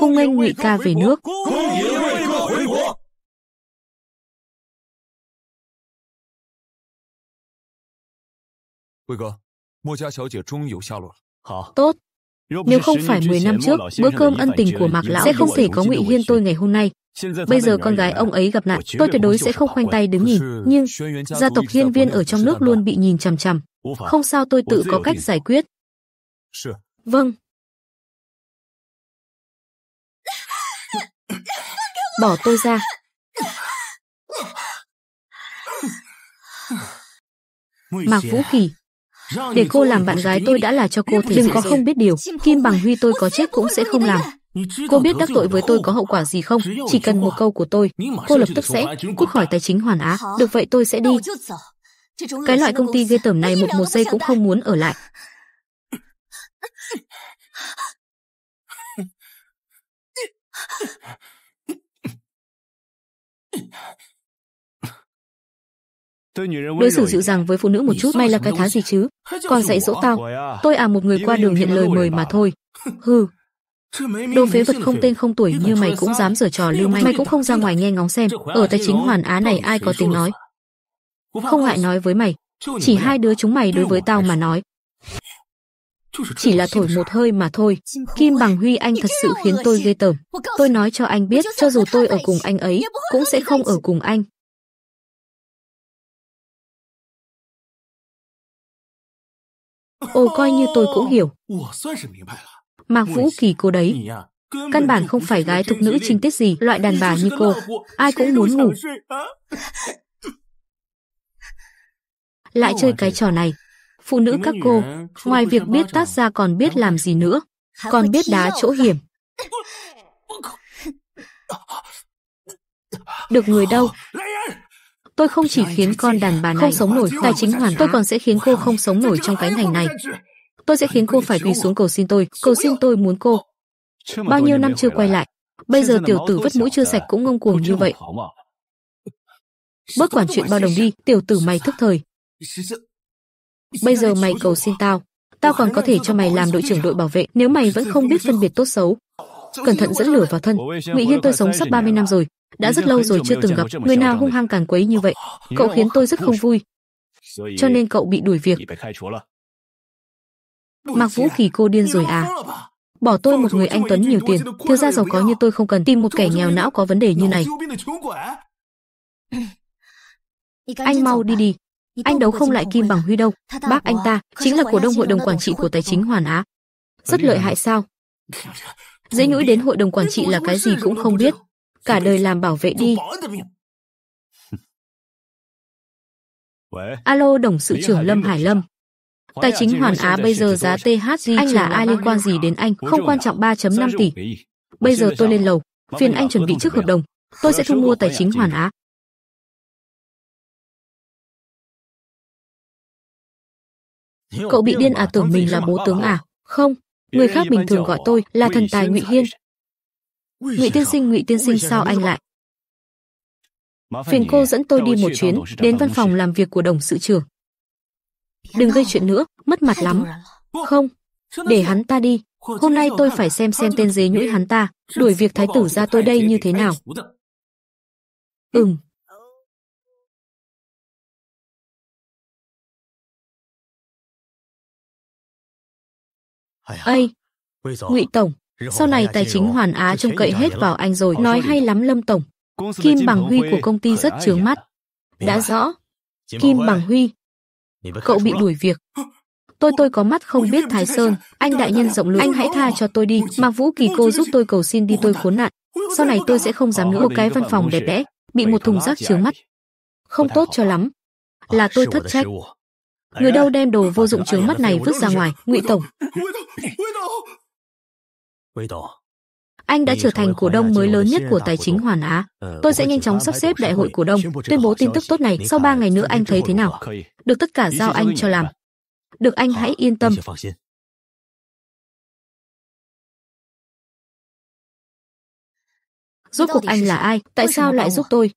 cung anh ngụy ca về nước tốt nếu không phải 10 năm trước, bữa cơm ân tình của Mạc Lão sẽ không thể có Ngụy Hiên tôi ngày hôm nay. Bây giờ con gái ông ấy gặp nạn, tôi tuyệt đối sẽ không khoanh tay đứng nhìn. Nhưng, gia tộc hiên viên ở trong nước luôn bị nhìn chằm chằm. Không sao tôi tự có cách giải quyết. Vâng, bỏ tôi ra. Mạc Vũ Kỳ, để cô làm bạn gái tôi đã là cho cô thế Đừng có không biết điều, Kim Bằng Huy tôi có chết cũng sẽ không làm. Cô biết đắc tội với tôi có hậu quả gì không? Chỉ cần một câu của tôi, cô lập tức sẽ cút khỏi tài chính hoàn á. Được vậy tôi sẽ đi. Cái loại công ty ghê tởm này một một giây cũng không muốn ở lại. Đối xử dịu dàng với phụ nữ một chút, may là cái thá gì chứ? Còn dạy dỗ tao, tôi à một người qua đường nhận lời mời mà thôi. Hừ. Đồ phế vật không tên không tuổi như mày cũng dám giở trò lưu manh, mày cũng không ra ngoài nghe ngóng xem, ở tài chính hoàn á này ai có tiếng nói. Không ngại nói với mày, chỉ hai đứa chúng mày đối với tao mà nói. Chỉ là thổi một hơi mà thôi. Kim Bằng Huy anh thật sự khiến tôi ghê tởm. Tôi nói cho anh biết, cho dù tôi ở cùng anh ấy, cũng sẽ không ở cùng anh. Ồ coi như tôi cũng hiểu. Mạc Vũ Kỳ cô đấy. À, Căn bản không phải gái thục nữ trinh tiết gì, loại đàn bà như cô. Ai cũng muốn ngủ. Lại chơi cái trò này. Phụ nữ các cô, ngoài việc biết tác ra còn biết làm gì nữa. Còn biết đá chỗ hiểm. Được người đâu. Tôi không chỉ khiến con đàn bà này không sống nổi tài chính hoàn, tôi còn sẽ khiến cô không sống nổi trong cái ngành này. Tôi sẽ khiến cô phải quỳ xuống cầu xin tôi, cầu xin tôi muốn cô. Bao nhiêu năm chưa quay lại, bây giờ tiểu tử vứt mũi chưa sạch cũng ngông cuồng như vậy. Bớt quản chuyện bao đồng đi, tiểu tử mày thức thời. Bây giờ mày cầu xin tao, tao còn có thể cho mày làm đội trưởng đội bảo vệ nếu mày vẫn không biết phân biệt tốt xấu. Cẩn thận dẫn lửa vào thân, Ngụy Hiên tôi sống sắp 30 năm rồi, đã rất lâu rồi chưa từng gặp người nào hung hăng càn quấy như vậy. Cậu khiến tôi rất không vui. Cho nên cậu bị đuổi việc. Mặc Vũ à? Kỳ cô điên rồi à? Bỏ tôi một người anh Tuấn nhiều tiền, thiếu gia giàu có như tôi không cần tìm một kẻ nghèo não có vấn đề như này. Anh mau à? đi đi. Anh đấu không lại Kim Bằng à? Huy đâu. Bác anh ta chính là cổ đông hội đồng quản trị của tài chính Hoàn Á. Rất lợi hại sao? Dễ nhũi đến hội đồng quản trị là cái gì cũng không biết cả đời làm bảo vệ đi. Alo Đồng sự trưởng Lâm Hải Lâm. Tài chính Hoàn Á bây giờ giá THG anh là ai liên quan gì đến anh, không quan trọng 3.5 tỷ. Bây giờ tôi lên lầu, phiền anh chuẩn bị trước hợp đồng, tôi sẽ thu mua tài chính Hoàn Á. Cậu bị điên à tưởng mình là bố tướng à? Không, người khác bình thường gọi tôi là thần tài Ngụy Hiên, ngụy tiên sinh ngụy tiên sinh sao anh lại phiền cô dẫn tôi đi một chuyến đến văn phòng làm việc của đồng sự trưởng đừng gây chuyện nữa mất mặt lắm không để hắn ta đi hôm nay tôi phải xem xem tên dế nhũi hắn ta đuổi việc thái tử ra tôi đây như thế nào ừm ây ngụy tổng sau này tài chính Hoàn Á trông cậy hết vào anh rồi. Nói hay lắm Lâm Tổng. Kim Bằng Huy của công ty rất trướng mắt. Đã rõ. Kim Bằng Huy. Cậu bị đuổi việc. Tôi tôi có mắt không biết Thái Sơn. Anh đại nhân rộng lượng. Anh hãy tha cho tôi đi. Mà Vũ Kỳ cô giúp tôi cầu xin đi tôi khốn nạn. Sau này tôi sẽ không dám nữa cái văn phòng đẹp đẽ. Bị một thùng rác trướng mắt. Không tốt cho lắm. Là tôi thất trách. Người đâu đem đồ vô dụng trướng mắt này vứt ra ngoài. ngụy Tổng. Anh đã trở thành cổ đông mới lớn nhất của tài chính Hoàn Á. Ờ, tôi sẽ nhanh chóng sắp xếp đại hội cổ đông, tuyên bố tin tức tốt này sau 3 ngày nữa anh thấy thế nào. Được tất cả giao anh cho làm. Được anh ờ, hãy yên tâm. Giúp cuộc anh là ai? Tại sao lại giúp tôi?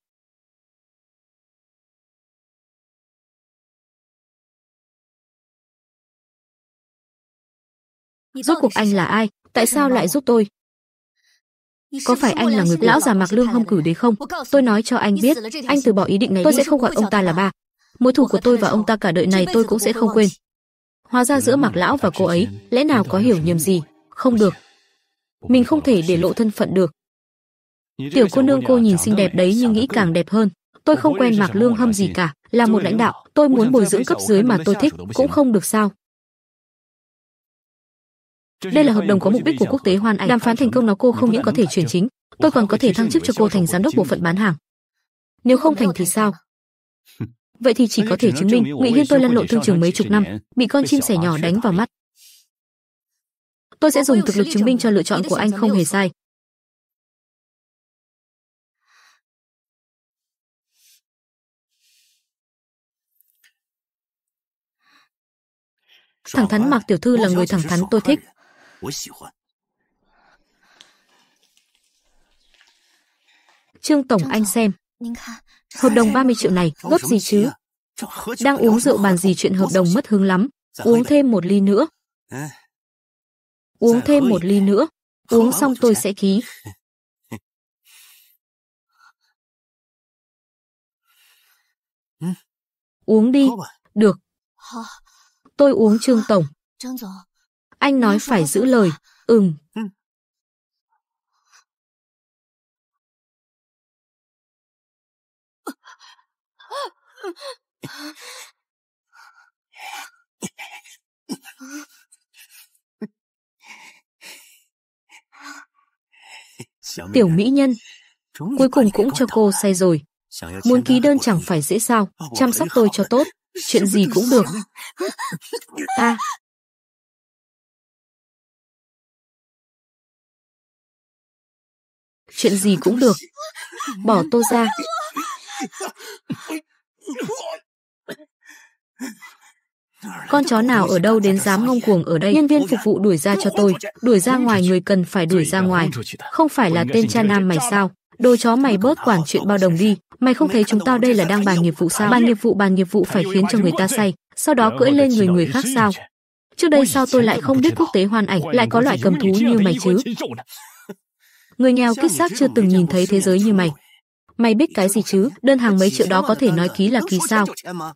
Rốt cuộc anh là ai? Tại sao lại giúp tôi? Có phải anh là người lão già Mạc Lương hâm cử đấy không? Tôi nói cho anh biết, anh từ bỏ ý định này, tôi sẽ không gọi ông ta là ba. Mối thù của tôi và ông ta cả đời này tôi cũng sẽ không quên. Hóa ra giữa Mạc lão và cô ấy, lẽ nào có hiểu nhầm gì? Không được. Mình không thể để lộ thân phận được. Tiểu cô nương cô nhìn xinh đẹp đấy nhưng nghĩ càng đẹp hơn. Tôi không quen Mạc Lương Hâm gì cả, là một lãnh đạo, tôi muốn bồi dưỡng cấp dưới mà tôi thích, cũng không được sao? Đây là hợp đồng có mục đích của quốc tế Hoan Anh. Đàm phán thành công nó cô không những có thể chuyển chính, tôi còn có thể thăng chức cho cô thành giám đốc bộ phận bán hàng. Nếu không thành thì sao? Vậy thì chỉ có thể chứng minh Ngụy Hiên tôi lăn lộn thương trường mấy chục năm, bị con chim sẻ nhỏ đánh vào mắt. Tôi sẽ dùng thực lực chứng minh cho lựa chọn của anh không hề sai. Thẳng thắn Mạc Tiểu Thư là người thẳng thắn tôi thích. 我喜欢。Trương Tổng anh xem, hợp đồng 30 triệu này, gấp gì chứ? À? Đang uống rượu bàn gì chuyện hợp đồng à? mất hứng lắm, dạ uống thêm một ly nữa. À. Uống dạ thêm một ly nữa, uống xong tôi sẽ ký. Ừ. Uống đi, được. Tôi uống Trương Tổng. Anh nói phải giữ lời. Ừm. Tiểu à, mỹ nhân, cuối cùng cũng cho cô say rồi. Muốn ký đơn chẳng phải dễ sao, chăm sóc tôi cho tốt, chuyện gì cũng được. À, chuyện gì cũng được. Bỏ tôi ra. Con chó nào ở đâu đến dám ngông cuồng ở đây? Nhân viên phục vụ đuổi ra cho tôi. Đuổi ra ngoài người cần phải đuổi ra ngoài. Không phải là tên cha nam mày sao? Đồ chó mày bớt quản chuyện bao đồng đi. Mày không thấy chúng tao đây là đang bàn nghiệp vụ sao? Bàn nghiệp vụ bàn nghiệp vụ phải khiến cho người ta say. Sau đó cưỡi lên người người khác sao? Trước đây sao tôi lại không biết quốc tế hoàn ảnh lại có loại cầm thú như mày chứ? Người nghèo kiết xác chưa từng nhìn thấy thế giới như mày. Mày biết cái gì chứ, đơn hàng mấy triệu đó có thể nói ký là ký sao?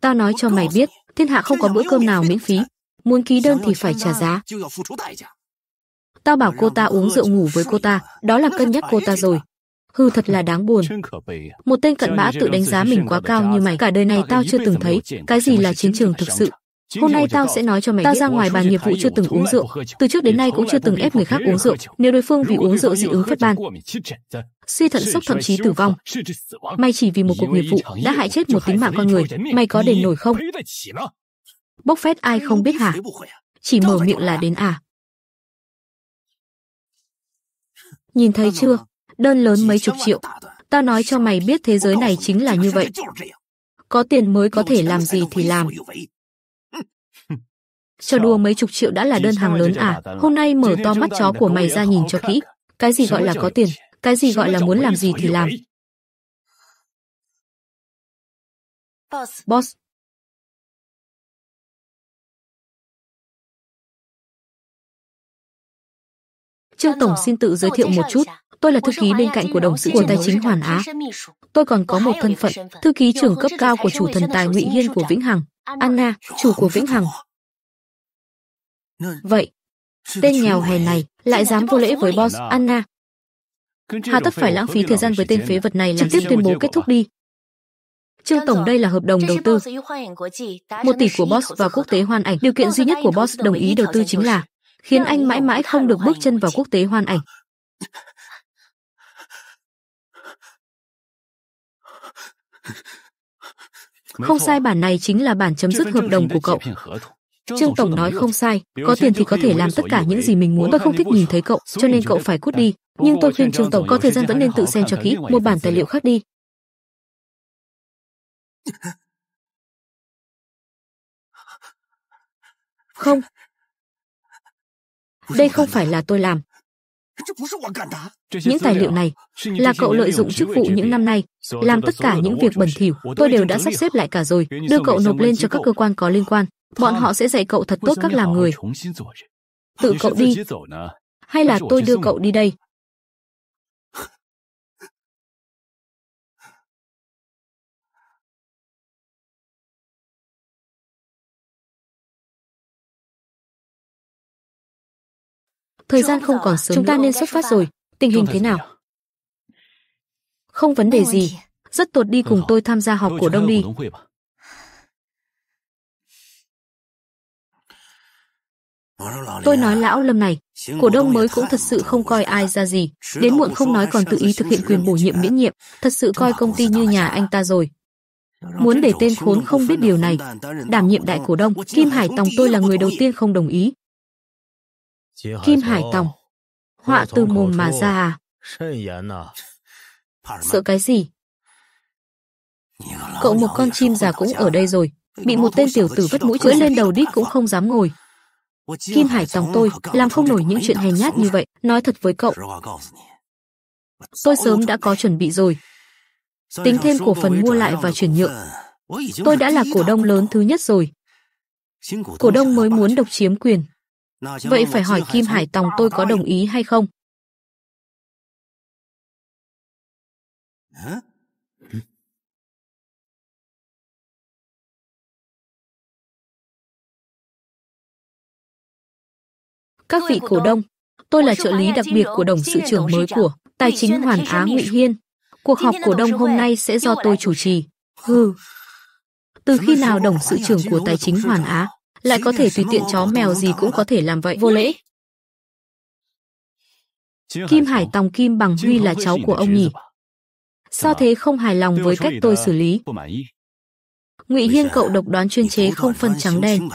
Tao nói cho mày biết, thiên hạ không có bữa cơm nào miễn phí. Muốn ký đơn thì phải trả giá. Tao bảo cô ta uống rượu ngủ với cô ta, đó là cân nhắc cô ta rồi. Hư thật là đáng buồn. Một tên cận bã tự đánh giá mình quá cao như mày, cả đời này tao chưa từng thấy cái gì là chiến trường thực sự. Hôm nay tao sẽ nói cho mày tao ra ngoài bàn nghiệp vụ chưa từng uống rượu, từ trước đến nay cũng chưa từng ép người khác uống rượu, nếu đối phương vì uống rượu dị ứng phát ban, suy thận sốc thậm chí tử vong. Mày chỉ vì một cuộc nghiệp vụ đã hại chết một tính mạng con người, mày có đền nổi không? Bốc phét ai không biết hả? Chỉ mở miệng là đến à? Nhìn thấy chưa? Đơn lớn mấy chục triệu. Tao nói cho mày biết thế giới này chính là như vậy. Có tiền mới có thể làm gì thì làm. Cho đùa mấy chục triệu đã là đơn hàng lớn à? Hôm nay mở to mắt chó của mày ra nhìn cho kỹ. Cái gì gọi là có tiền? Cái gì gọi là muốn làm gì thì làm? Boss. Trương Tổng xin tự giới thiệu một chút. Tôi là thư ký bên cạnh của đồng sự của tài chính Hoàn Á. Tôi còn có một thân phận, thư ký trưởng cấp cao của chủ thần tài Ngụy Hiên của Vĩnh Hằng. Anna, chủ của Vĩnh Hằng, Vậy, tên nghèo hèn này lại dám vô lễ với boss Anna. Hà tất phải lãng phí thời gian với tên phế vật này làm tiếp tuyên bố kết thúc đi. Trương Tổng đây là hợp đồng đầu tư. Một tỷ của Boss và quốc tế hoàn ảnh. Điều kiện duy nhất của Boss đồng ý đầu tư chính là khiến anh mãi mãi không được bước chân vào quốc tế hoàn ảnh. Không sai bản này chính là bản chấm dứt hợp đồng của cậu. Trương tổng nói không sai, có tiền thì có thể làm tất cả những gì mình muốn. Tôi không thích nhìn thấy cậu, cho nên cậu phải cút đi. Nhưng tôi khuyên Trương tổng có thời gian vẫn nên tự xem cho kỹ, mua bản tài liệu khác đi. Không. Đây không phải là tôi làm. Những tài liệu này là cậu lợi dụng chức vụ những năm nay, làm tất cả những việc bẩn thỉu, tôi đều đã sắp xếp lại cả rồi, đưa cậu nộp lên cho các cơ quan có liên quan, bọn họ sẽ dạy cậu thật tốt các làm người. Tự cậu đi, hay là tôi đưa cậu đi đây? Thời gian không còn sớm, chúng ta nên xuất phát rồi. Tình hình thế nào? Không vấn đề gì. Rất tốt đi cùng tôi tham gia họp cổ đông đi. Tôi nói lão Lâm này, cổ đông mới cũng thật sự không coi ai ra gì, đến muộn không nói còn tự ý thực hiện quyền bổ nhiệm miễn nhiệm, thật sự coi công ty như nhà anh ta rồi. Muốn để tên khốn không biết điều này, đảm nhiệm đại cổ đông, Kim Hải Tòng tôi là người đầu tiên không đồng ý, Kim Hải Tòng. Họa từ mồm mà ra à? Sợ cái gì? Cậu một con chim già cũng ở đây rồi. Bị một tên tiểu tử vất mũi cưỡi lên đầu đít cũng không dám ngồi. Kim Hải Tòng tôi làm không nổi những chuyện hèn nhát như vậy. Nói thật với cậu. Tôi sớm đã có chuẩn bị rồi. Tính thêm cổ phần mua lại và chuyển nhượng. Tôi đã là cổ đông lớn thứ nhất rồi. Cổ đông mới muốn độc chiếm quyền. Vậy phải hỏi Kim Hải Tòng tôi có đồng ý hay không? Các vị cổ đông, tôi là trợ lý đặc biệt của đồng sự trưởng mới của Tài chính Hoàn Á Ngụy Hiên. Cuộc họp cổ đông hôm nay sẽ do tôi chủ trì. Hừ. Từ khi nào đồng sự trưởng của Tài chính Hoàn Á lại có thể tùy tiện chó mèo gì cũng có thể làm vậy vô lễ. Kim Hải Tòng Kim Bằng Huy là cháu của ông nhỉ? Sao thế không hài lòng với cách tôi xử lý? Ngụy Hiên cậu độc đoán chuyên chế không phân trắng đen.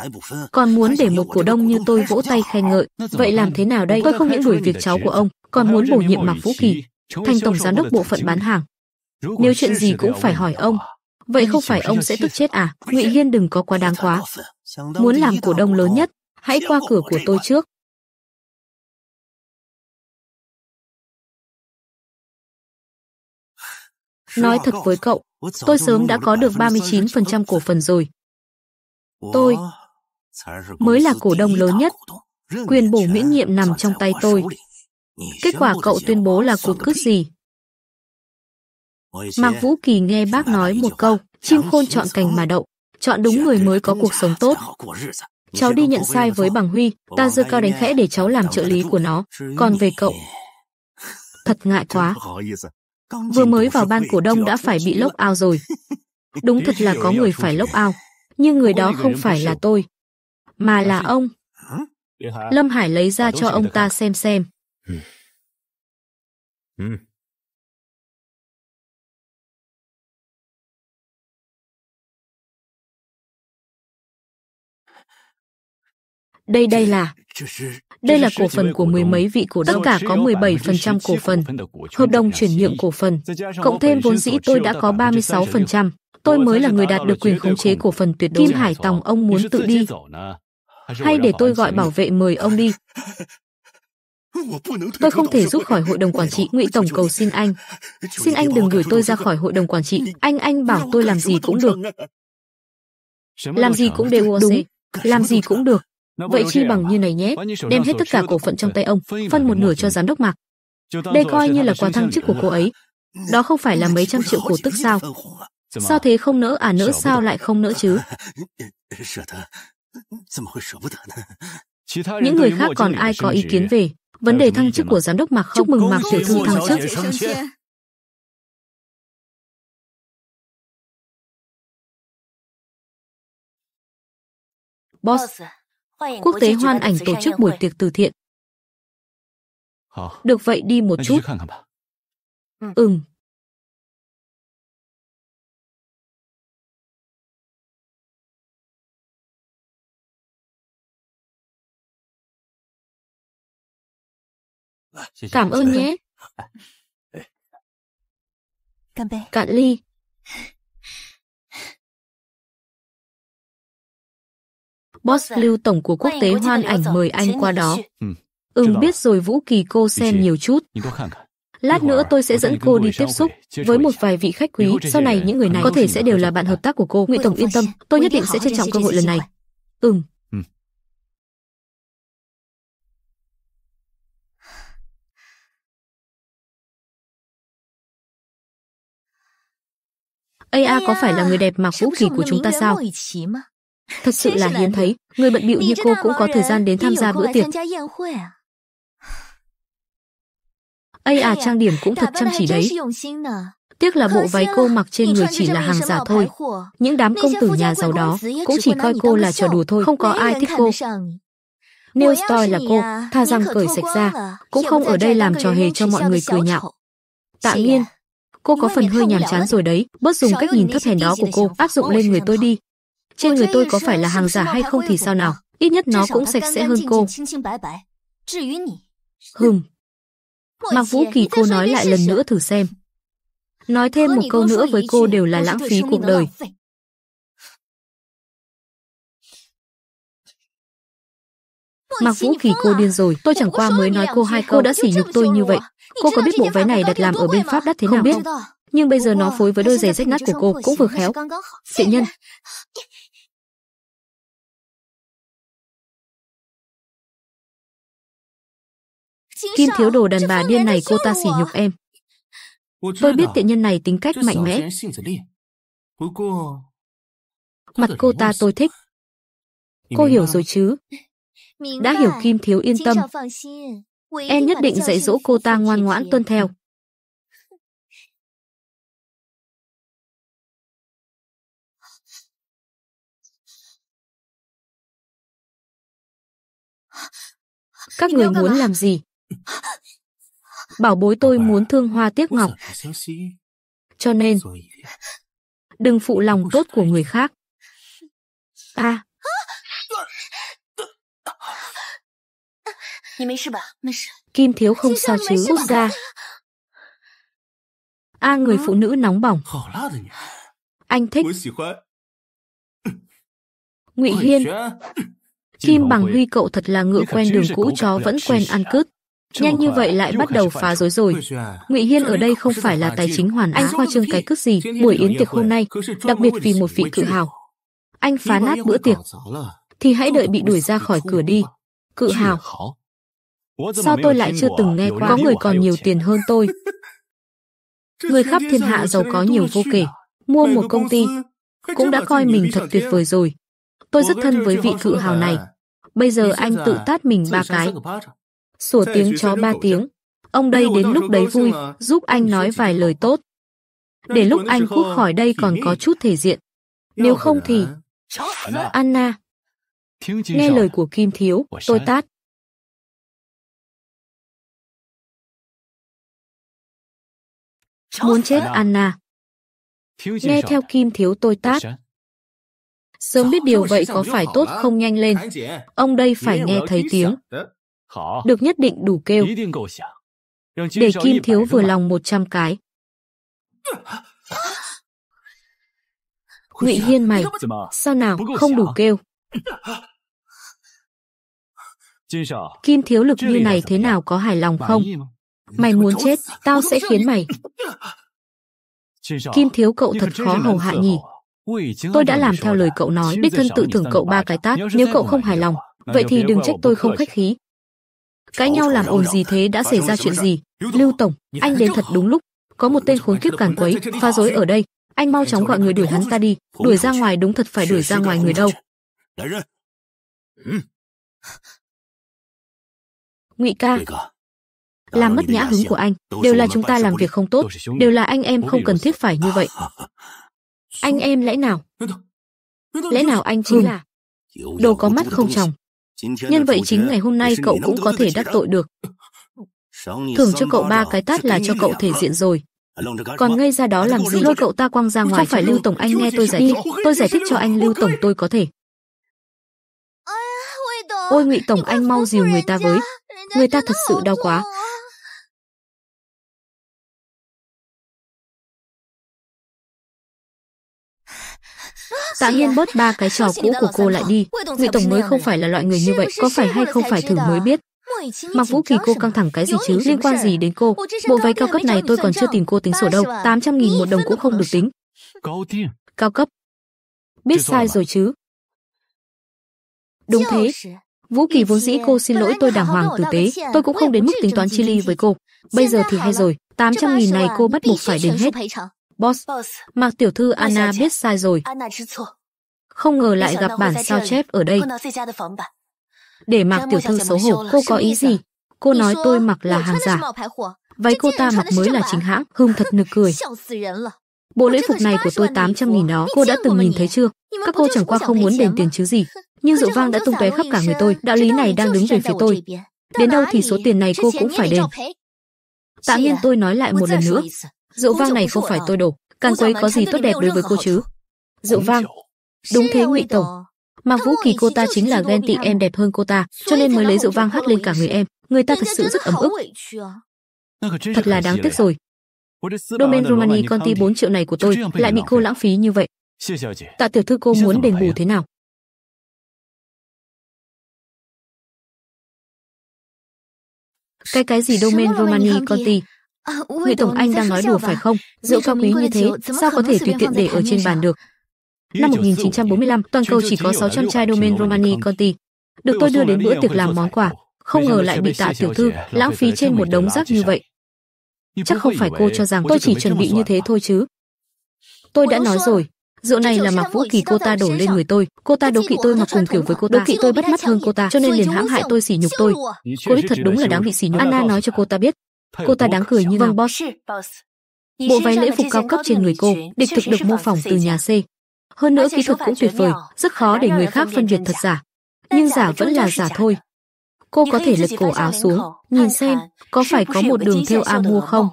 Còn muốn để một cổ đông như tôi vỗ tay khen ngợi, vậy làm thế nào đây? Tôi không những đuổi việc cháu của ông, còn muốn bổ nhiệm Mạc Vũ Kỳ, thành tổng giám đốc bộ phận bán hàng. Nếu chuyện gì cũng phải hỏi ông, vậy không phải ông sẽ tức chết à? Ngụy Hiên đừng có quá đáng quá. Muốn làm cổ đông lớn nhất, hãy qua cửa của tôi trước. Nói thật với cậu, tôi sớm đã có được 39% cổ phần rồi. Tôi mới là cổ đông lớn nhất. Quyền bổ miễn nhiệm nằm trong tay tôi. Kết quả cậu tuyên bố là cuộc cướp gì? Mạc Vũ Kỳ nghe bác nói một câu, chim khôn chọn cành mà đậu. Chọn đúng người mới có cuộc sống tốt. Cháu đi nhận sai với bằng Huy, ta dơ cao đánh khẽ để cháu làm trợ lý của nó. Còn về cậu, thật ngại quá. Vừa mới vào ban cổ đông đã phải bị lốc ao rồi. Đúng thật là có người phải lốc ao, nhưng người đó không phải là tôi, mà là ông. Lâm Hải lấy ra cho ông ta xem xem. Ừ. Ừ. Đây đây là đây là cổ phần của mười mấy vị cổ đông. Tất cả có 17% cổ phần, hợp đồng chuyển nhượng cổ phần, cộng thêm vốn dĩ tôi đã có 36%. Tôi mới là người đạt được quyền khống chế cổ phần tuyệt đối. Kim Hải Tòng ông muốn tự đi, hay để tôi gọi bảo vệ mời ông đi. Tôi không thể rút khỏi hội đồng quản trị, Ngụy tổng cầu xin anh. Xin anh đừng gửi tôi ra khỏi hội đồng quản trị, anh anh bảo tôi làm gì cũng được. Làm gì cũng đều đúng, làm gì cũng được. Vậy chi bằng như này nhé, đem hết tất cả cổ phần trong tay ông, phân một nửa cho giám đốc Mạc. Đây coi như là quà thăng chức của cô ấy. Đó không phải là mấy trăm triệu cổ tức sao? Sao thế không nỡ à nỡ sao lại không nỡ chứ? Những người khác còn ai có ý kiến về vấn đề thăng chức của giám đốc Mạc Chúc mừng Mạc tiểu thư thăng chức. Boss, Quốc tế Hoan Ảnh tổ chức buổi tiệc từ thiện. Được vậy đi một chút. Ừ. Ừm. À, Cảm ơn nhé. Cạn ly. Boss dạ. Lưu Tổng của quốc tế hoan ảnh mời anh qua đó. Ừm, ừ, biết rồi Vũ Kỳ cô xem nhiều chút. Lát nữa tôi sẽ dẫn cô đi tiếp xúc với một vài vị khách quý, sau này những người này có thể sẽ đều là bạn hợp tác của cô. Ngụy Tổng yên tâm, tôi nhất định sẽ trân trọng cơ hội lần này. Ừm. Ừ. AA có phải là người đẹp mà vũ kỳ của chúng ta sao? Thật sự là hiếm thấy, người bận bịu như cô cũng có thời gian đến tham gia bữa tiệc. Ây à trang điểm cũng thật chăm chỉ đấy. Tiếc là bộ váy cô mặc trên người chỉ là hàng giả thôi. Những đám công tử nhà giàu đó cũng chỉ coi cô là trò đùa thôi, à, không có ai thích cô. Neil Stoy là cô, tha rằng cởi sạch ra, cũng không ở đây làm trò hề cho mọi người cười nhạo. Tạ Nghiên, à. cô có phần hơi nhàm chán rồi đấy, bớt dùng cách nhìn thấp hèn đó của cô, áp dụng lên người tôi đi trên người tôi có phải là hàng giả hay không thì sao nào, ít nhất nó cũng sạch sẽ hơn cô. Hừm. Mạc Vũ Kỳ cô nói lại lần nữa thử xem. Nói thêm một câu nữa với cô đều là lãng phí cuộc đời. Mạc Vũ Kỳ cô điên rồi, tôi chẳng qua mới nói cô hai cô đã sỉ nhục tôi như vậy. Cô có biết bộ váy này đặt làm ở bên Pháp đắt thế nào biết? Nhưng bây giờ nó phối với đôi giày rách nát của cô cũng vừa khéo. Tiện nhân. Kim thiếu đồ đàn bà điên này cô ta sỉ nhục em. Tôi biết tiện nhân này tính cách mạnh mẽ. Mặt cô ta tôi thích. Cô hiểu rồi chứ? Đã hiểu Kim thiếu yên tâm. Em nhất định dạy dỗ cô ta ngoan ngoãn tuân theo. Các người muốn làm gì? Bảo bối tôi muốn thương hoa tiếc ngọc. Cho nên, đừng phụ lòng tốt của người khác. À. Kim thiếu không sao chứ rút ra. A à, người phụ nữ nóng bỏng. Anh thích. Ngụy Hiên. Kim Bằng Huy cậu thật là ngựa quen đường cũ chó vẫn quen ăn cứt. Nhanh như vậy lại bắt đầu phá rối rồi. À? Ngụy Hiên ở đây không phải là tài chính hoàn á khoa trương cái cước gì buổi yến tiệc hôm nay, đặc biệt vì một vị cự hào. Anh phá nát bữa tiệc, thì hãy đợi bị đuổi ra khỏi cửa đi. Cự hào. Sao tôi lại chưa từng nghe có người còn nhiều tiền hơn tôi? Người khắp thiên hạ giàu có nhiều vô à? kể, mua một công ty, cũng đã coi mình thật tuyệt vời rồi. Tôi rất thân với vị cự hào này. Bây giờ anh tự tát mình ba cái sủa tiếng chó ba tiếng. Ông đây đến lúc đấy vui, giúp anh nói vài lời tốt. Để lúc anh khúc khỏi đây còn có chút thể diện. Nếu không thì... Anna! Nghe lời của Kim Thiếu, tôi tát. Muốn chết Anna. Nghe theo Kim Thiếu tôi tát. Sớm biết điều vậy có phải tốt không nhanh lên. À. Ông đây phải nghe thấy tiếng được nhất định đủ kêu. Để Kim Thiếu vừa lòng 100 cái. Ngụy Hiên mày, sao nào không đủ kêu? Kim Thiếu lực như này thế nào có hài lòng không? Mày muốn chết, tao sẽ khiến mày. Kim Thiếu cậu thật khó hầu hạ nhỉ. Tôi đã làm theo lời cậu nói, đích thân tự thưởng cậu ba cái tát, nếu cậu không hài lòng, vậy thì đừng trách tôi không khách khí. Cãi nhau làm ồn gì thế đã xảy ra chuyện gì? Lưu Tổng, anh đến thật đúng lúc. Có một tên khốn kiếp càn quấy, pha rối ở đây. Anh mau chóng gọi người đuổi hắn ta đi. Đuổi ra ngoài đúng thật phải đuổi ra ngoài người đâu. Ngụy ca, làm mất nhã hứng của anh, đều là chúng ta làm việc không tốt, đều là anh em không cần thiết phải như vậy. Anh em lẽ nào? Lẽ nào anh chính là đồ có mắt không chồng? Nhân vậy chính ngày hôm nay cậu cũng có thể đắc tội được. Thưởng cho cậu ba cái tát là cho cậu thể diện rồi. Còn ngay ra đó làm gì lôi cậu ta quăng ra ngoài phải Lưu Tổng anh nghe tôi giải thích Tôi giải thích cho anh Lưu Tổng tôi có thể Ôi Ngụy Tổng anh mau dìu người ta với Người ta thật sự đau quá Tạ Hiên bớt ba cái trò cũ của cô lại đi. Ngụy tổng mới không phải là loại người như vậy, có phải hay không phải thử mới biết. Mặc Vũ Kỳ cô căng thẳng cái gì chứ, liên quan gì đến cô? Bộ váy cao cấp này tôi còn chưa tìm cô tính sổ đâu, 800 nghìn một đồng cũng không được tính. Cao cấp. Biết sai rồi chứ. Đúng thế. Vũ Kỳ vốn dĩ cô xin lỗi tôi đàng hoàng tử tế, tôi cũng không đến mức tính toán chi ly với cô. Bây giờ thì hay rồi, 800 nghìn này cô bắt buộc phải đền hết. Boss, Boss, Mạc Tiểu Thư Anna biết sai rồi. Không ngờ lại gặp bản sao chép ở đây. Để Mạc Tiểu Thư xấu hổ, cô có ý gì? Cô nói tôi mặc là hàng giả. Váy cô ta mặc mới là chính hãng, hưng thật nực cười. Bộ lễ phục này của tôi 800 nghìn đó, cô đã từng nhìn thấy chưa? Các cô chẳng qua không muốn đền tiền chứ gì. Nhưng rượu vang đã tung tóe khắp cả người tôi, đạo lý này đang đứng về phía tôi. Đến đâu thì số tiền này cô cũng phải đền. Tạ nhiên tôi nói lại một lần nữa, Rượu vang này không phải à? tôi đổ, Càn quấy có gì tốt đẹp đối với cô chứ? Rượu vang. Đúng thế Ngụy tổng. Mà Vũ Kỳ cô ta chính là ghen tị em đẹp hơn cô ta, cho nên mới lấy rượu vang hát lên cả người em, người ta thật sự rất ấm ức. Thật là đáng tiếc rồi. Domain Romani con ty 4 triệu này của tôi lại bị cô lãng phí như vậy. Tạ tiểu thư cô muốn đền bù thế nào? Cái cái gì Domain Romani Conti, À, người tổng anh đang nói đùa phải không? Rượu cao quý như thế, sao có thể tùy tiện để ở trên bàn được? Năm 1945, toàn cầu chỉ có 600 chai Domain Romani Conti. Được tôi đưa đến bữa tiệc làm món quà, không ngờ lại bị tạ tiểu thư lãng phí trên một đống rác như vậy. Chắc không phải cô cho rằng tôi chỉ chuẩn bị như thế thôi chứ. Tôi đã nói rồi, rượu này là mặc vũ kỳ cô ta đổ lên người tôi cô ta đố kỵ tôi mặc cùng kiểu với cô ta đố kỵ tôi bắt mắt hơn cô ta cho nên liền hãm hại tôi sỉ nhục tôi cô đích thật đúng là đáng bị sỉ nhục anna nói cho cô ta biết Cô ta đáng cười như Vâng boss. Bộ váy lễ phục cao cấp trên người cô đích thực được mô phỏng từ nhà C. Hơn nữa kỹ thuật cũng tuyệt vời, rất khó để người khác phân biệt thật giả. Nhưng giả vẫn là giả thôi. Cô có thể lật cổ áo xuống, nhìn xem có phải có một đường theo A mua không.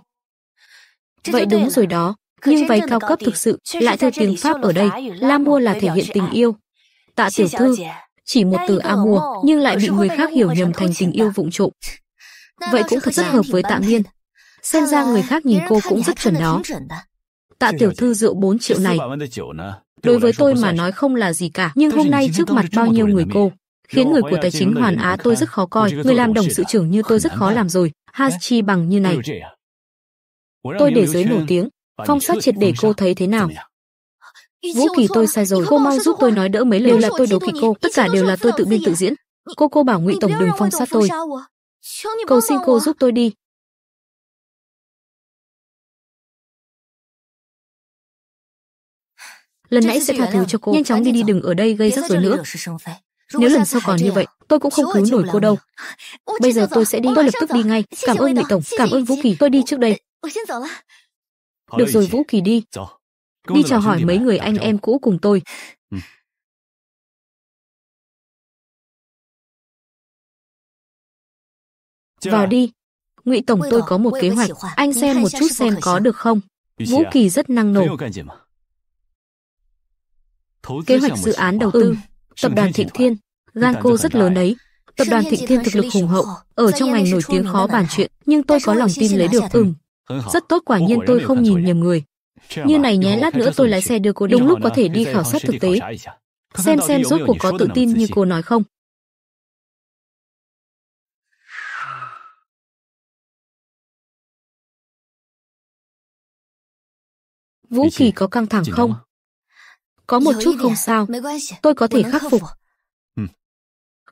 Vậy đúng rồi đó, nhưng váy cao cấp thực sự lại theo tiếng Pháp ở đây, La mua là thể hiện tình yêu. Tạ tiểu thư, chỉ một từ A mua nhưng lại bị người khác hiểu nhầm thành tình yêu vụng trộm. Vậy cũng thật rất hợp với Tạ Miên. Xem ra người khác nhìn cô cũng rất chuẩn đó. Tạ tiểu thư rượu 4 triệu này. Đối với tôi mà nói không là gì cả, nhưng hôm nay trước mặt bao nhiêu người cô, khiến người của tài chính Hoàn Á tôi rất khó coi, người làm đồng sự trưởng như tôi rất khó làm rồi, Hashi bằng như này. Tôi để giới nổi tiếng, phong sát triệt để cô thấy thế nào? Vũ Kỳ tôi sai rồi, cô mau giúp tôi nói đỡ mấy lời là tôi đố kỳ cô, tất cả đều là tôi tự biên tự diễn. Cô cô bảo Ngụy tổng đừng phong sát tôi. Cầu xin cô à? giúp tôi đi. Lần nãy sẽ tha thứ cho cô, nhanh chóng đi đi đừng ở đây gây rắc rối nữa. Nếu lần sau còn như vậy, tôi cũng không cứu nổi cô đâu. Bây giờ tôi sẽ đi, tôi lập tức đi ngay. Cảm ơn Ngụy Tổng, cảm ơn Vũ Kỳ, tôi đi trước đây. Được rồi Vũ Kỳ đi. Đi chào hỏi mấy người anh em cũ cùng tôi. Ừ. Vào đi. Ngụy tổng tôi có một kế hoạch, anh xem một chút xem có được không? Vũ à, Kỳ rất năng nổ. Kế hoạch dự án đầu tư, ừ. tập đoàn Thịnh Thiên, gan cô rất lớn đấy. Tập đoàn Thịnh Thiên thực lực hùng hậu, ở trong ngành nổi tiếng khó bàn chuyện, nhưng tôi có lòng tin lấy được ừm. Ừ, rất tốt quả nhiên tôi không nhìn nhầm người. Như này nhé, lát nữa tôi lái xe đưa cô Đúng lúc có thể đi khảo sát thực tế. Xem xem rốt cuộc có tự tin như cô nói không. Vũ Kỳ có căng thẳng không? À? Có một chút không sao, tôi có thể khắc phục.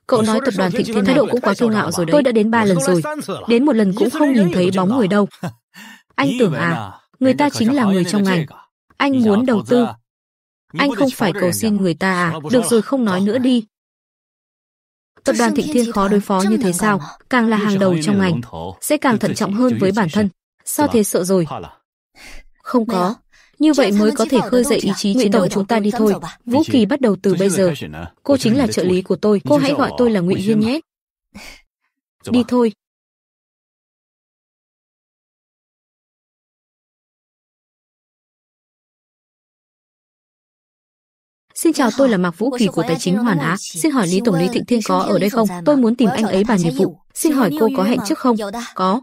Cậu nói tập đoàn Thịnh Thiên thái độ cũng quá kiêu ngạo rồi đấy. Tôi đã đến ba lần rồi, đến một lần cũng không nhìn thấy bóng người đâu. Anh tưởng à, à, người ta chính là người trong ngành. Anh muốn đầu tư. Anh không phải cầu xin người ta à, được rồi không nói nữa đi. Tập đoàn Thịnh Thiên khó đối à. phó như thế sao, càng là hàng đầu trong ngành, sẽ càng thận trọng hơn với bản thân. Sao thế sợ rồi? Không có, như vậy mới có thể khơi dậy ý chí chiến đấu chúng ta đi thôi. Vũ Kỳ bắt đầu từ bây giờ. Cô chính là trợ lý của tôi. Cô hãy gọi tôi là Ngụy hiên nhé. Đi thôi. Xin chào tôi là Mạc Vũ Kỳ của Tài chính Hoàn Á. Xin hỏi Lý Tổng lý Thịnh Thiên có ở đây không? Tôi muốn tìm anh ấy bàn nghiệp vụ. Xin hỏi cô có hẹn trước không? Có.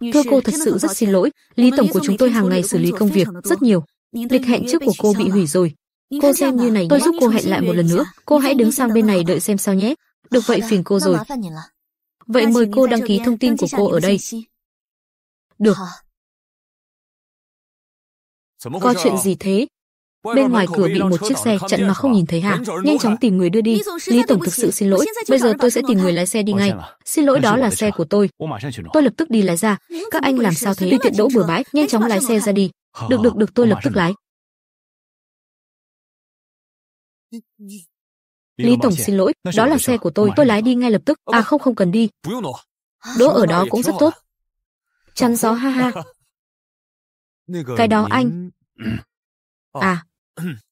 Thưa cô thật sự rất xin lỗi, lý tổng của chúng tôi hàng ngày xử lý công việc rất nhiều. Lịch hẹn trước của cô bị hủy rồi. Cô xem như này, tôi giúp cô hẹn lại một lần nữa. Cô hãy đứng sang bên này đợi xem sao nhé. Được vậy phiền cô rồi. Vậy mời cô đăng ký thông tin của cô ở đây. Được. Có chuyện gì thế? Bên ngoài cửa bị một chiếc xe chặn mà không nhìn thấy hả? nhanh chóng tìm người đưa đi. Lý Tổng thực sự xin lỗi, bây giờ tôi sẽ tìm người lái xe đi ngay. Xin lỗi đó là xe của tôi. Tôi lập tức đi lái ra. Các anh làm sao thấy tùy tiện đỗ bừa bãi, nhanh chóng lái xe ra đi. Được được được, tôi lập tức lái. Lý Tổng xin lỗi, đó là xe của tôi, tôi lái đi ngay lập tức. À không không cần đi. Đỗ ở đó cũng rất tốt. Chắn gió ha ha. Cái đó anh. À,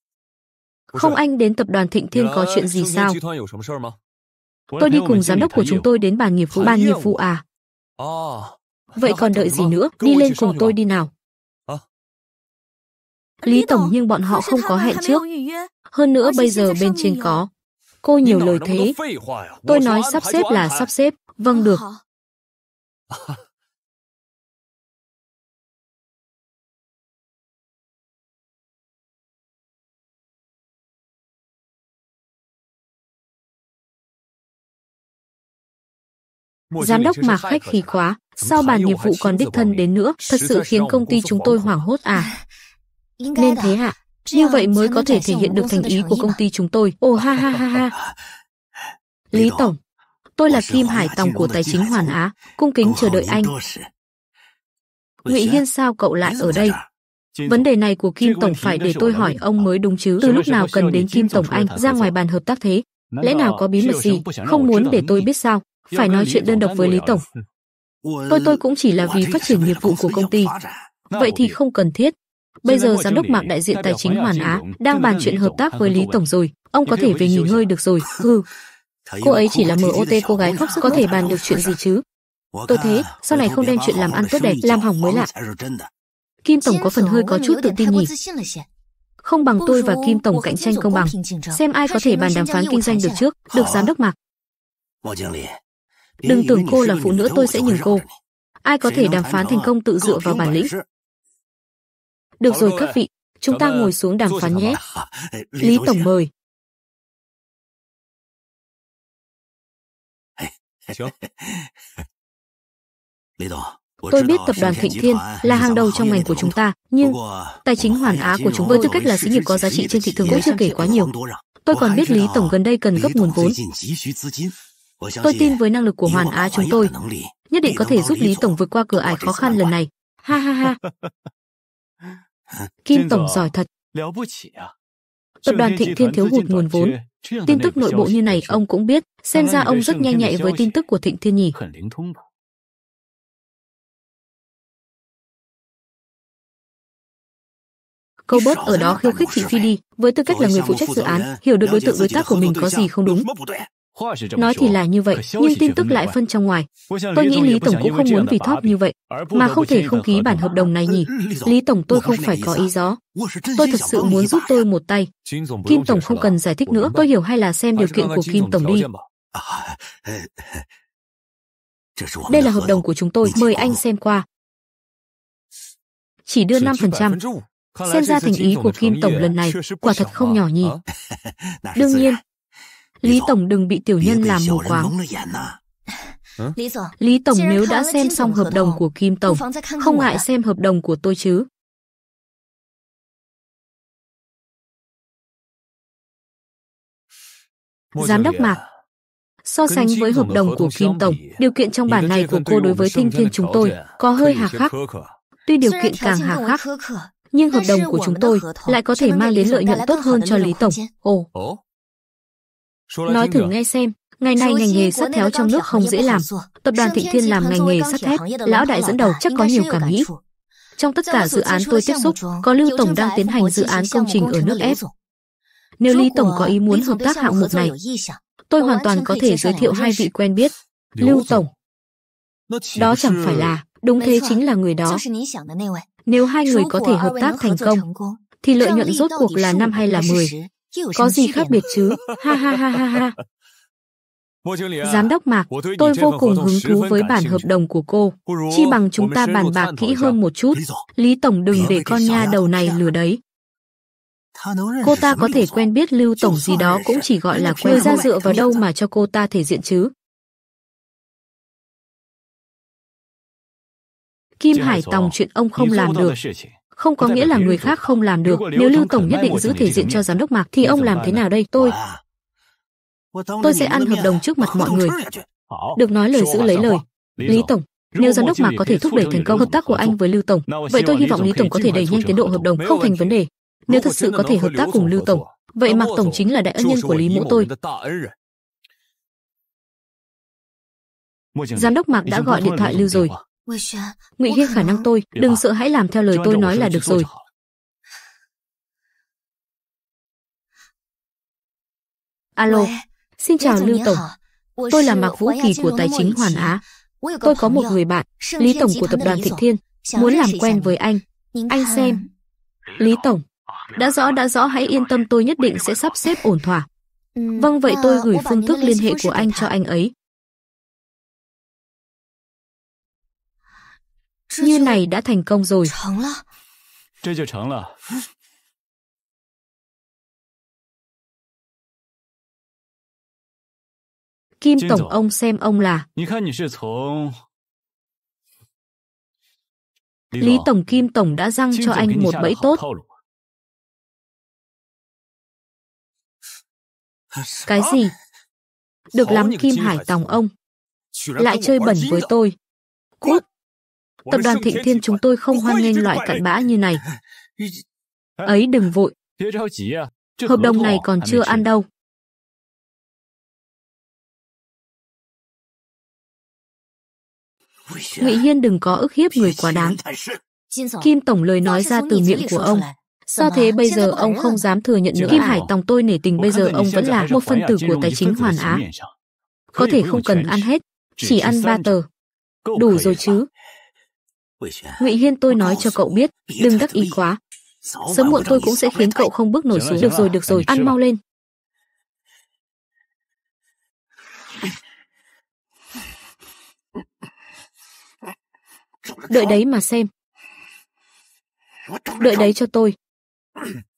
Không anh đến tập đoàn Thịnh Thiên có chuyện gì sao? Tôi đi cùng giám đốc của chúng tôi đến bàn nghiệp vụ ban nghiệp vụ à? à Vậy còn đợi gì nữa, đi lên cùng tôi đi nào. À. Lý Tổng nhưng bọn họ không có hẹn trước. Hơn nữa bây giờ bên trên có. Cô nhiều lời thế. À? Tôi nói sắp xếp là sắp xếp. Vâng được. Giám đốc Mạc khách khí quá, sao bàn nghiệp vụ còn đích thân đến nữa, thật sự khiến công ty chúng tôi hoảng hốt à. Nên thế ạ, à? như vậy mới có thể thể hiện được thành ý của công ty chúng tôi. Ồ ha ha ha ha. Lý Tổng, tôi là Kim Hải Tòng của Tài chính Hoàn Á, cung kính chờ đợi anh. Ngụy Hiên sao cậu lại ở đây? Vấn đề này của Kim Tổng phải để tôi hỏi ông mới đúng chứ. Từ lúc nào cần đến Kim Tổng anh ra ngoài bàn hợp tác thế? Lẽ nào có bí mật gì, không muốn để tôi biết sao? phải nói chuyện đơn độc với Lý Tổng. Tôi tôi cũng chỉ là vì phát triển nghiệp vụ của công ty. Vậy thì không cần thiết. Bây giờ giám đốc mạng đại diện tài chính Hoàn Á đang bàn chuyện hợp tác với Lý Tổng rồi. Ông có thể về nghỉ ngơi được rồi. Ừ. Cô ấy chỉ là MOT cô gái khóc sức có thể bàn được chuyện gì chứ. Tôi thế, sau này không đem chuyện làm ăn tốt đẹp, làm hỏng mới lạ. Kim Tổng có phần hơi có chút tự tin nhỉ không bằng tôi và Kim Tổng cạnh tranh công bằng, xem ai có thể bàn đàm phán kinh doanh được trước, được giám đốc Mạc. Đừng tưởng cô là phụ nữ tôi sẽ nhường cô. Ai có thể đàm phán thành công tự dựa vào bản lĩnh. Được rồi các vị, chúng ta ngồi xuống đàm phán nhé. Lý Tổng mời. Tôi biết tập đoàn Thịnh Thiên là hàng đầu trong ngành của chúng ta, nhưng tài chính hoàn á của chúng với tư cách là xí nghiệp có giá trị trên thị trường cũng chưa kể quá nhiều. Tôi còn biết Lý Tổng gần đây cần gấp nguồn vốn. Tôi tin với năng lực của Hoàn Á chúng tôi, nhất định có thể giúp Lý Tổng vượt qua cửa ải khó khăn lần này. Ha ha ha. Kim Tổng giỏi thật. Tập đoàn Thịnh Thiên thiếu hụt nguồn vốn. Tin tức nội bộ như này ông cũng biết, xem ra ông rất nhanh nhạy với tin tức của Thịnh Thiên nhỉ. Câu bớt ở đó khiêu khích chị Phi đi, với tư cách là người phụ trách dự án, hiểu được đối tượng đối tác của mình có gì không đúng. Nói thì là như vậy, nhưng tin tức lại phân trong ngoài. Tôi nghĩ Lý Tổng cũng không muốn vì Thorp như vậy, mà không thể không ký bản hợp đồng này nhỉ. Lý Tổng tôi không phải có ý gió. Tôi thật sự muốn giúp tôi một tay. Kim Tổng không cần giải thích nữa, tôi hiểu hay là xem điều kiện của Kim Tổng đi. Đây là hợp đồng của chúng tôi, mời anh xem qua. Chỉ đưa 5%. Xem ra thành ý của Kim Tổng lần này quả thật không nhỏ nhỉ. Đương nhiên, Lý Tổng đừng bị tiểu nhân làm mù quáng. À. Lý Tổng nếu đã xem xong hợp đồng của Kim Tổng, không ngại xem hợp đồng của tôi chứ. Giám đốc Mạc, so sánh với hợp đồng của Kim Tổng, điều kiện trong bản này của cô đối với Thanh Thiên chúng tôi à. có hơi hà khắc. Tuy điều kiện càng hà khắc, nhưng hợp đồng của chúng tôi lại có thể mang đến lợi nhuận tốt hơn cho Lý Tổng. Ồ, Nói thử nghe xem, ngày nay ngành nghề sắt thép trong nước không dễ làm. Tập đoàn Thịnh Thiên làm ngành nghề sắt thép, lão đại dẫn đầu chắc có nhiều cảm nghĩ. Trong tất cả dự án tôi tiếp xúc, có Lưu Tổng đang tiến hành dự án công trình ở nước F. Nếu Lý Tổng có ý muốn hợp tác hạng mục này, tôi hoàn toàn có thể giới thiệu hai vị quen biết. Lưu Tổng. Đó chẳng phải là, đúng thế chính là người đó. Nếu hai người có thể hợp tác thành công, thì lợi nhuận rốt cuộc là năm hay là 10, có gì khác biệt chứ? Ha ha ha ha ha. Giám đốc Mạc, tôi vô cùng hứng thú với bản hợp đồng của cô. Chi bằng chúng ta bàn bạc kỹ hơn một chút. Lý Tổng đừng để con nha đầu này lừa đấy. Cô ta có thể quen biết Lưu Tổng gì đó cũng chỉ gọi là quen. ra dựa vào đâu mà cho cô ta thể diện chứ? Kim Hải Tòng chuyện ông không làm được không có nghĩa là người khác không làm được. Nếu Lưu Tổng nhất định giữ thể diện cho giám đốc Mạc thì ông làm thế nào đây? Tôi... Tôi sẽ ăn hợp đồng trước mặt mọi người. Được nói lời giữ lấy lời. Lý Tổng, nếu giám đốc Mạc có thể thúc đẩy thành công hợp tác của anh với Lưu Tổng, vậy tôi hy vọng Lý Tổng có thể đẩy nhanh tiến độ hợp đồng không thành vấn đề. Nếu thật sự có thể hợp tác cùng Lưu Tổng, vậy Mạc Tổng chính là đại ân nhân của Lý Mỗ tôi. Giám đốc Mạc đã gọi điện thoại Lưu rồi. Ngụy hết khả năng tôi, đừng sợ hãy làm theo lời tôi nói là được rồi. Alo, xin chào Lưu Tổng. Tôi là Mạc Vũ Kỳ của Tài chính Hoàn Á. Tôi có một người bạn, Lý Tổng của Tập đoàn Thịnh Thiên, muốn làm quen với anh. Anh xem. Lý Tổng, đã rõ đã rõ hãy yên tâm tôi nhất định sẽ sắp xếp ổn thỏa. Ừ, vâng vậy ờ, tôi gửi phương thức liên hệ của anh cho anh ấy. Như này đã thành công rồi. Kim Tổng ông xem ông là Lý Tổng Kim Tổng đã răng cho anh một bẫy tốt. Cái gì? Được lắm Kim Hải Tòng ông. Lại chơi bẩn với tôi. Cút! Tập đoàn Thịnh Thiên chúng tôi không hoan nghênh loại cặn bã như này. Ấy đừng vội. Hợp đồng này còn chưa ăn đâu. Ngụy Hiên đừng có ức hiếp người quá đáng. Kim Tổng lời nói ra từ miệng của ông. Do thế bây giờ ông không dám thừa nhận nữa. Kim Hải Tòng tôi nể tình bây giờ ông vẫn là một phân tử của tài chính Hoàn Á. Có thể không cần ăn hết, chỉ ăn ba tờ. Đủ rồi chứ. Ngụy Hiên tôi nói cho cậu biết, đừng đắc ý quá. Sớm muộn tôi cũng sẽ khiến cậu không bước nổi xuống. Được rồi, được rồi, ăn mau lên. Đợi đấy mà xem. Đợi đấy cho tôi.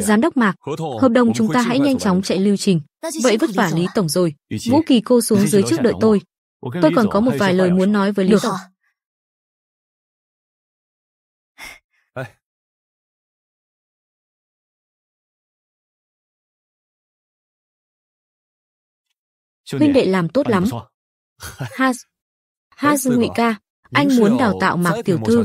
Giám đốc Mạc, hợp đồng chúng ta hãy nhanh chóng chạy lưu trình. Vậy vất vả Lý Tổng rồi. Vũ Kỳ cô xuống dưới trước đợi tôi. Tôi còn có một vài lời muốn nói với Lý Tổng. Huynh đệ làm tốt lắm. Haz, Haz Ngụy ca, anh muốn đào tạo Mạc Tiểu Thư.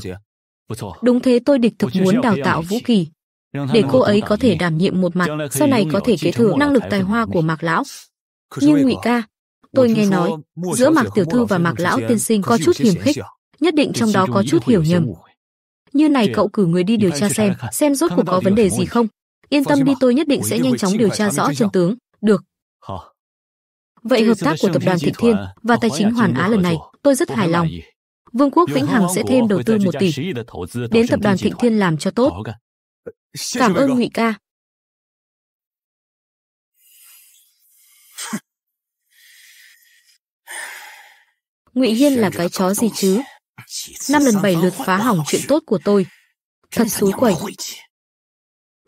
Đúng thế tôi địch thực muốn đào tạo Vũ Kỳ để cô ấy có thể đảm nhiệm một mặt, sau này có thể kế thừa năng lực tài hoa của Mạc Lão. Nhưng Ngụy Ca, tôi nghe nói, giữa Mạc Tiểu Thư và Mạc Lão tiên sinh có chút hiểm khích, nhất định trong đó có chút hiểu nhầm. Như này cậu cử người đi điều tra xem, xem rốt cuộc có vấn đề gì không. Yên tâm đi tôi nhất định sẽ nhanh chóng điều tra rõ chân tướng. Được. Vậy hợp tác của tập đoàn Thịnh Thiên và tài chính Hoàn Á lần này, tôi rất hài lòng. Vương quốc Vĩnh Hằng sẽ thêm đầu tư một tỷ đến tập đoàn Thịnh Thiên làm cho tốt. Cảm ơn Ngụy ca. Ngụy Hiên là cái chó gì chứ? À, Năm lần bảy lượt phá hỏng chuyện tốt của tôi. Thật xúi quẩy.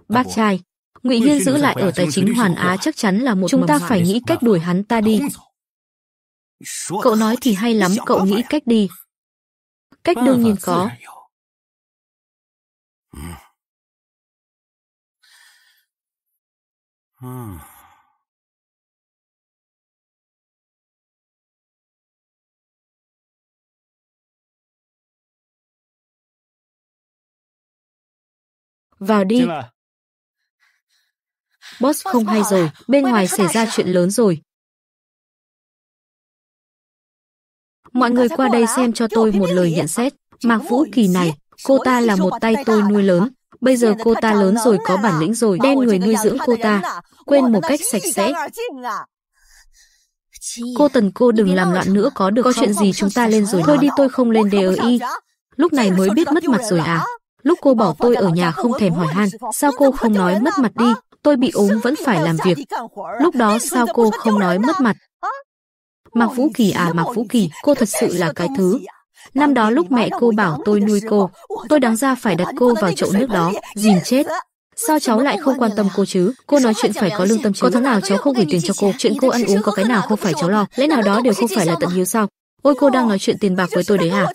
Bác trai, Ngụy Hiên giữ lại ở tài chính Hoàn Á à. chắc chắn là một chúng ta phải nghĩ cách đuổi hắn ta đi. Cậu nói thì hay lắm, cậu nghĩ à. cách đi. Cách đương nhiên có. Vào đi. Boss không hay rồi, bên ngoài xảy ra chuyện lớn rồi. Mọi người qua đây xem cho tôi một lời nhận xét. Mạc Vũ Kỳ này, cô ta là một tay tôi nuôi lớn, Bây giờ cô ta lớn rồi có bản lĩnh rồi, đem người nuôi dưỡng cô ta, quên một cách sạch sẽ. Cô Tần cô đừng làm loạn nữa có được Có chuyện gì chúng ta lên rồi Thôi đi tôi không lên DEI. Lúc này mới biết mất mặt rồi à. Lúc cô bỏ tôi ở nhà không thèm hỏi han, sao cô không nói mất mặt đi, tôi bị ốm vẫn phải làm việc. Lúc đó sao cô không nói mất mặt? À, Mạc Vũ Kỳ à Mạc Vũ Kỳ, cô thật sự là cái thứ. Năm đó lúc mẹ cô bảo tôi nuôi cô, tôi đáng ra phải đặt cô vào chậu nước đó, dìm chết. Sao cháu lại không quan tâm cô chứ? Cô nói chuyện phải có lương tâm chứ. Có tháng nào cháu không gửi tiền cho cô? Chuyện cô ăn uống có cái nào không phải cháu lo? Lẽ nào đó đều không phải là tận hiếu sao? Ôi cô đang nói chuyện tiền bạc với tôi đấy à?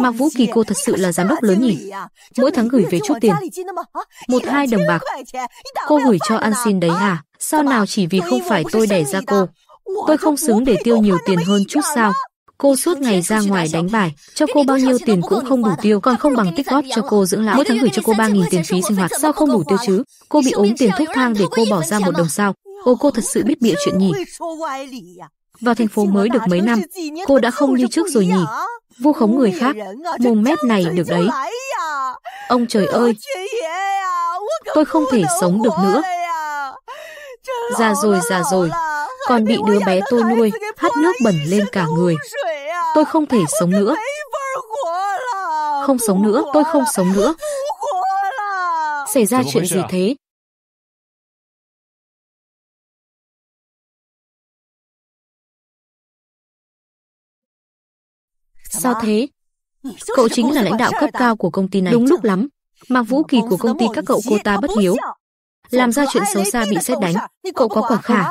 Mạc Vũ Kỳ à? cô thật sự là giám đốc lớn nhỉ? À? Mỗi tháng gửi về chút tiền. Một hai đồng bạc. Cô gửi cho ăn xin đấy à? Sao nào chỉ vì không phải tôi đẻ ra cô? Tôi không xứng để tiêu nhiều tiền hơn chút sao? Cô suốt ngày ra ngoài đánh bài, cho cô bao nhiêu tiền cũng không đủ tiêu, còn không bằng tích góp cho cô dưỡng lão. Mỗi tháng gửi cho cô 3.000 tiền phí sinh hoạt, sao không đủ tiêu chứ? Cô bị ốm tiền thuốc thang để cô bỏ ra một đồng sao. Ô cô thật sự biết bịa chuyện nhỉ? Vào thành phố mới được mấy năm, cô đã không như trước rồi nhỉ? Vu khống người khác, mồm mép này được đấy. Ông trời ơi, tôi không thể sống được nữa. Già rồi, già rồi, còn bị đứa bé tôi nuôi, hắt nước bẩn lên cả người tôi không thể sống nữa. Không sống nữa, tôi không sống nữa. Xảy ra chuyện gì à? thế? Sao thế? Cậu chính là lãnh đạo cấp cao của công ty này. Đúng lúc lắm. Mạc Vũ Kỳ của công ty các cậu cô ta bất hiếu. Làm ra chuyện xấu xa bị xét đánh. Cậu có quả khả.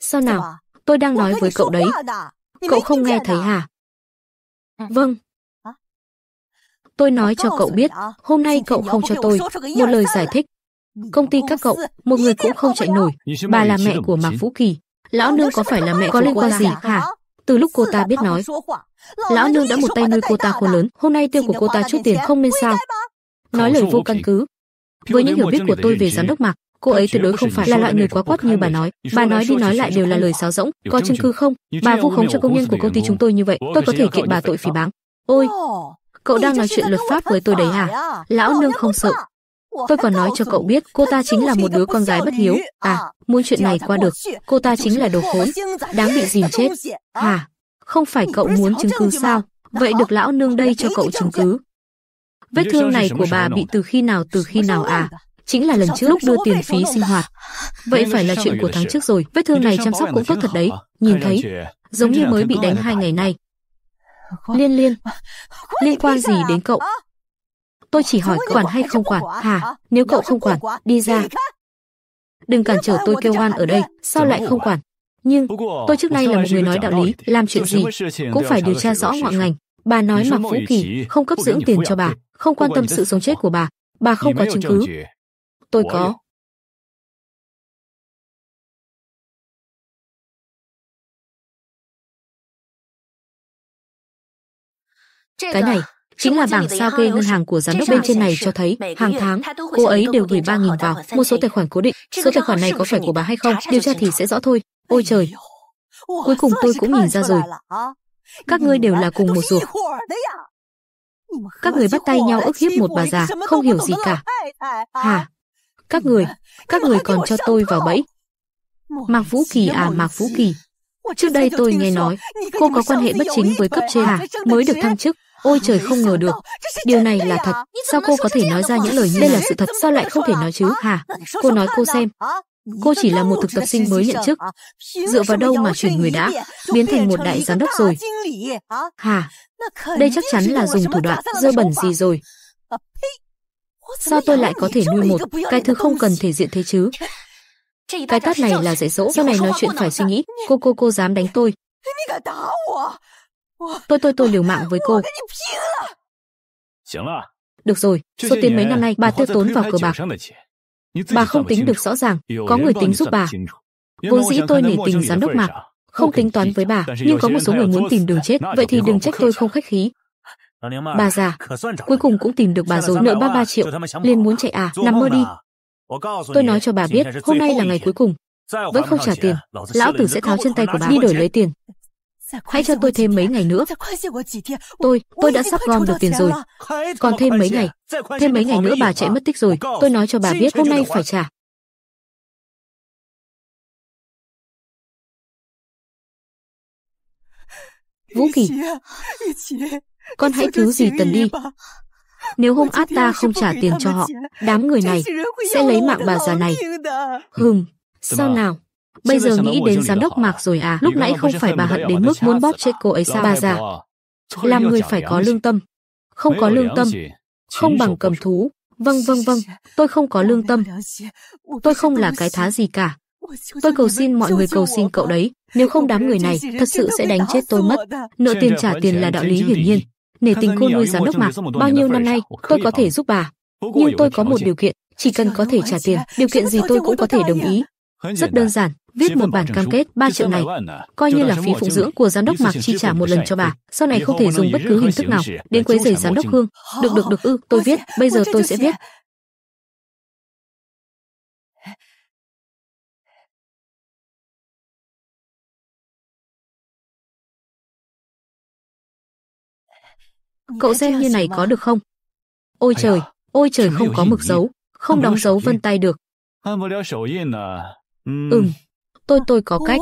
Sao nào? Tôi đang nói với cậu đấy. Cậu không nghe thấy à? hả? Ừ. Vâng. Tôi nói cho cậu biết, à? hôm nay cậu không cho tôi một lời giải thích. Công ty các cậu, một người cũng không chạy nổi. Bà là mẹ của Mạc Phú Kỳ. Lão nương có phải là mẹ có liên quan gì hả? Từ lúc cô ta biết nói, lão nương đã một tay nuôi cô ta khôn lớn. Hôm nay tiêu của cô ta chút tiền không nên sao. Nói lời vô căn cứ. Với những hiểu biết của tôi về giám đốc Mạc, cô ấy tuyệt đối không phải là loại người quá quát như bà nói. Bà nói đi nói lại đều là lời sáo rỗng, có chứng cứ không? Bà vu khống cho công nhân của công ty chúng tôi như vậy, tôi có thể kiện bà tội phỉ báng. Ôi, cậu đang nói chuyện luật pháp với tôi đấy hả? Lão nương không sợ. Tôi còn nói cho cậu biết, cô ta chính là một đứa con gái bất hiếu. À, à, muốn chuyện này qua được, cô ta chính là đồ khốn, đáng bị dìm chết. À, không phải cậu muốn chứng cứ sao? Vậy được lão nương đây cho cậu chứng cứ. Vết thương này của bà bị từ khi nào từ khi nào à? Chính là lần trước lúc đưa tiền phí sinh hoạt. Vậy phải là chuyện của tháng trước rồi, vết thương này chăm sóc cũng tốt thật đấy. Nhìn thấy, giống như mới bị đánh hai ngày nay. Liên liên, liên quan gì đến cậu? Tôi chỉ hỏi quản hay không quản, hả? Nếu cậu không quản, đi ra. Đừng cản trở tôi kêu oan ở đây, sao lại không quản? Nhưng, tôi trước nay là một người nói đạo lý, làm chuyện gì cũng phải điều tra rõ ngọn ngành. Bà nói Mạc Vũ Kỳ không cấp dưỡng tiền cho bà, không quan tâm sự sống chết của bà, bà không có chứng cứ, Tôi có. Cái này chính là bảng sao kê ngân hàng của giám đốc bên trên này cho thấy hàng tháng cô ấy đều gửi 3.000 vào một số tài khoản cố định. Số tài khoản này có phải của bà hay không? Điều tra thì sẽ rõ thôi. Ôi trời! Cuối ờ, cùng tôi cũng nhìn ra rồi. Các ngươi đều là cùng một ruột. Các người bắt tay nhau ức hiếp một bà già, không hiểu gì cả. hà các người, các người còn cho tôi vào bẫy. Mạc Vũ Kỳ à Mạc Vũ Kỳ. Trước đây tôi nghe nói, cô có quan hệ bất chính với cấp trên à, mới được thăng chức. Ôi trời không ngờ được, điều này là thật. Sao cô có thể nói ra những lời như đây là sự thật, sao lại không thể nói chứ, hả? Cô nói cô xem. Cô chỉ là một thực tập sinh mới nhận chức. Dựa vào đâu mà chuyển người đã, biến thành một đại giám đốc rồi. Hả? Đây chắc chắn là dùng thủ đoạn dơ bẩn gì rồi. Sao tôi lại có thể nuôi một cái thứ không cần thể diện thế chứ? Cái tát này là dạy dỗ, sau này nói chuyện phải suy nghĩ. Cô cô cô dám đánh tôi. Tôi tôi tôi liều mạng với cô. Được rồi, số tiền mấy năm nay bà tiêu tốn vào cờ bạc. Bà không tính được rõ ràng, có người tính giúp bà. Vốn dĩ tôi nể tình giám đốc mạc, không tính toán với bà, nhưng có một số người muốn tìm đường chết, vậy thì đừng trách tôi không khách khí. Bà già, cuối cùng cũng tìm được bà rồi. nợ ba ba triệu, liền muốn chạy à, nằm mơ đi. Tôi nói cho bà biết, hôm nay là ngày cuối cùng. Vẫn không trả tiền, lão tử sẽ tháo chân tay của bà đi đổi lấy tiền. Hãy cho tôi thêm mấy ngày nữa. Tôi, tôi đã sắp gom được tiền rồi. Còn thêm mấy ngày, thêm mấy ngày nữa bà chạy mất tích rồi. Tôi nói cho bà biết hôm nay phải trả. Vũ Kỳ, con hãy cứu gì Tần đi. Nếu hôm át ta không trả tiền cho họ, đám người này sẽ lấy mạng bà già này. Hừm, sao nào? Bây giờ nghĩ đến giám đốc Mạc rồi à? Lúc nãy không phải bà hận đến mức muốn bóp à? chết cô ấy sao bà già? Làm người phải có lương tâm. Không có lương tâm. Không bằng cầm thú. Vâng vâng vâng, tôi không có lương tâm. Tôi không là cái thá gì cả. Tôi cầu xin mọi người cầu xin cậu đấy, nếu không đám người này thật sự sẽ đánh chết tôi mất. Nợ tiền trả tiền là đạo lý hiển nhiên, Nể tình cô nuôi giám đốc Mạc, bao nhiêu năm nay tôi có thể giúp bà, nhưng tôi có một điều kiện, chỉ cần có thể trả tiền, điều kiện gì tôi cũng có thể đồng ý. Rất đơn giản, viết một bản cam kết 3 triệu này, à? coi như là phí phụng dưỡng của giám đốc Mạc chi trả một lần cho bà, sau này không thể dùng bất cứ hình thức nào, đến quấy rầy giám đốc Hương. Được được được ư, ừ, tôi viết, bây giờ tôi sẽ viết. Cậu xem như này có được không? Ôi trời, ôi trời không có mực dấu, không đóng dấu vân tay được. À? Ừm, tôi tôi có cách.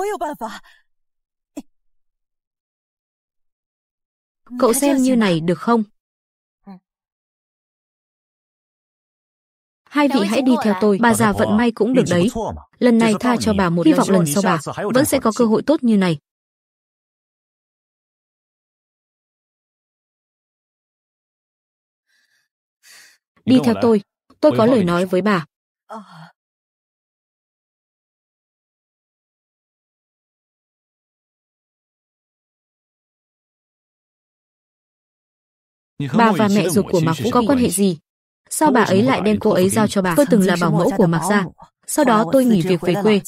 Cậu xem như này được không? Ừ. Hai vị hãy đi theo tôi, bà già vận may cũng được đấy. Lần này tha cho bà một hy vọng lần sau bà vẫn sẽ có cơ hội tốt như này. Đi theo tôi, tôi có lời nói với bà. Ờ. Bà và mẹ ruột của Mạc cũng có quan hệ gì? Sao bà ấy lại đem cô ấy giao cho bà? Tôi từng là bảo mẫu của Mạc gia. Sau đó tôi nghỉ việc về quê.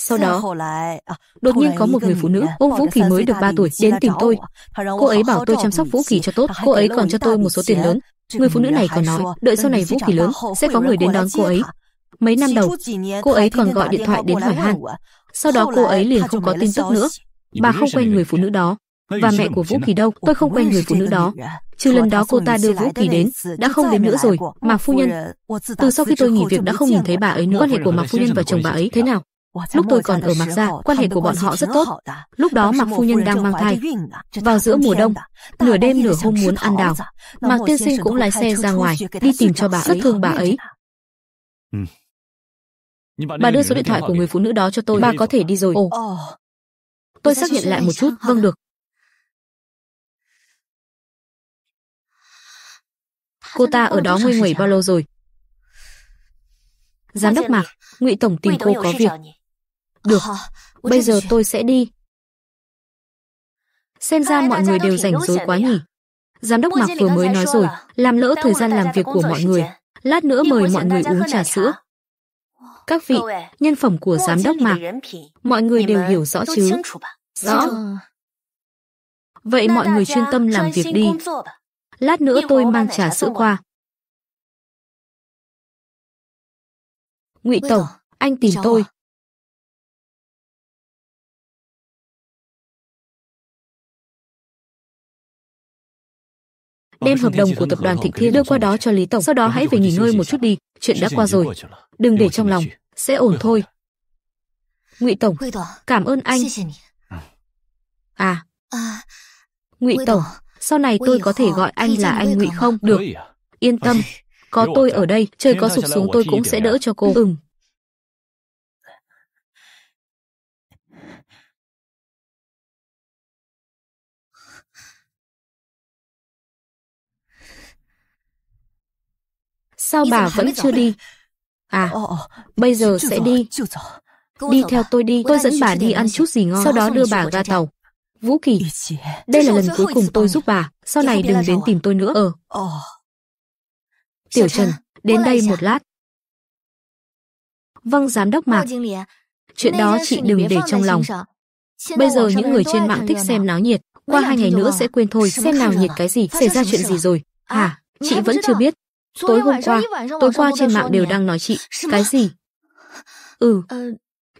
Sau đó, à, đột nhiên có một người phụ nữ à? ông Vũ Kỳ mới được 3 tuổi đến tìm tôi. Cô ấy bảo tôi chăm sóc Vũ Kỳ cho tốt, à, cô ấy còn cho tôi một số tiền lớn. Người phụ nữ này còn nói, đợi sau này Vũ Kỳ lớn, sẽ có người đến đón cô ấy. Mấy năm đầu, cô ấy còn gọi điện thoại đến hỏi han. Sau đó cô ấy liền không có tin tức nữa. Bà không quen người phụ nữ đó. Và mẹ của Vũ Kỳ đâu, tôi không quen người phụ nữ đó. Trừ lần đó cô ta đưa Vũ Kỳ đến, đã không đến nữa rồi, Mạc Phu Nhân. Từ sau khi tôi nghỉ việc đã không nhìn thấy bà ấy nữa. Quan hệ của Mạc Phu Nhân và chồng bà ấy thế nào? Lúc tôi còn ở Mạc Gia, quan hệ của bọn họ rất tốt. Lúc đó Mạc Phu Nhân đang mang thai. À? Vào giữa mùa đông, nửa đêm nửa hôm muốn ăn đào. Mạc Tiên Sinh cũng lái xe ra ngoài, đi tìm cho bà Rất thương bà ấy. Ừ. Bà đưa số điện thoại của người phụ nữ đó cho tôi. Bà có thể đi rồi. Ồ. Tôi xác nhận lại một chút. Vâng được. Cô ta ở đó nguy nguẩy bao lâu rồi? Giám đốc Mạc, Ngụy tổng tìm cô có việc. Được, ờ, bây giờ tôi sẽ đi. Xem ra mọi người đều rảnh rỗi quá nhỉ. Giám đốc Mạc vừa mới nói rồi, làm lỡ thời gian làm việc của mọi người. Lát nữa mời mọi người uống trà sữa. Các vị, nhân phẩm của giám đốc Mạc, mọi người đều hiểu rõ chứ? Rõ. Vậy mọi người chuyên tâm làm việc đi. Lát nữa tôi mang trà sữa qua. Ngụy Tổng, anh tìm tôi, đem hợp đồng của tập đoàn Thịnh Thiên đưa qua đó cho Lý tổng, sau đó hãy về nghỉ ngơi một chút đi, chuyện đã qua rồi, đừng để trong lòng, sẽ ổn thôi. Ngụy tổng, cảm ơn anh. À. à. Ngụy tổng, sau này tôi có thể gọi anh là anh Ngụy không? Được. À. Yên tâm, có tôi ở đây, trời có sụp xuống tôi cũng sẽ đỡ cho cô. Ừm. Sao bà vẫn chưa đi? À, bây giờ sẽ đi. Đi theo tôi đi, tôi dẫn bà đi ăn chút gì ngon, sau đó đưa bà ra tàu. Vũ Kỳ, đây là lần cuối cùng tôi giúp bà, sau này đừng đến tìm tôi nữa. Ờ. Tiểu Trần, đến đây một lát. Vâng giám đốc Mạc, chuyện đó ờ, chị đừng để trong lòng. Bây giờ những người trên mạng thích xem náo nhiệt, qua hai ngày nữa sẽ quên thôi, xem nào nhiệt cái gì, xảy ra chuyện gì rồi. À, à chị vẫn chưa biết. Tối hôm qua, tối qua trên mạng đều đang nói chị, cái gì? Ừ, ờ,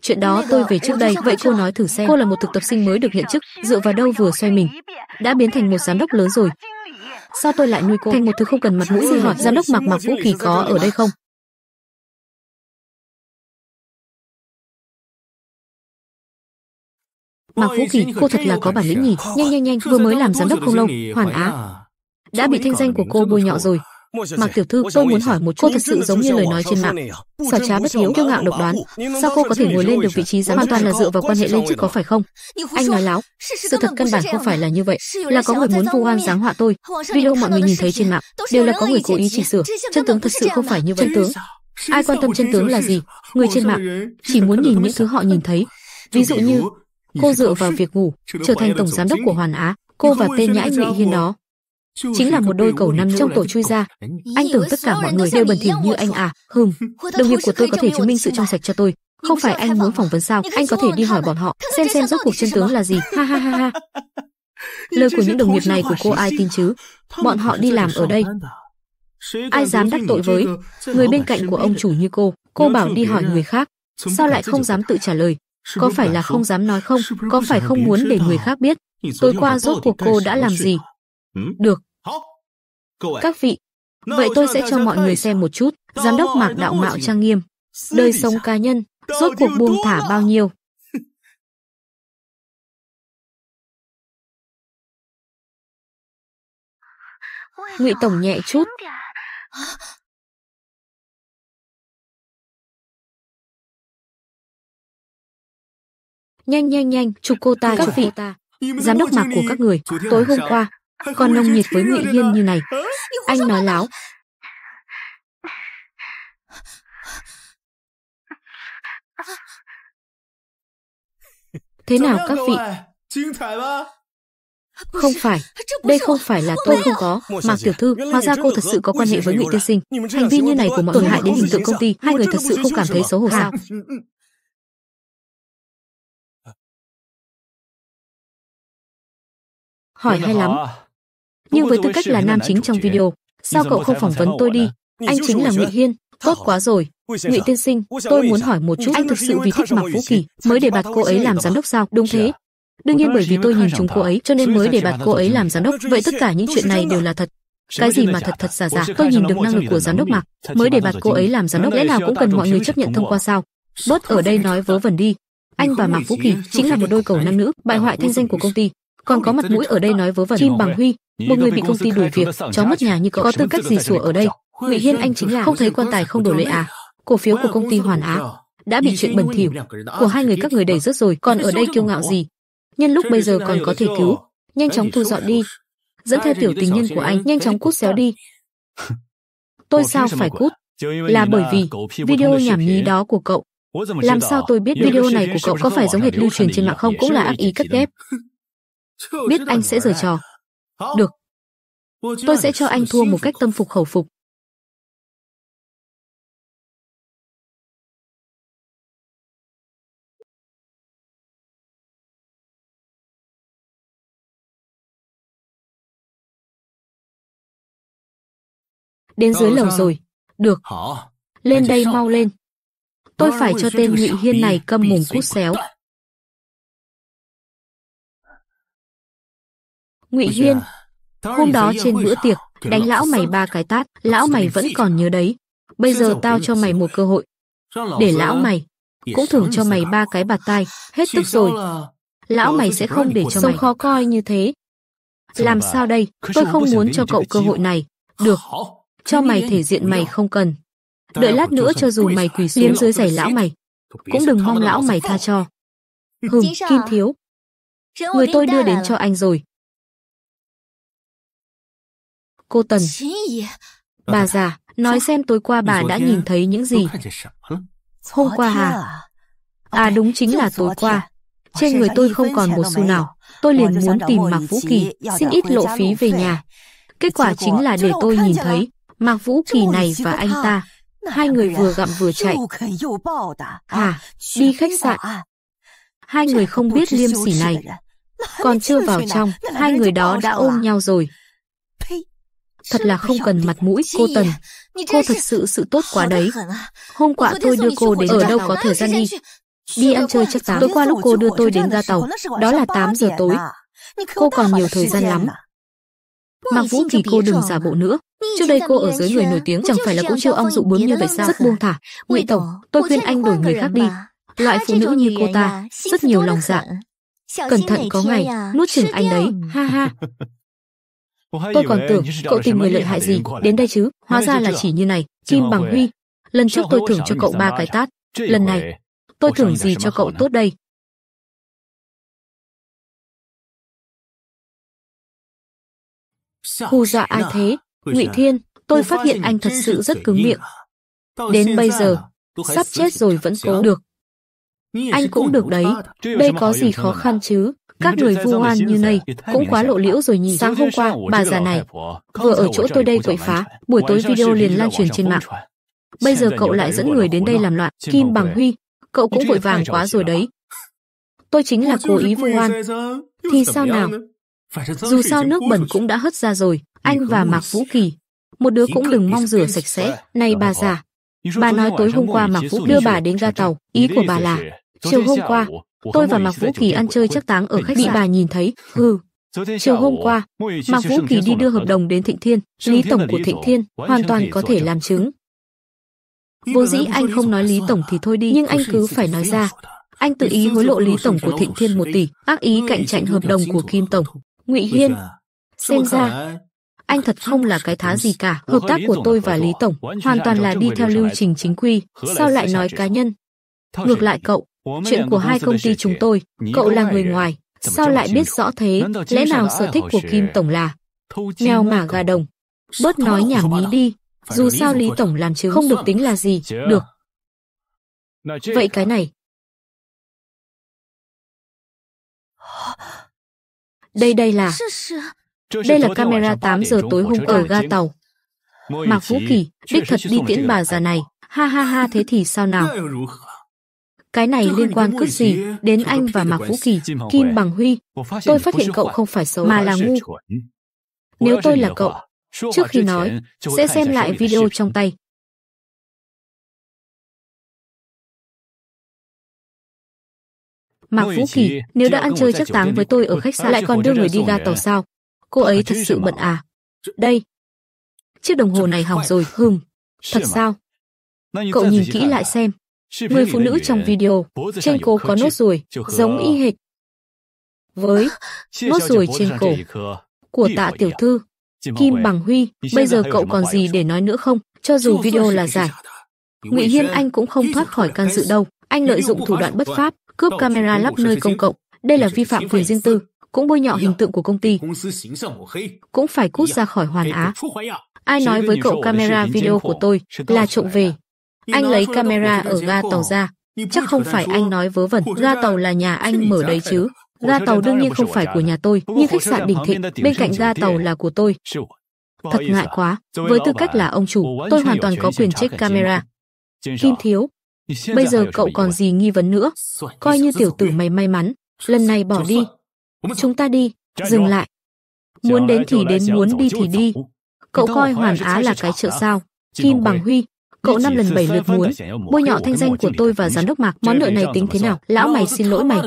Chuyện đó tôi về trước đây, vậy cô nói thử xem. Cô là một thực tập sinh mới được hiện chức, dựa vào đâu vừa xoay mình. Đã biến thành một giám đốc lớn rồi. Sao tôi lại nuôi cô? Thành một thứ không cần mặt mũi gì hỏi giám đốc mặc mặc vũ kỳ có ở đây không? Mạc Vũ Kỳ, cô thật là có bản lĩnh nhỉ, nhanh nhanh nhanh, vừa mới làm giám đốc không lâu, Hoàn Á. Đã bị thanh danh của cô bôi nhọ rồi, Mạc tiểu thư, tôi muốn hỏi một cô thật sự giống như lời nói trên mạng. Xảo trá bất hiếu, kiêu ngạo độc đoán. Sao cô có thể ngồi lên được vị trí giám hoàn toàn là dựa vào quan hệ lên chức có phải không? Anh nói láo. Sự thật căn bản không phải là như vậy. Là có người muốn vu oan giáng họa tôi. Video mọi người nhìn thấy trên mạng đều là có người cố ý chỉnh sửa. Chân tướng thật sự không phải như vậy tướng. Ai quan tâm chân tướng là gì? Người trên mạng chỉ muốn nhìn những thứ họ nhìn thấy. Ví dụ như cô dựa vào việc ngủ trở thành tổng giám đốc của Hoàn Á, cô và tên nhãi Ngụy Hiên đó chính là một đôi cầu năng trong tổ chui ra anh tưởng tất cả mọi người đều bẩn thỉu như anh à hừm đồng nghiệp của tôi có thể chứng minh sự trong sạch cho tôi không phải anh muốn phỏng vấn sao anh có thể đi hỏi bọn họ xem xem rốt cuộc chân tướng là gì ha ha ha ha lời của những đồng nghiệp này của cô ai tin chứ bọn họ đi làm ở đây ai dám đắc tội với người bên cạnh của ông chủ như cô cô bảo đi hỏi người khác sao lại không dám tự trả lời có phải là không dám nói không có phải không muốn để người khác biết tối qua rốt cuộc cô đã làm gì được các vị, vậy tôi sẽ cho mọi người xem một chút, giám đốc Mạc Đạo Mạo Trang Nghiêm, đời sống cá nhân, rốt cuộc buông thả bao nhiêu. Ngụy Tổng nhẹ chút. Nhanh nhanh nhanh, chụp cô ta, các vị ta. Giám đốc mạc của các người, tối hôm qua, con nông nhiệt với Ngụy Hiên như này. Anh nói láo. Thế nào các vị? À, không phải, đây không phải là tôi không có, mà tiểu thư, hóa ra cô thật sự có quan hệ với Ngụy Tiên Sinh. Hành vi như này của mọi người hại đến hình tượng công ty, hai người thật sự không cảm thấy xấu hổ sao? Hỏi hay lắm. Nhưng với tư cách là nam chính trong video, sao cậu không phỏng vấn tôi đi? Anh chính là Ngụy Hiên, tốt quá rồi. Ngụy tiên sinh, tôi muốn hỏi một chút, anh thực sự vì thích Mạc Vũ Kỳ mới để bạt cô ấy làm giám đốc sao? Đúng thế. Đương nhiên bởi vì tôi nhìn chúng cô ấy cho nên mới để bạt cô ấy làm giám đốc, vậy tất cả những chuyện này đều là thật. Cái gì mà thật thật giả giả, tôi nhìn được năng lực của giám đốc Mạc, mới để bạt cô ấy làm giám đốc lẽ nào cũng cần mọi người chấp nhận thông qua sao? Bớt ở đây nói vớ vẩn đi. Anh và Mạc Vũ Kỳ chính là một đôi cầu nam nữ, bại hoại thanh danh của công ty, còn có mặt mũi ở đây nói vớ vẩn Kim bằng huy một người bị công ty đuổi việc chó mất nhà như có tư cách gì sủa ở đây ngụy hiên anh chính là không thấy quan tài không đổ lệ à cổ phiếu của công ty hoàn á đã bị chuyện bẩn thỉu của hai người các người đẩy rớt rồi còn ở đây kiêu ngạo gì nhân lúc bây giờ còn có thể cứu nhanh chóng thu dọn đi dẫn theo tiểu tình nhân của anh nhanh chóng cút xéo đi tôi sao phải cút là bởi vì video nhảm nhí đó của cậu làm sao tôi biết video này của cậu có phải giống hệt lưu truyền trên mạng không cũng là ác ý cắt ghép biết anh sẽ giở trò. Được. Tôi sẽ cho anh thua một cách tâm phục khẩu phục. Đến dưới lầu rồi. Được. Lên đây mau lên. Tôi phải cho tên Ngụy Hiên này câm mùng cút xéo. Ngụy Duyên. Hôm đó trên bữa tiệc, đánh lão mày ba cái tát, lão mày vẫn còn nhớ đấy. Bây giờ tao cho mày một cơ hội. Để lão mày, cũng thưởng cho mày ba cái bạt tai, hết tức rồi. Lão mày sẽ không để cho mày khó coi như thế. Làm sao đây, tôi không muốn cho cậu cơ hội này. Được, cho mày thể diện mày không cần. Đợi lát nữa cho dù mày quỳ xuống dưới giày lão mày, cũng đừng mong lão mày tha cho. Hừm, Kim Thiếu. Người tôi đưa đến cho anh rồi cô Tần. Bà già, nói xem tối qua bà đã nhìn thấy những gì. Hôm qua hả? À đúng chính là tối qua. Trên người tôi không còn một xu nào. Tôi liền muốn tìm Mạc Vũ Kỳ, xin ít lộ phí về nhà. Kết quả chính là để tôi nhìn thấy Mạc Vũ Kỳ này và anh ta. Hai người vừa gặm vừa chạy. À, đi khách sạn. À. Hai người không biết liêm sỉ này. Còn chưa vào trong, hai người đó đã ôm nhau rồi. Thật là không cần mặt mũi, cô Tần. Cô thật sự sự tốt quá đấy. Hôm qua tôi đưa cô đến ở đâu có thời gian đi. Đi ăn chơi chắc 8. Tối qua lúc cô đưa tôi đến ra tàu, đó là 8 giờ tối. Cô còn nhiều thời gian lắm. mặc Vũ thì cô đừng giả bộ nữa. Trước đây cô ở dưới người nổi tiếng chẳng phải là cũng chiêu ong dụ bướm như vậy sao? Rất buông thả. Ngụy Tổng, tôi khuyên anh đổi người khác đi. Loại phụ nữ như cô ta, rất nhiều lòng dạ. Cẩn thận có ngày, nuốt chừng anh đấy, ha ha. Tôi còn tưởng cậu tìm người lợi hại gì đến đây chứ, hóa ra là chỉ như này, Kim Bằng Huy. Lần trước tôi thưởng cho cậu ba cái tát, lần này tôi thưởng gì cho cậu à? tốt đây? Hù dọa ai thế? Ngụy Thiên, tôi phát hiện anh thật sự rất cứng miệng. Đến bây giờ, sắp chết rồi vẫn cố được. Anh cũng được đấy, đây có gì khó khăn chứ? các người vu oan như này cũng quá lộ liễu rồi nhỉ. Sáng hôm qua, bà già này vừa ở chỗ tôi đây quậy phá, buổi tối video liền lan truyền trên mạng. Bây giờ cậu lại dẫn người đến đây làm loạn, Kim Bằng Huy, cậu cũng vội vàng quá rồi đấy. Tôi chính là cố ý vu oan. Thì sao nào? Dù sao nước bẩn cũng đã hất ra rồi, anh và Mạc Vũ Kỳ, một đứa cũng đừng mong rửa sạch sẽ. Này bà già, bà nói tối hôm qua Mạc Vũ đưa bà đến ga tàu, ý của bà là chiều hôm qua Tôi và Mạc Vũ Kỳ ăn chơi chắc táng ở khách sạn bị bà nhìn thấy. Hừ. Chiều hôm qua, Mạc Vũ Kỳ đi đưa hợp đồng đến Thịnh Thiên, Lý Tổng của Thịnh Thiên, hoàn toàn có thể làm chứng. Vô dĩ anh không nói Lý Tổng thì thôi đi, nhưng anh cứ phải nói ra. Anh tự ý hối lộ Lý Tổng của Thịnh Thiên một tỷ, ác ý cạnh tranh hợp đồng của Kim Tổng, Ngụy Hiên. Xem ra, anh thật không là cái thá gì cả. Hợp tác của tôi và Lý Tổng hoàn toàn là đi theo lưu trình chính quy, sao lại nói cá nhân? Ngược lại cậu, Chuyện của hai công ty chúng tôi, cậu là người ngoài, sao lại biết rõ thế, lẽ nào sở thích của Kim Tổng là mèo mả gà đồng. Bớt nói nhảm nhí đi, dù sao Lý Tổng làm chứ không được tính là gì, được. Vậy cái này. Đây đây là... Đây là camera 8 giờ tối hôm ở ga tàu. Mạc Vũ Kỳ, đích thật đi tiễn bà già này. Ha ha ha thế thì sao nào? Cái này liên quan cướp gì đến anh và Mạc Vũ Kỳ, Kim Bằng Huy. Tôi phát hiện cậu không phải xấu mà là ngu. Nếu tôi là cậu, trước khi nói, sẽ xem lại video trong tay. Mạc Vũ Kỳ, nếu đã ăn chơi chắc táng với tôi ở khách sạn lại còn đưa người đi ga tàu sao? Cô ấy thật sự bận à? Đây. Chiếc đồng hồ này hỏng rồi, hừm. Thật sao? Cậu nhìn kỹ lại xem. Người phụ nữ trong video, trên cổ có nốt ruồi, giống y hệt với nốt ruồi trên cổ của tạ tiểu thư. Kim Bằng Huy, bây giờ cậu còn gì để nói nữa không? Cho dù video là giả, Ngụy Hiên Anh cũng không thoát khỏi can dự đâu. Anh lợi dụng thủ đoạn bất pháp, cướp camera lắp nơi công cộng. Đây là vi phạm quyền riêng tư, cũng bôi nhọ hình tượng của công ty. Cũng phải cút ra khỏi Hoàn Á. Ai nói với cậu camera video của tôi là trộm về, anh lấy camera ở ga tàu ra. Chắc không phải anh nói vớ vẩn, ga tàu là nhà anh mở đấy chứ. Ga tàu đương nhiên không phải của nhà tôi, nhưng khách sạn đỉnh Thịnh bên cạnh ga tàu là của tôi. Thật ngại quá, với tư cách là ông chủ, tôi hoàn toàn có quyền check camera. Kim Thiếu, bây giờ cậu còn gì nghi vấn nữa? Coi như tiểu tử mày may mắn, lần này bỏ đi. Chúng ta đi, dừng lại. Muốn đến thì đến, muốn đi thì đi. Cậu coi Hoàn Á là cái chợ sao? Kim Bằng Huy, Cậu năm lần bảy lượt muốn bôi nhọ thanh danh của tôi và giám đốc Mạc. Món nợ này tính thế nào? Lão mày xin lỗi mày.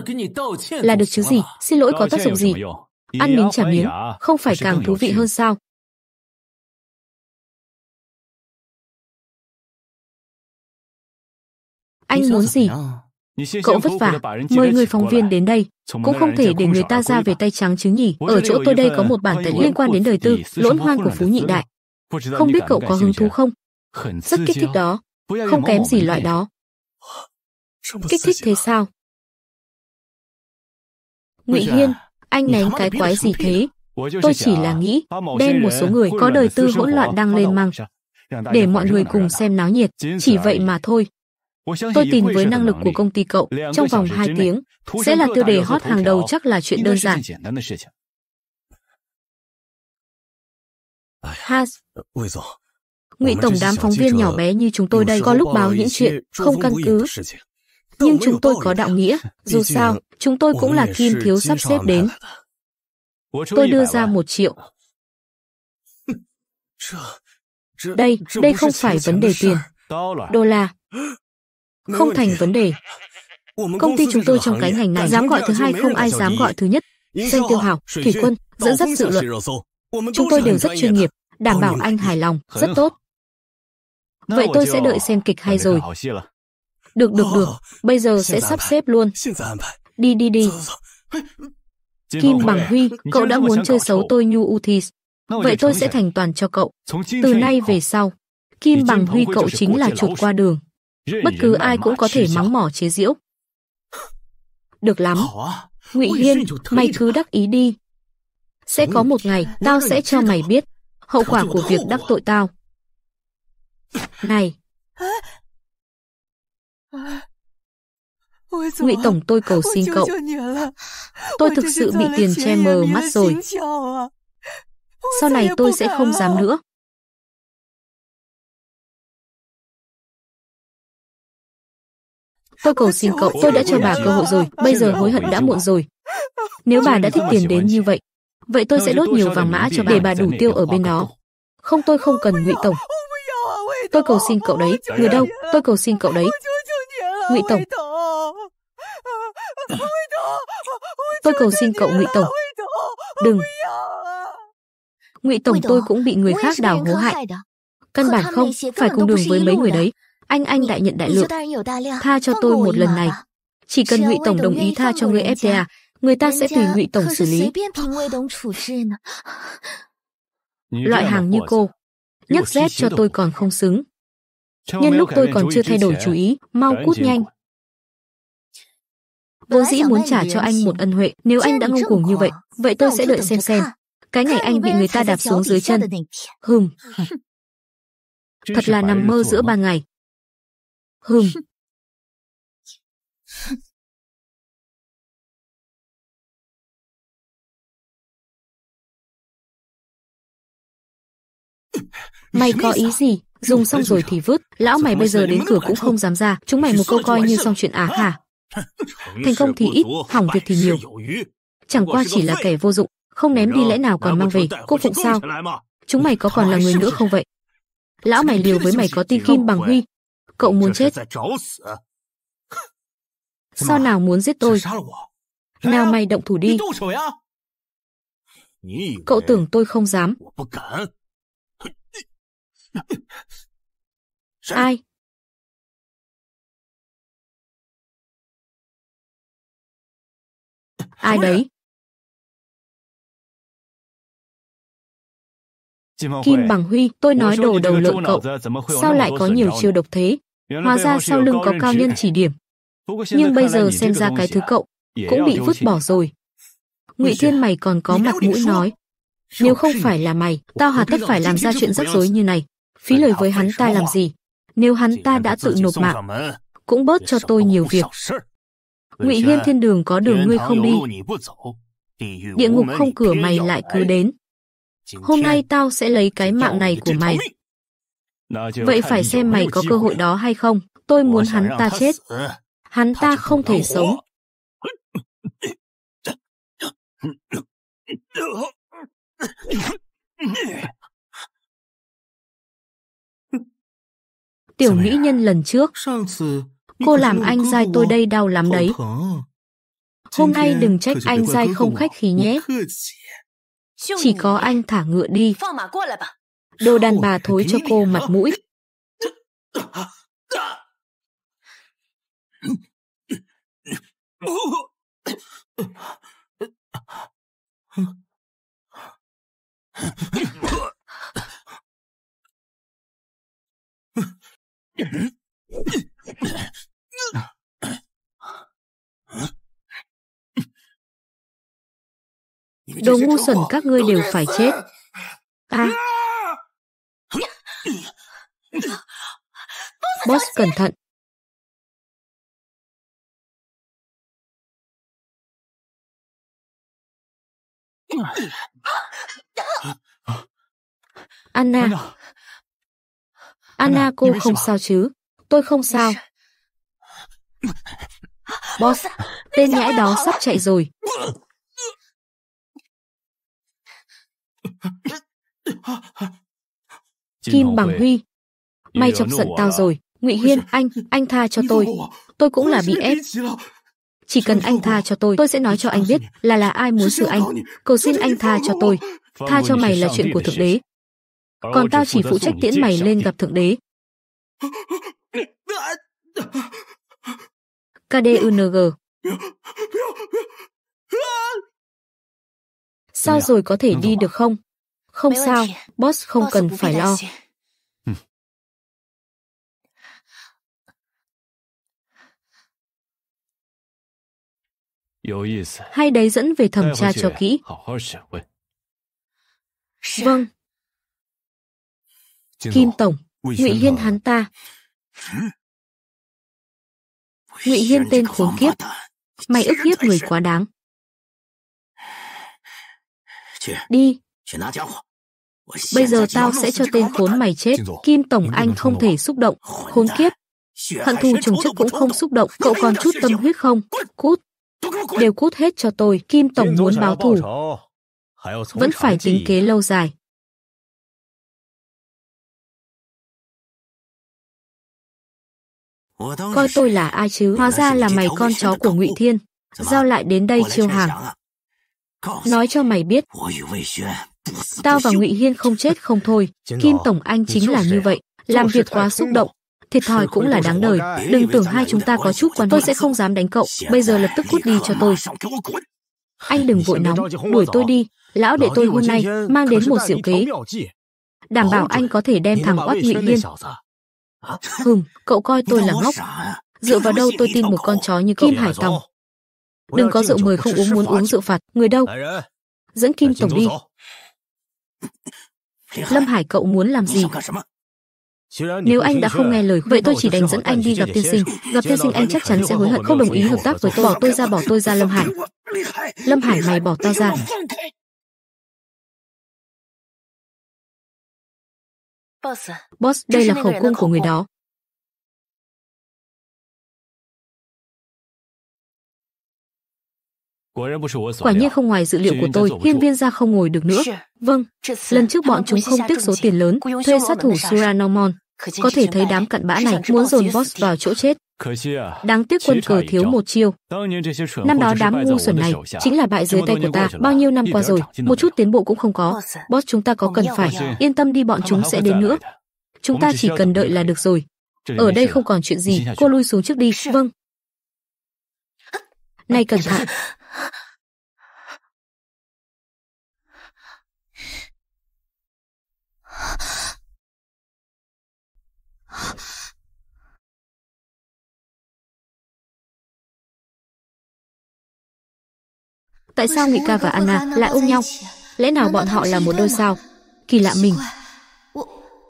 Là được chứ gì? Xin lỗi có tác dụng gì? Ăn miếng trả à? miếng, không phải càng thú vị hơn sao? Anh muốn gì? À? Cậu vất vả, mời người phóng viên đến đây. Cũng không thể để người ta ra về tay trắng chứ nhỉ. Ở chỗ tôi đây có một bản tài liên quan đến đời tư, lỗn hoang của Phú Nhị Đại. Không biết cậu có hứng thú không? Rất kích thích đó, không kém gì loại đó. Kích thích thế sao? Ngụy Hiên, anh nén cái quái gì thế? Tôi chỉ là nghĩ, đem một số người có đời tư hỗn loạn đang lên măng, để mọi người cùng xem náo nhiệt, chỉ vậy mà thôi. Tôi tin với năng lực của công ty cậu, trong vòng 2 tiếng, sẽ là tiêu đề hot hàng đầu chắc là chuyện đơn giản. Has, ngụy tổng đám phóng viên nhỏ bé như chúng tôi đây có lúc báo những chuyện không căn cứ nhưng chúng tôi có đạo nghĩa dù sao chúng tôi cũng là kim thiếu sắp xếp đến tôi đưa ra một triệu đây đây không phải vấn đề tiền đô la không thành vấn đề công ty chúng tôi trong cái ngành này dám gọi thứ hai không ai dám gọi thứ nhất danh tiêu hảo thủy quân dẫn dắt dự luận chúng tôi đều rất chuyên nghiệp đảm bảo anh hài lòng rất tốt vậy tôi sẽ đợi xem kịch hay rồi. Được được được, bây giờ sẽ sắp xếp luôn. Đi đi đi. Kim Bằng Huy, cậu đã muốn chơi xấu tôi như Uthis. Vậy tôi sẽ thành toàn cho cậu. Từ nay về sau, Kim Bằng Huy cậu chính là chuột qua đường. Bất cứ ai cũng có thể mắng mỏ chế diễu Được lắm. À. Ngụy Hiên, mày cứ đắc ý đi. Sẽ ừ. có một ngày, tao sẽ cho mày biết hậu quả của việc đắc tội tao. Này! Ngụy Tổng tôi cầu xin cậu. Tôi thực sự bị tiền che mờ mắt rồi. Sau này tôi sẽ không dám nữa. Tôi cầu xin cậu, tôi đã cho bà cơ hội rồi, bây giờ hối hận đã muộn rồi. Nếu bà đã thích tiền đến như vậy, vậy tôi sẽ đốt nhiều vàng mã cho bà để bà đủ tiêu ở bên đó. Không tôi không cần Ngụy Tổng, Tôi cầu xin cậu đấy, người đâu, tôi cầu xin cậu đấy. Ngụy Tổng. Tôi cầu xin cậu Ngụy Tổng. Đừng. Ngụy Tổng tôi cũng bị người khác đào hố hại. Căn bản không, phải cùng đường với mấy người đấy. Anh anh đại nhận đại lượng. Tha cho tôi một lần này. Chỉ cần Ngụy Tổng đồng ý tha cho người FDA, người ta sẽ tùy Ngụy Tổng xử lý. Loại hàng như cô, nhắc rét cho tôi còn không xứng. Nhân lúc tôi còn chưa thay đổi chú ý, mau cút nhanh. Vô dĩ muốn trả cho anh một ân huệ, nếu anh đã ngu cuồng như vậy, vậy tôi sẽ đợi xem xem. Cái ngày anh bị người ta đạp xuống dưới chân. Hừm. Thật là nằm mơ giữa ban ngày. Hừm. Mày có ý gì? Dùng xong rồi thì vứt, lão mày bây giờ đến cửa cũng không dám ra, chúng mày một câu coi như xong chuyện á à, hả? Thành công thì ít, hỏng việc thì nhiều. Chẳng qua chỉ là kẻ vô dụng, không ném đi lẽ nào còn mang về, cô phụng sao? Chúng mày có còn là người nữa không vậy? Lão mày liều với mày có tin Kim Bằng Huy. Cậu muốn chết. Sao nào muốn giết tôi? Nào mày động thủ đi. Cậu tưởng tôi không dám. Ai? Ai đấy? Kim Bằng Huy, tôi nói đồ đầu lợn cậu, sao lại có nhiều chiêu độc thế? Hóa ra sau lưng có cao nhân chỉ điểm. Nhưng bây giờ xem ra cái thứ cậu cũng bị vứt bỏ rồi. Ngụy Thiên mày còn có mặt mũi nói, nếu không phải là mày, tao hà tất phải làm ra chuyện rắc rối như này. Phí lời với hắn ta làm gì? Nếu hắn ta đã tự nộp mạng, cũng bớt cho tôi nhiều việc. Ngụy Hiên thiên đường có đường ngươi không đi. Địa ngục không cửa mày lại cứ đến. Hôm nay tao sẽ lấy cái mạng này của mày. Vậy phải xem mày có cơ hội đó hay không. Tôi muốn hắn ta chết. Hắn ta không thể sống. Tiểu mỹ nhân lần trước, cô làm anh dai tôi đây đau lắm đấy. Hôm nay đừng trách anh dai không khách khí nhé. Chỉ có anh thả ngựa đi. Đồ đàn bà thối cho cô mặt mũi. Huh? Đồ ngu xuẩn các ngươi đều phải chết À Boss cẩn thận Anna Anna cô không sao chứ? Tôi không sao. Boss, tên nhãi đó sắp chạy rồi. Kim Bằng Huy, may chọc giận à? tao rồi. Ngụy Hiên, anh, anh tha cho tôi. Tôi cũng là bị ép. Chỉ cần anh tha cho tôi, tôi sẽ nói cho anh biết là là ai muốn xử anh. Cầu xin anh tha cho tôi. Tha cho mày là chuyện của Thượng Đế. Còn tao chỉ phụ trách tiễn mày lên gặp Thượng Đế. KDUNG Sao rồi có thể đi được à? không? Không sao, boss không cần phải lo. Hay đấy dẫn về thẩm tra cho kỹ. Vâng, Kim Tổng, Ngụy Hiên hắn ta. Ngụy Hiên tên khốn kiếp. Mày ức hiếp người quá đáng. Đi. Bây giờ tao sẽ cho tên khốn mày chết. Kim Tổng Anh không thể xúc động. Khốn kiếp. Hận thù trùng chức cũng không xúc động. Cậu còn chút tâm huyết không? Cút. Đều cút hết cho tôi. Kim Tổng muốn báo thù. Vẫn phải tính kế lâu dài. Coi tôi là ai chứ? Hóa ra là mày con chó của Ngụy Thiên. Giao lại đến đây chiêu hàng. Nói cho mày biết, tao và Ngụy Hiên không chết không thôi. Kim Tổng Anh chính là như vậy. Làm việc quá xúc động, thiệt thòi cũng là đáng đời. Đừng tưởng hai chúng ta có chút quan tôi sẽ không dám đánh cậu. Bây giờ lập tức cút đi cho tôi. Anh đừng vội nóng, đuổi tôi đi. Lão để tôi hôm nay mang đến một diệu kế, đảm bảo anh có thể đem thằng Oát Ngụy Hiên Hừm, cậu coi tôi là ngốc. À? Dựa vào đâu tôi tin một con chó như Kim Hải Tòng. Đừng có rượu mời không uống muốn uống rượu phạt, người đâu. Dẫn Kim Tổng đi. Lâm Hải cậu muốn làm gì? Nếu anh đã không nghe lời, vậy tôi chỉ đành dẫn anh đi gặp tiên sinh. Gặp tiên sinh anh chắc chắn sẽ hối hận không đồng ý hợp tác với tôi. Bỏ tôi ra, bỏ tôi ra Lâm Hải. Lâm Hải mày bỏ tao ra. Boss, đây là khẩu cung của người đó. Quả nhiên không ngoài dự liệu của tôi, hiên viên gia không ngồi được nữa. Vâng, lần trước bọn chúng không tiếc số tiền lớn, thuê sát thủ Suranomon. Có thể thấy đám cận bã này muốn dồn Boss vào chỗ chết. À, Đáng tiếc quân cờ thiếu một chiêu. Năm đó đám ngu xuẩn này chính là bại dưới tay của ta bao nhiêu năm qua rồi, một chút tiến bộ cũng không có. Boss chúng ta có cần phải, yên tâm đi bọn chúng sẽ đến nữa. Chúng ta chỉ cần đợi là được rồi. Ở đây không còn chuyện gì, cô lui xuống trước đi. Vâng. này cẩn thận. Huh? Tại sao Mika và Anna lại ôm nhau? Lẽ nào bọn họ là một đôi sao? Kỳ lạ mình.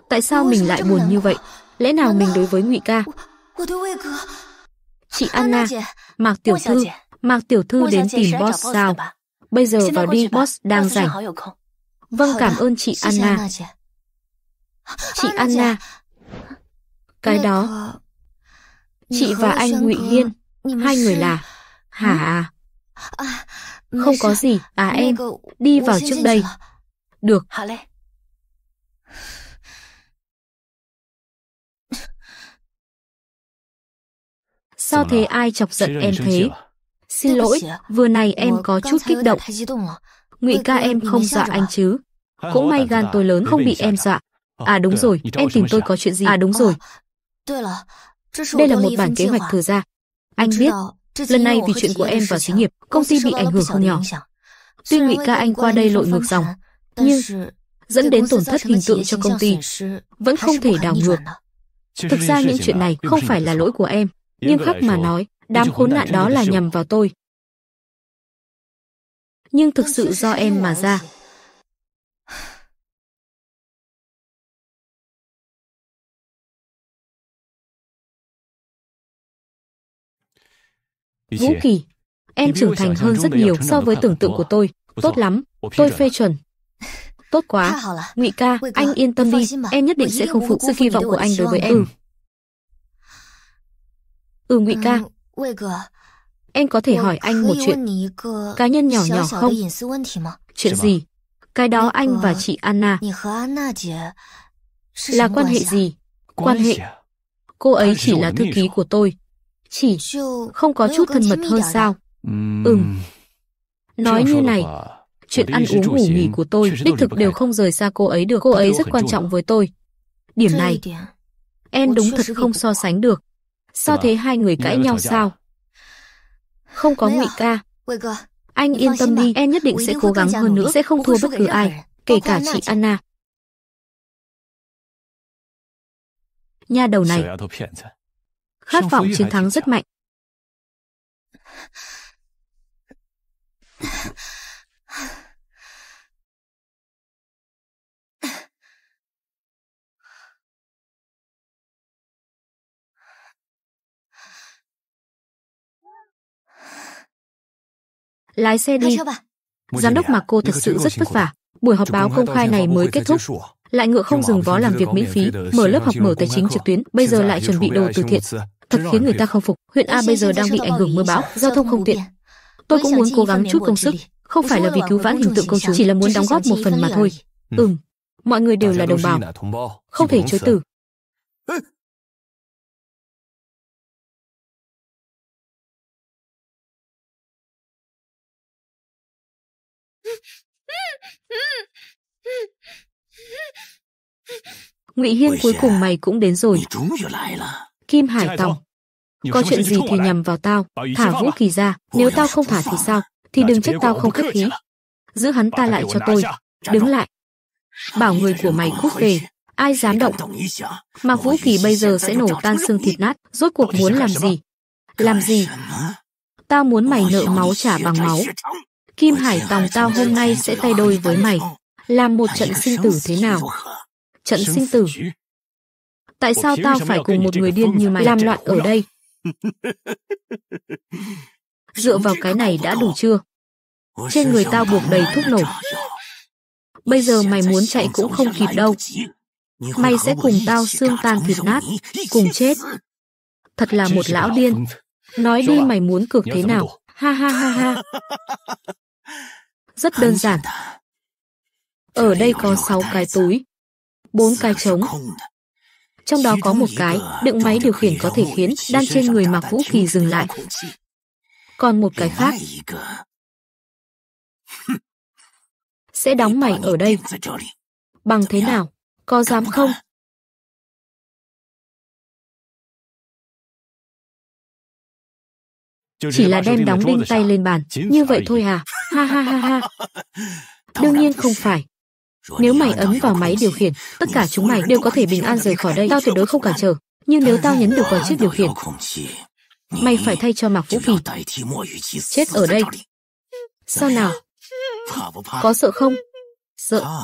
Tại sao mình lại buồn như vậy? Lẽ nào mình đối với Ngụy Ca? Chị Anna, Mạc Tiểu Thư, Mạc Tiểu Thư đến tìm Boss sao? Bây giờ vào đi, Boss đang rảnh. Vâng, cảm ơn chị Anna. Chị Anna, cái đó. Chị và anh Ngụy Hiên hai người là... Hả? À? À, không có gì, à em, đi vào trước đây. Được. Sao thế ai chọc giận em thế? Xin lỗi, vừa này em có chút kích động. À? Ngụy ca em không dọa anh chứ? Cũng may gan tôi lớn không bị em dọa. À đúng rồi, em tìm tôi có chuyện gì? À đúng rồi, đây là một bản kế hoạch thừa ra. Anh biết, lần này vì chuyện của em và xí nghiệp, công ty bị ảnh hưởng không nhỏ. Tuy ngụy ca anh qua đây lội ngược dòng, nhưng dẫn đến tổn thất hình tượng cho công ty, vẫn không thể đảo ngược. Thực ra những chuyện này không phải là lỗi của em, nhưng khắc mà nói, đám khốn nạn đó là nhầm vào tôi. Vâng, nhưng thực vâng, sự do em mà ra, Vũ Kỳ, em trưởng thành hơn rất nhiều so với tưởng tượng của tôi. Tốt lắm, tôi phê chuẩn. Tốt quá, Ngụy ca, anh yên tâm đi, em nhất định sẽ không phụ sự kỳ vọng của anh đối với em. Ừ, Ngụy ca. Ừ, em có thể hỏi anh một chuyện cá nhân nhỏ nhỏ không? Chuyện gì? Cái đó anh và chị Anna là dạ. quan hệ gì? Quan hệ. Cô ấy chỉ là thư ký của tôi. Chỉ không có chút thân mật hơn sao? Ừm. Nói như này, chuyện ăn uống ngủ nghỉ của tôi đích thực đều không rời xa cô ấy được. Cô ấy rất quan trọng với tôi. Điểm này, em đúng thật không so sánh được. Sao thế hai người cãi nhau sao? Không có ngụy ca. Anh yên tâm đi, em nhất định sẽ cố gắng hơn nữa, sẽ không thua bất cứ ai, kể cả chị Anna. Nhà đầu này, khát vọng chiến thắng rất mạnh. Lái xe đi. Giám đốc mà cô thật sự rất vất vả. Buổi họp báo công khai này mới kết thúc. Lại ngựa không dừng vó làm việc miễn phí, mở lớp học mở tài chính trực tuyến, bây giờ lại chuẩn bị đồ từ thiện thật khiến người ta không phục. Huyện A bây giờ đang bị ảnh hưởng mưa bão, giao thông không tiện. Tôi cũng muốn cố gắng chút công sức, không phải là vì cứu vãn hình tượng công chúa, chỉ là muốn đóng góp một phần mà thôi. Ừm, ừ, mọi người đều là đồng bào, không thể chối từ. Ngụy Hiên cuối cùng mày cũng đến rồi. Kim Hải Tòng. Có chuyện gì thì nhầm vào tao, thả vũ à? kỳ ra, nếu tao không thả thì sao, thì đừng trách tao không khách khí. Giữ hắn ta lại cho tôi, đứng lại. Bảo người của mày cút về, ai dám động. À? Mà Vũ Kỳ bây giờ sẽ nổ tan xương thịt nát, rốt cuộc muốn làm gì? Làm gì? Tao muốn mày nợ máu trả à, bằng máu. Kim Hải Tòng tao hôm nay sẽ tay đôi với mày, làm một trận sinh tử thế nào? Trận sinh tử, Tại sao tao phải cùng một người điên như mày làm loạn ở đây? Dựa vào cái này đã đủ chưa? Trên người tao buộc đầy thuốc nổ. Bây giờ mày muốn chạy cũng không kịp đâu. Mày sẽ cùng tao xương tan thịt nát, cùng chết. Thật là một lão điên. Nói đi mày muốn cược thế nào? Ha ha ha ha. Rất đơn giản. Ở đây có sáu cái túi, bốn cái trống, trong đó có một cái đựng máy điều khiển có thể khiến đang trên người mặc Vũ Kỳ dừng lại. Còn một cái khác sẽ đóng mày ở đây. Bằng thế nào? Có dám không? Chỉ là đem đóng đinh tay lên bàn, như vậy thôi à? Ha ha ha ha. Đương nhiên không phải. Nếu mày ấn vào máy điều khiển, tất cả chúng mày đều có thể bình an rời khỏi đây, tao tuyệt đối không cản trở. Nhưng nếu tao nhấn được vào chiếc điều khiển, mày phải thay cho Mạc Vũ Kỳ. Chết ở đây. Sao nào? Có sợ không? Sợ.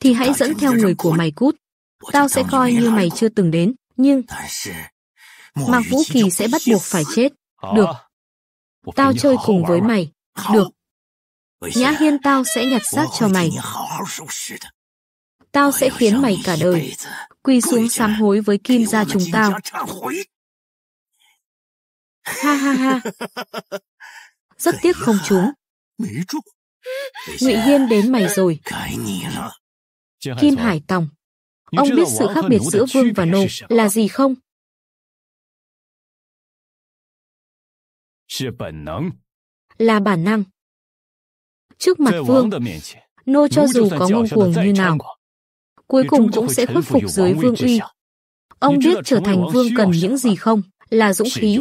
Thì hãy dẫn theo người của mày cút. Tao sẽ coi như mày chưa từng đến, nhưng... Mạc Vũ Kỳ sẽ bắt buộc phải chết. Được. Tao chơi cùng với mày. Được. Nhã Hiên tao sẽ nhặt xác cho mày. Tao sẽ khiến mày cả đời quy xuống sám hối với kim gia chúng tao. Ha ha ha. Rất tiếc không trúng. Ngụy Hiên đến mày rồi. Kim Hải Tòng. Ông biết sự khác biệt giữa vương và nô là gì không? Là bản năng trước mặt vương, nô cho dù có ngông cuồng như nào, cuối cùng cũng sẽ khuất phục dưới vương uy. Ông biết trở thành vương cần những gì không? Là dũng khí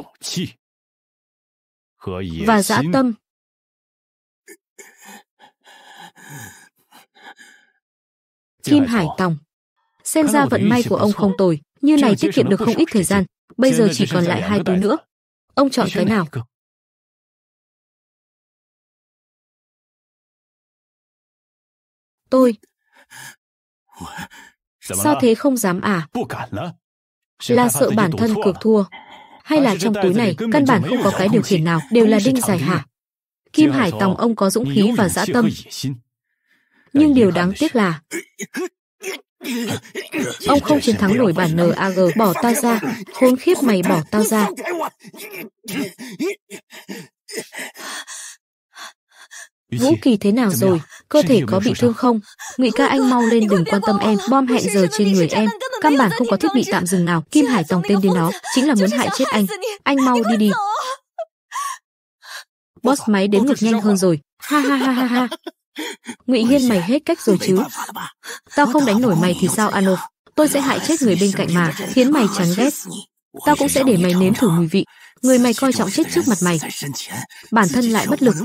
và dã tâm. Kim Hải Tòng Xem ra vận may của ông không tồi, như này tiết kiệm được không ít thời gian, bây giờ chỉ còn lại hai túi nữa. Ông chọn cái nào? Tôi... Sao thế không dám à? Là sợ bản thân cược à? thua. Hay là trong túi này, căn bản không có cái điều khiển nào, đều là đinh giải hạ. Kim Hải Tòng ông có dũng khí và dã tâm. Nhưng điều đáng tiếc là... Ông không chiến thắng nổi bản NAG bỏ tao ra, khốn khiếp mày bỏ tao ra. Vũ Kỳ thế nào rồi? Cơ thể có bị thương không? Ngụy ca anh mau lên đừng quan tâm em, bom hẹn giờ trên người em, căn bản không có thiết bị tạm dừng nào. Kim Hải tòng tên đến đó, chính là muốn hại chết anh. Anh mau đi đi. Boss máy đến ngược nhanh hơn rồi. Ha ha ha ha ha. Ngụy Hiên mày hết cách rồi chứ. Tao không đánh nổi mày thì sao Ano? Tôi sẽ hại chết người bên cạnh mà, khiến mày chán ghét. Tao cũng sẽ để mày nếm thử mùi vị. Người mày coi trọng chết trước mặt mày Bản thân lại bất lực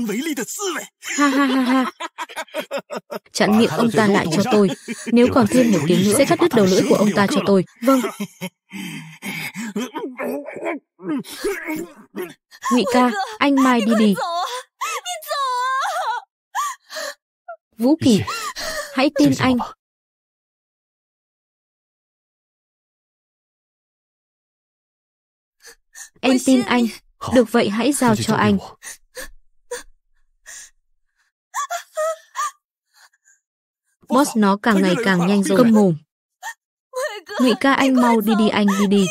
Ha ha ha ha Chặn miệng ông ta lại cho tôi Nếu còn thêm một tiếng nữa Sẽ cắt đứt đầu lưỡi của ông ta cho tôi Vâng Ngụy ca Anh Mai đi đi Vũ Kỳ Hãy tin anh Em tin anh. Được vậy hãy giao cho anh. Boss nó càng ngày càng nhanh rồi. cơm mồm. Ngụy ca anh mau đi đi anh đi đi.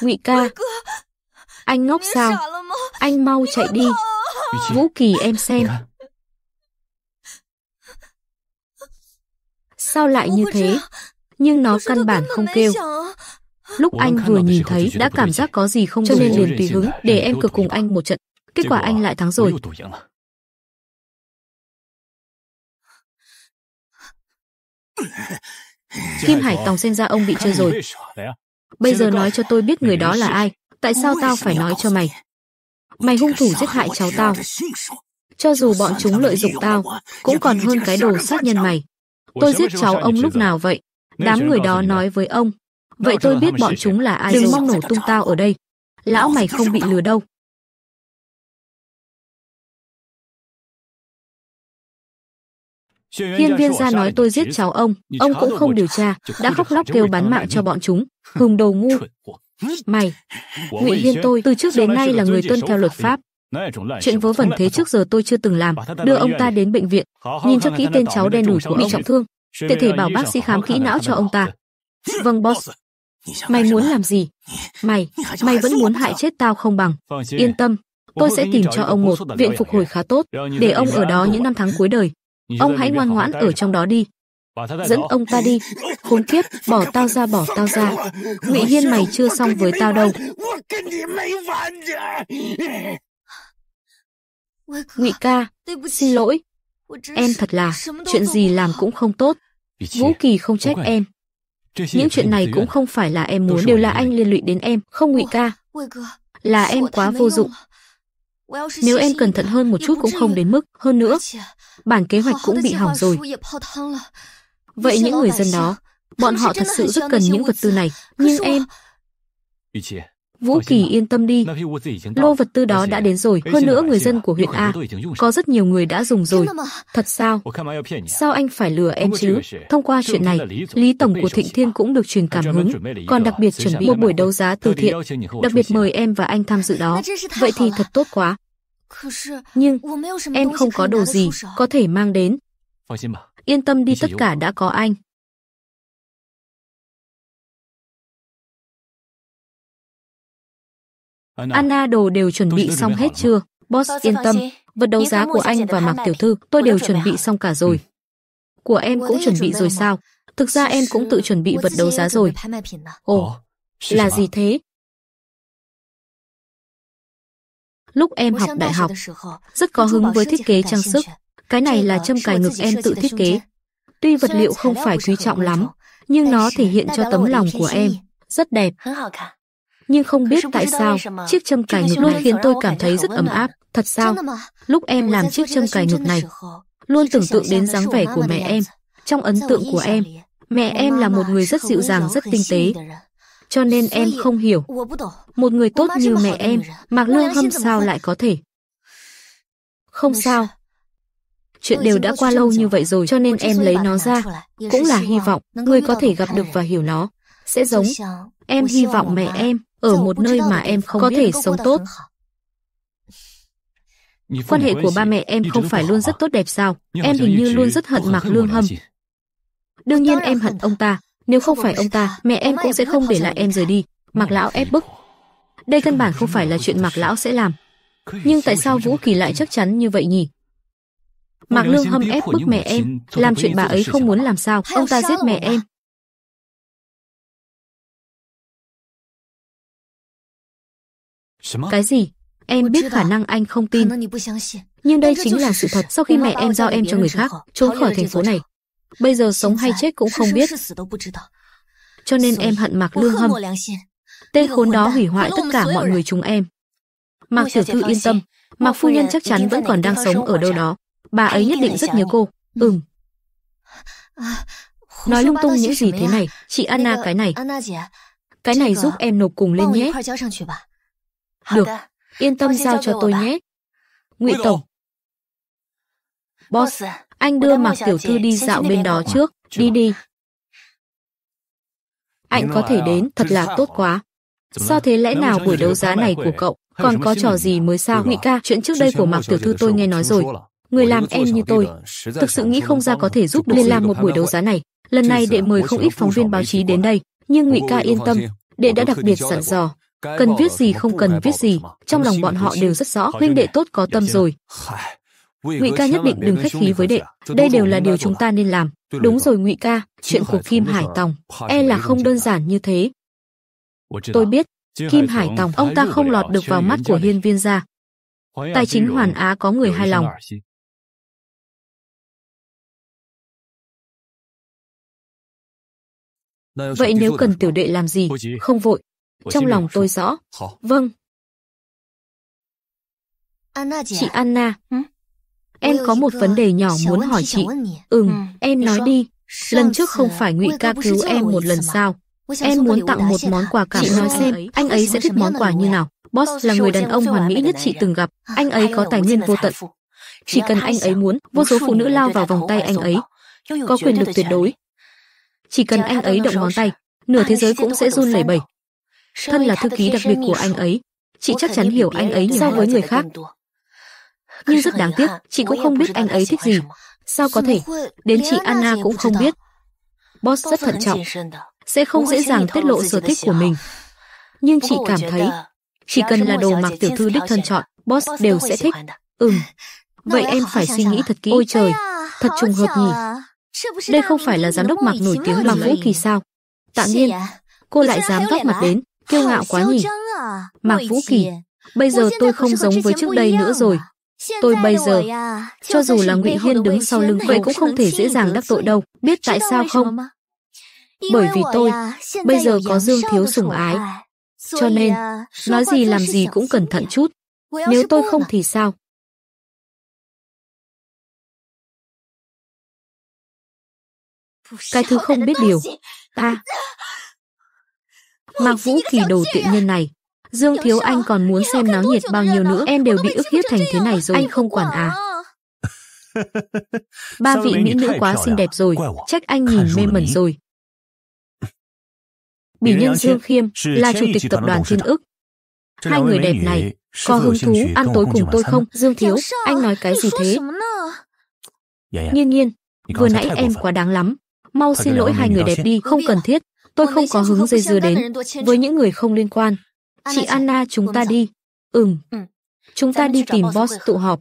Ngụy ca, anh ngốc sao? Anh mau chạy đi. Vũ Kỳ em xem. Sao lại như thế? Nhưng nó căn bản không kêu. Lúc anh vừa nhìn thấy đã cảm giác có gì không cho nên liền tùy hứng để em cực cùng anh một trận. Kết quả anh lại thắng rồi. Kim Hải Tòng xem ra ông bị chơi rồi. Bây giờ nói cho tôi biết người đó là ai. Tại sao tao phải nói cho mày? Mày hung thủ giết hại cháu tao. Cho dù bọn chúng lợi dụng tao, cũng còn hơn cái đồ sát nhân mày. Tôi giết cháu ông lúc nào vậy? Đám người đó nói với ông. Vậy tôi biết bọn chúng là ai Đừng mong nổ tung tao ở đây. Lão mày không bị lừa đâu. Hiên viên gia nói tôi giết cháu ông, ông cũng không điều tra, đã khóc lóc kêu bán mạng cho bọn chúng. Hùng đầu ngu. Mày, Ngụy Hiên tôi từ trước đến nay là người tuân theo luật pháp, Chuyện vớ vẩn thế trước giờ tôi chưa từng làm, đưa ông ta đến bệnh viện, nhìn cho kỹ tên cháu đen đủi cũng bị trọng thương, tiện thể bảo bác sĩ khám kỹ não cho ông ta. Vâng boss. Mày muốn làm gì? Mày, mày vẫn muốn hại chết tao không bằng. Vâng, Yên tâm, tôi sẽ tìm cho ông một viện phục hồi khá tốt, để ông ở đó những năm tháng cuối đời. Ông hãy ngoan ngoãn ở trong đó đi. Dẫn ông ta đi, khốn kiếp, bỏ tao ra bỏ tao ra. Ngụy Hiên mày chưa xong với tao đâu. Ngụy ca, xin lỗi. Em thật là, chuyện gì làm cũng không tốt. Vũ Kỳ không trách em. Những chuyện này cũng không phải là em muốn, đều là anh liên lụy đến em, không Ngụy ca. Là em quá vô dụng. Nếu em cẩn thận hơn một chút cũng không đến mức, hơn nữa, bản kế hoạch cũng bị hỏng rồi. Vậy những người dân đó, bọn họ thật sự rất cần những vật tư này, nhưng em... Vũ Kỳ yên tâm đi, lô vật tư đó đã đến rồi, hơn nữa người dân của huyện A, có rất nhiều người đã dùng rồi. Thật sao? Sao anh phải lừa em chứ? Thông qua chuyện này, Lý Tổng của Thịnh Thiên cũng được truyền cảm hứng, còn đặc biệt chuẩn bị một buổi đấu giá từ thiện, đặc biệt mời em và anh tham dự đó. Vậy thì thật tốt quá. Nhưng, em không có đồ gì có thể mang đến. Yên tâm đi tất cả đã có anh. À? Anna đồ đều chuẩn bị xong hết chưa? Boss yên tâm, vật đấu giá của anh và Mạc Tiểu Thư tôi đều chuẩn bị xong cả rồi. Ừ. Của em cũng chuẩn bị rồi sao? Thực ra em cũng tự chuẩn bị vật đấu giá rồi. À? Ồ, là gì thế? Lúc em học đại học, rất có hứng với thiết kế trang sức. Cái này là châm cài ngực em tự thiết kế. Tuy vật liệu không phải quý trọng lắm, nhưng nó thể hiện cho tấm lòng của em. Rất đẹp nhưng không biết tại sao chiếc châm cài ngực luôn khiến tôi cảm thấy rất ấm áp. Thật sao? Lúc em làm chiếc châm cài ngực này, luôn tưởng tượng đến dáng vẻ của mẹ em. Trong ấn tượng của em, mẹ em là một người rất dịu dàng, rất tinh tế. Cho nên em không hiểu. Một người tốt như mẹ em, Mạc Lương Hâm sao lại có thể? Không sao. Chuyện đều đã qua lâu như vậy rồi cho nên em lấy nó ra. Cũng là hy vọng, người có thể gặp được và hiểu nó. Sẽ giống. Em hy vọng mẹ em ở một nơi mà em không có thể sống tốt. Quan hệ của ba mẹ em không phải luôn rất tốt đẹp sao? Em hình như luôn rất hận Mạc Lương Hâm. Đương nhiên em hận ông ta. Nếu không phải ông ta, mẹ em cũng sẽ không để lại em rời đi. Mạc Lão ép bức. Đây căn bản không phải là chuyện Mạc Lão sẽ làm. Nhưng tại sao Vũ Kỳ lại chắc chắn như vậy nhỉ? Mạc Lương Hâm ép bức mẹ em, làm chuyện bà ấy không muốn làm sao, ông ta giết mẹ em, Cái gì? Em biết khả năng anh không tin. Nhưng đây chính là sự thật. Sau khi mẹ em giao em cho người khác, trốn khỏi thành phố này. Bây giờ sống hay chết cũng không biết. Cho nên em hận Mạc Lương Hâm. Tên khốn đó hủy hoại tất cả mọi người chúng em. Mạc Tiểu Thư yên tâm. Mạc Phu Nhân chắc chắn vẫn còn đang sống ở đâu đó. Bà ấy nhất định rất nhớ cô. Ừm. Ừ. Nói lung tung những gì thế này. Chị Anna cái này. Cái này giúp em nộp cùng lên nhé. Được, yên tâm giao cho tôi nhé. Ngụy Tổng. Boss, anh đưa Mạc Tiểu Thư đi dạo bên đó trước, đi đi. Anh có thể đến, thật là tốt quá. Sao thế lẽ nào buổi đấu giá này của cậu còn có trò gì mới sao? Ngụy ca, chuyện trước đây của Mạc Tiểu Thư tôi nghe nói rồi. Người làm em như tôi, thực sự nghĩ không ra có thể giúp được làm một buổi đấu giá này. Lần này đệ mời không ít phóng viên báo chí đến đây, nhưng Ngụy ca yên tâm, đệ đã đặc biệt sẵn dò, cần viết gì không cần viết gì, trong lòng bọn họ đều rất rõ, huynh đệ tốt có tâm rồi. Ngụy ca nhất định đừng khách khí với đệ, đây đều là điều chúng ta nên làm. Đúng rồi Ngụy ca, chuyện của Kim Hải Tòng e là không đơn giản như thế. Tôi biết, Kim Hải Tòng ông ta không lọt được vào mắt của Hiên Viên gia. Tài chính Hoàn Á có người hài lòng. Vậy nếu cần tiểu đệ làm gì, không vội, trong lòng tôi rõ. Vâng. Chị Anna, em có một vấn đề nhỏ muốn hỏi chị. Ừm, em nói đi. Lần trước không phải Ngụy ca cứu em một lần sao? Em muốn tặng một món quà cảm ơn nói xem, anh ấy sẽ thích món quà như nào. Boss là người đàn ông hoàn mỹ nhất chị từng gặp. À, anh ấy có tài nguyên vô tận. Chỉ cần anh ấy muốn, vô số phụ nữ lao vào vòng tay anh ấy. Có quyền lực tuyệt đối. Chỉ cần anh ấy động ngón tay, nửa thế giới cũng sẽ run lẩy bẩy. Thân là thư ký đặc biệt của anh ấy, chị chắc chắn hiểu anh ấy nhiều so với người khác. Nhưng rất đáng tiếc, chị cũng không biết anh ấy thích gì. Sao có thể? Đến chị Anna cũng không biết. Boss rất thận trọng, sẽ không dễ dàng tiết lộ sở thích của mình. Nhưng chị cảm thấy, chỉ cần là đồ mặc tiểu thư đích thân chọn, boss đều sẽ thích. Ừm, vậy em phải suy nghĩ thật kỹ. Ôi trời, thật trùng hợp nhỉ. Đây không phải là giám đốc mặc nổi tiếng bằng vũ kỳ sao? Tạ nhiên, cô lại dám vác mặt đến. Kiêu ngạo quá nhỉ. À? Mạc Vũ Kỳ, bây giờ tôi không giống với trước đây nữa rồi. Tôi bây giờ, cho dù là Ngụy Hiên đứng sau lưng vậy cũng không thể dễ dàng đắc tội đâu. Biết tại sao không? Bởi vì tôi, à, bây giờ có Dương Thiếu sủng ái. À? Cho nên, nói gì làm gì cũng cẩn thận chút. Nếu tôi không thì sao? Cái thứ không biết điều. Ta, mạc vũ kỳ đồ tiện nhân này. Dương Thiếu Anh còn muốn xem náo nhiệt bao nhiêu nữa, em đều bị ức hiếp thành thế này rồi, anh không quản à. à. Ba vị mỹ nữ quá xinh đẹp rồi, trách anh nhìn mê mẩn rồi. Bỉ nhân Dương Khiêm là chủ tịch tập đoàn Thiên ức. Hai người đẹp này có hứng thú ăn tối cùng tôi không? Dương Thiếu, anh nói cái gì thế? Nhiên dạ, dạ. nhiên, vừa nãy em quá đáng lắm. Mau xin lỗi hai người đẹp đi, không cần thiết. Tôi không có hứng dây dưa đến với những người không liên quan. Chị Anna chúng ta đi. Ừm. Ừ. Chúng ta đi tìm boss tụ họp.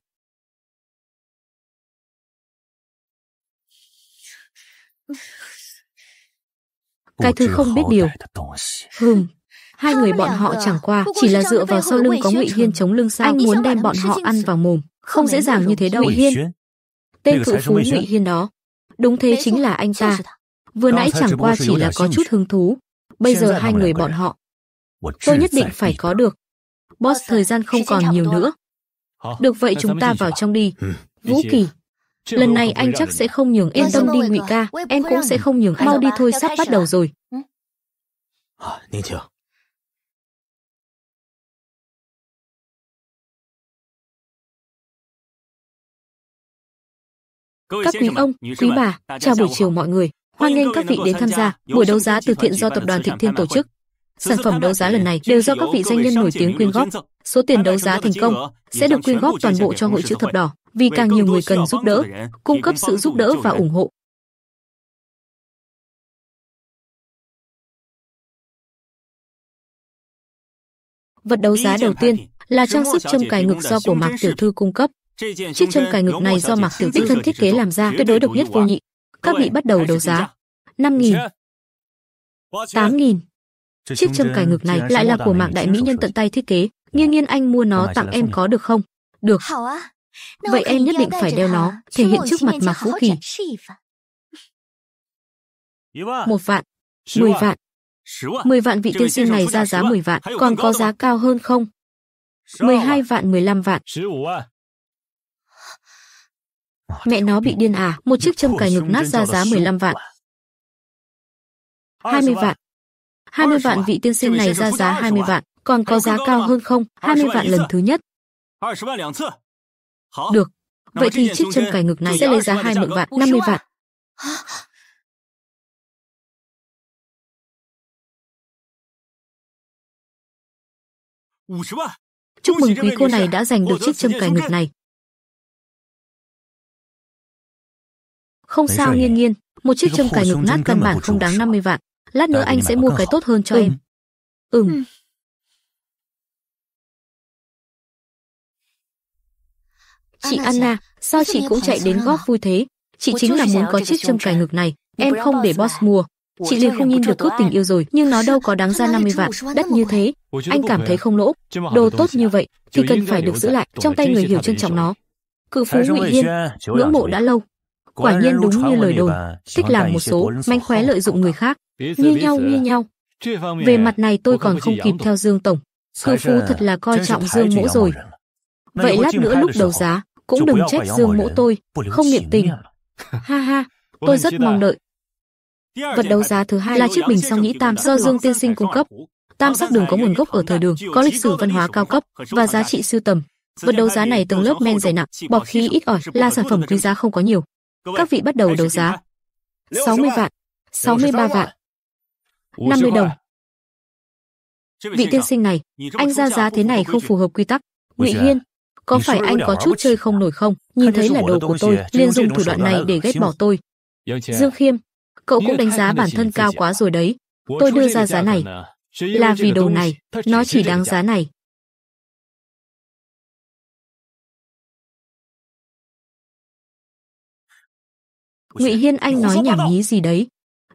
Cái thứ không biết điều. hừm Hai người bọn họ chẳng qua chỉ là dựa vào sau lưng có Ngụy Hiên chống lưng sao. Anh muốn đem bọn họ ăn vào mồm. Không dễ dàng như thế đâu Hiên. Tên cự phú Ngụy Hiên đó. Đúng thế chính là anh ta. Vừa nãy chẳng qua chỉ là có chút hứng thú. Bây giờ hai người bọn họ. Tôi nhất định phải có được. Boss thời gian không còn nhiều nữa. Được vậy chúng ta vào trong đi. Ừ. Vũ Kỳ, lần này anh chắc sẽ không nhường yên tâm đi Ngụy ca, em cũng sẽ không nhường mau đi thôi sắp bắt đầu rồi. Ninh ừ. Thiếu, Các quý ông, quý bà, chào buổi chiều mọi người. Hoan nghênh các vị đến tham gia buổi đấu giá từ thiện do tập đoàn Thịnh Thiên tổ chức. Sản phẩm đấu giá lần này đều do các vị doanh nhân nổi tiếng quyên góp. Số tiền đấu giá thành công sẽ được quyên góp toàn bộ cho hội chữ thập đỏ, vì càng nhiều người cần giúp đỡ, cung cấp sự giúp đỡ và ủng hộ. Vật đấu giá đầu tiên là trang sức châm cài ngực do của Mạc Tiểu Thư cung cấp. Chiếc châm cài ngực này do Mạc Tiểu Thư thân thiết kế làm ra, tuyệt đối độc nhất vô nhị các vị bắt đầu đấu giá. 5.000, 8.000. Chiếc châm cài ngực này lại là của mạng đại mỹ nhân tận tay thiết kế. nghiêng nghiêng anh mua nó tặng em có được không? Được. Vậy em nhất định phải đeo nó, thể hiện trước mặt Mạc Vũ Kỳ. Một vạn, mười vạn, mười vạn vị tiên sinh này ra giá mười vạn, còn có giá cao hơn không? mười hai vạn, mười lăm vạn, Mẹ nó bị điên à, một chiếc châm cài ngực nát ra giá 15 vạn. 20 vạn. 20 vạn vị tiên sinh này ra giá 20 vạn, còn có giá cao hơn không? 20 vạn lần thứ nhất. Được. Vậy thì chiếc châm cài ngực này sẽ lấy giá 20 vạn, 50 vạn. Chúc mừng quý cô này đã giành được chiếc châm cài ngực này. Không sao nghiên nghiên, một chiếc châm cài ngực nát căn bản không đáng 50 vạn, lát nữa anh sẽ mua cái tốt hơn cho ừ. em. Ừm. Ừ. Chị Anna, sao chị cũng chạy đến góp vui thế? Chị chính là muốn có chiếc châm cài ngực này, em không để boss mua. Chị liền không nhìn được cướp tình yêu rồi, nhưng nó đâu có đáng ra 50 vạn, đắt như thế. Anh cảm thấy không lỗ, đồ tốt như vậy thì cần phải được giữ lại, trong tay người hiểu trân trọng nó. Cự phú Ngụy Yên, ngưỡng mộ đã lâu, Quả nhiên đúng như lời đồn, thích làm một số manh khóe lợi dụng người khác, như nhau như nhau. Về mặt này tôi còn không kịp theo Dương Tổng. Cư Phu thật là coi trọng Dương Mỗ rồi. Vậy lát nữa lúc đầu giá, cũng đừng trách Dương Mỗ tôi, không niệm tình. Ha ha, tôi rất mong đợi. Vật đấu giá thứ hai là chiếc bình song nhĩ tam do Dương Tiên Sinh cung cấp. Tam sắc đường có nguồn gốc ở thời đường, có lịch sử văn hóa cao cấp và giá trị sưu tầm. Vật đấu giá này từng lớp men dày nặng, bọc khí ít ỏi là sản phẩm quý giá không có nhiều. Các vị bắt đầu đấu giá. 60 vạn, 63 vạn, 50 đồng. À? Vị tiên sinh này, anh ra giá thế này không phù hợp quy tắc. Ngụy Hiên, có phải anh có chút chơi không nổi không? Nhìn thấy là đồ của tôi, liền à. dùng thủ đoạn này để ghét bỏ tôi. Dương Khiêm, cậu cũng đánh giá bản thân cao quá rồi đấy. Tôi đưa ra giá này là vì đồ này, nó chỉ đáng giá này. Ngụy Hiên Anh nói nhảm nhí gì đấy?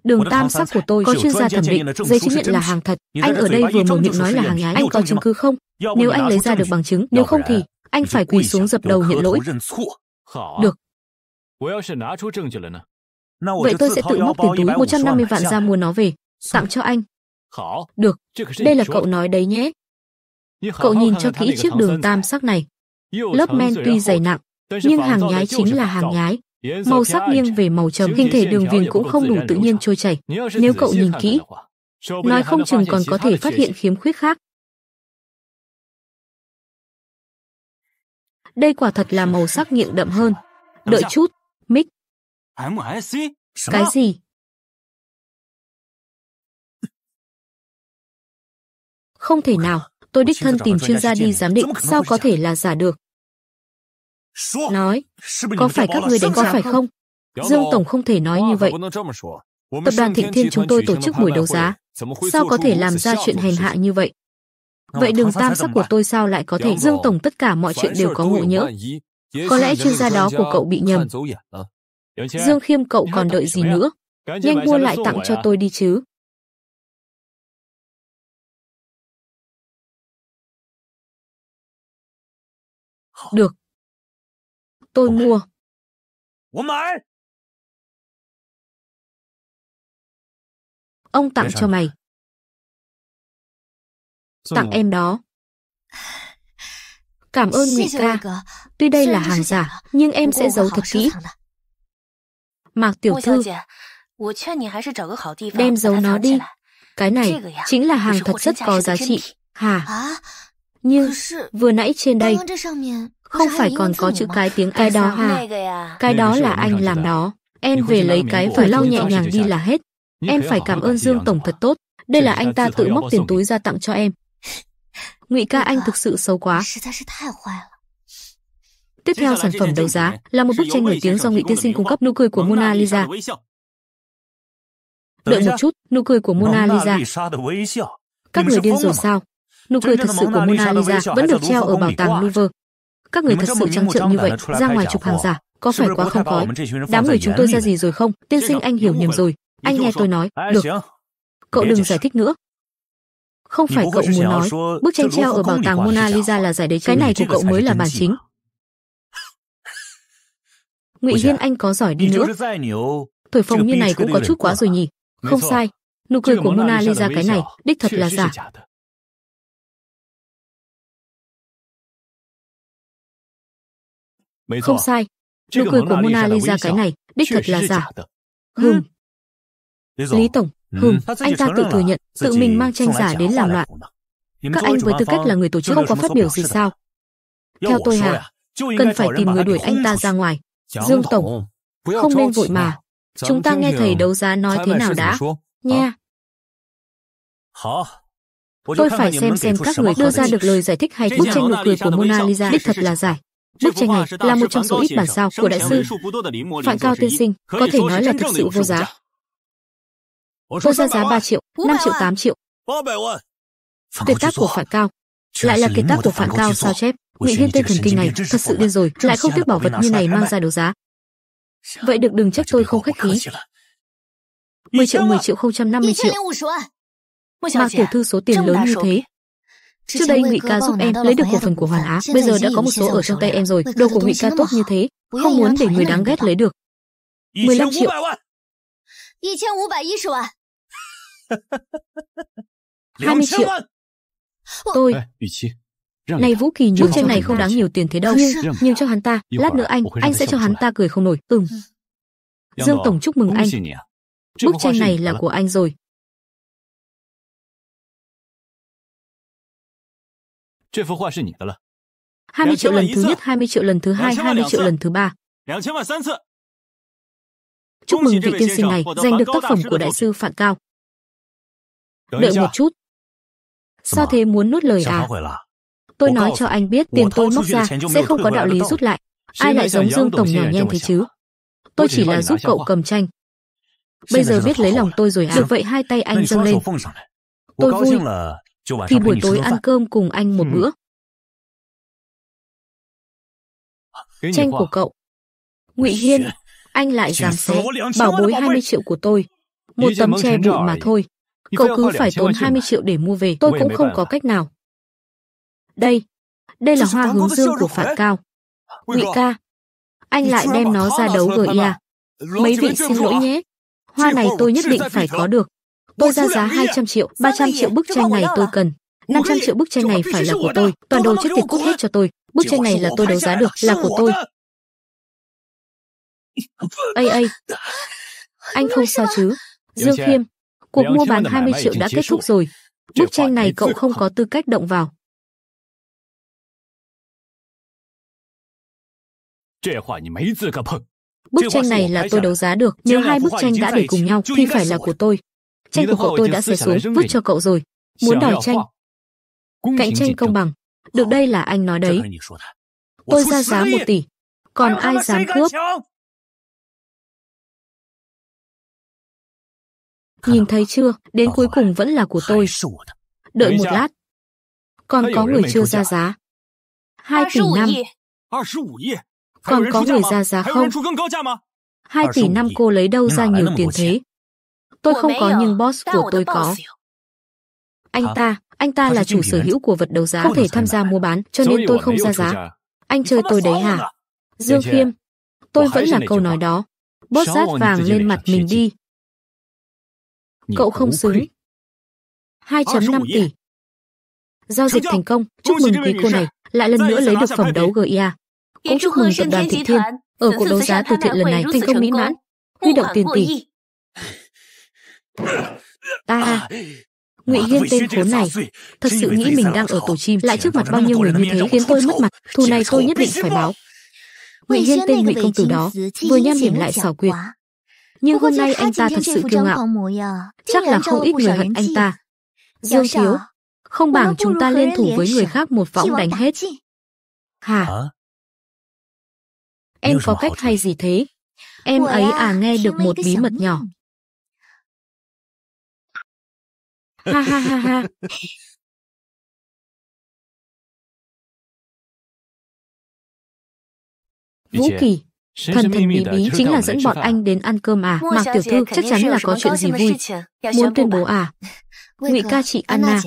Đường tam sắc của tôi có chuyên gia thẩm định, giấy chứng nhận là hàng thật. Anh ở đây vừa mở miệng nói là hàng nhái, anh có chứng cứ không? Nếu anh lấy ra được bằng chứng, nếu không thì anh phải quỳ xuống dập đầu nhận lỗi. Được. Vậy tôi sẽ tự móc từ túi 150 vạn ra mua nó về, tặng cho anh. Được, đây là cậu nói đấy nhé. Cậu nhìn cho kỹ chiếc đường tam sắc này. Lớp men tuy dày nặng, nhưng hàng nhái chính là hàng nhái. Màu sắc nghiêng về màu trầm, hình thể đường viền cũng không đủ tự nhiên trôi chảy. Nếu cậu nhìn kỹ, nói không chừng còn có thể phát hiện khiếm khuyết khác. Đây quả thật là màu sắc nghiện đậm hơn. Đợi chút, Mick, Cái gì? Không thể nào, tôi đích thân tìm chuyên gia đi giám định, sao có thể là giả được? nói có phải các ngươi đánh có phải không dương tổng không thể nói như vậy tập đoàn thịnh thiên chúng tôi tổ chức buổi đấu giá sao có thể làm ra chuyện hèn hạ như vậy vậy đường tam sắc của tôi sao lại có thể dương tổng tất cả mọi chuyện đều có ngộ nhỡ có lẽ chuyên gia đó của cậu bị nhầm dương khiêm cậu còn đợi gì nữa nhanh mua lại tặng cho tôi đi chứ được Tôi mua. Ông tặng cho mày. Tặng em đó. Cảm ơn Nguyệt ca. Tuy đây là hàng giả, nhưng em sẽ giấu thật kỹ. Mạc tiểu thư, đem giấu nó đi. Cái này chính là hàng thật rất có giá trị. Hả? Nhưng vừa nãy trên đây không phải còn có chữ cái tiếng ai đó hả? À? Cái đó là anh làm đó. Em về lấy cái và lau nhẹ nhàng đi là hết. Em phải cảm ơn Dương Tổng thật tốt. Đây là anh ta tự móc tiền túi ra tặng cho em. Ngụy ca anh thực sự xấu quá. Tiếp theo sản phẩm đấu giá là một bức tranh nổi tiếng do Ngụy Tiên Sinh cung cấp nụ cười của Mona Lisa. Đợi một chút, nụ cười của Mona Lisa. Các người điên rồi sao? Nụ cười thực sự của Mona Lisa vẫn được treo ở bảo tàng Louvre các người thật sự trắng trợn như vậy ra ngoài chụp hàng giả có phải quá không khói đám người chúng tôi ra gì rồi không tiên sinh anh hiểu nhầm rồi anh nghe tôi nói được cậu đừng giải thích nữa không phải cậu muốn nói bức tranh treo ở bảo tàng Mona Lisa là giải đấy cái này của cậu mới là bản chính ngụy hiên anh có giỏi đi nữa thổi phồng như này cũng có chút quá rồi nhỉ không sai nụ cười của Mona Lisa cái này đích thật là giả Không sai. Nụ cười của Mona Lisa cái này, đích thật là giả. Hừm. Lý Tổng, ừ. hừm, anh ta tự thừa nhận, tự mình mang tranh giả đến làm loạn. Các anh với tư cách là người tổ chức à? không có phát biểu gì sao? Theo tôi hả, cần phải tìm người đuổi anh ta ra ngoài. Dương Tổng, không nên vội mà. Chúng ta nghe thầy đấu giá nói thế nào đã, nha. Tôi phải xem xem các người đưa ra được lời giải thích hay bức tranh nụ cười của Mona Lisa đích thật là giải. Bức tranh này là một trong số ít bản sao của đại sư Phạm Cao Tiên Sinh, có thể nói là thực sự vô giá. Vô ra giá 3 triệu, 5 triệu, 8 triệu. Tuyệt tác của Phạm Cao lại là kiệt tác của Phạm Cao sao chép. ngụy hiên tên thần kinh này thật sự điên rồi, lại không tiếc bảo vật như này mang ra đấu giá. Vậy được đừng trách tôi không khách khí. 10 triệu, 10 triệu, 050 triệu. Mà tiểu thư số tiền lớn như thế, Trước đây Ngụy Ca giúp em lấy được cổ phần của Hoàn Á, bây giờ đã có một số ở trong tay em rồi. Đồ của Ngụy Ca tốt như thế, không muốn để người đáng ghét lấy được. 15 triệu. 1510 vạn. 20 triệu. Tôi... Này Vũ Kỳ nhường trên này không đáng nhiều tiền thế đâu Nhưng, nhưng cho hắn ta Lát nữa anh, anh sẽ cho hắn ta cười không nổi Ừm Dương Tổng chúc mừng anh Bức tranh này là ờ. của anh rồi 20 triệu lần thứ nhất, 20 triệu lần thứ hai, 20 triệu lần thứ ba. Chúc mừng vị tiên sinh này giành được tác phẩm của đại sư Phạm Cao. Đợi một chút. Sao thế muốn nuốt lời à? Tôi nói cho anh biết tiền tôi móc ra sẽ không có đạo lý rút lại. Ai lại giống Dương Tổng nhỏ nhen thế chứ? Tôi chỉ là giúp cậu cầm tranh. Bây giờ biết lấy lòng tôi rồi à? Được vậy hai tay anh dâng lên. Tôi vui thì buổi tối ăn cơm cùng anh một ừ. bữa. Tranh của cậu. Ngụy Hiên, anh lại dám xé, bảo bối 20 triệu của tôi. Một tấm tre bụi mà thôi. Cậu cứ phải tốn 20 à? triệu để mua về, tôi cũng không có cách nào. Đây, đây là hoa hướng dương của Phạm Cao. Ngụy ca, anh lại đem nó ra đấu gửi à. Mấy vị xin lỗi nhé. Hoa này tôi nhất định phải có được. Tôi ra giá 200 triệu, 300 triệu bức tranh này tôi cần. 500 triệu bức tranh này phải là của tôi, toàn đồ chất tiệt cút hết cho tôi. Bức tranh này là tôi đấu giá được, là của tôi. Ây ây, anh không sao chứ? Dương Khiêm, cuộc mua bán 20 triệu đã kết thúc rồi. Bức tranh này cậu không có tư cách động vào. Bức tranh này là tôi đấu giá được, nếu hai bức tranh đã để cùng nhau thì phải là của tôi tranh của cậu tôi đã rơi xuống vứt cho cậu rồi muốn đòi tranh cạnh tranh công bằng được đây là anh nói đấy tôi ra giá một tỷ còn ai dám cướp nhìn thấy chưa đến ờ, cuối cùng vẫn là của tôi đợi một lát còn có người chưa ra giá hai tỷ năm còn có người ra giá không hai tỷ năm cô lấy đâu ra nhiều tiền thế Tôi không có nhưng boss của tôi có. Anh ta, anh ta là chủ sở hữu của vật đấu giá có thể tham gia mua bán, cho nên tôi không ra giá. Anh chơi tôi đấy hả? Dương Khiêm, tôi vẫn là câu nói đó. Bớt rát vàng lên mặt mình đi. Cậu không xứng. 2.5 tỷ. Giao dịch thành công, chúc mừng quý cô này, lại lần nữa lấy được phẩm đấu GIA. Cũng chúc mừng tập đoàn Thị Thiên ở cuộc đấu giá từ thiện lần này thành công mỹ mãn, huy động tiền tỷ, ta à, à, Ngụy Hiên tên khốn này, thật sự nghĩ mình đang ở tổ chim lại trước mặt bao nhiêu người như thế khiến tôi mất mặt, thù này tôi nhất định phải báo. Ngụy Hiên tên Ngụy công tử đó, vừa nham hiểm lại xảo quyệt. Nhưng hôm nay anh ta thật sự kiêu ngạo, à? chắc là không ít người hận anh ta. Dương thiếu, không bằng chúng ta liên thủ với người khác một võng đánh hết. Hả? Em có cách hay gì thế? Em ấy à nghe được một bí mật nhỏ. ha ha vũ kỳ thần thần bí bí chính là dẫn bọn anh đến ăn cơm à mạc tiểu thư chắc chắn là có chuyện gì vui muốn tuyên bố à, à? ngụy ca à? chị anna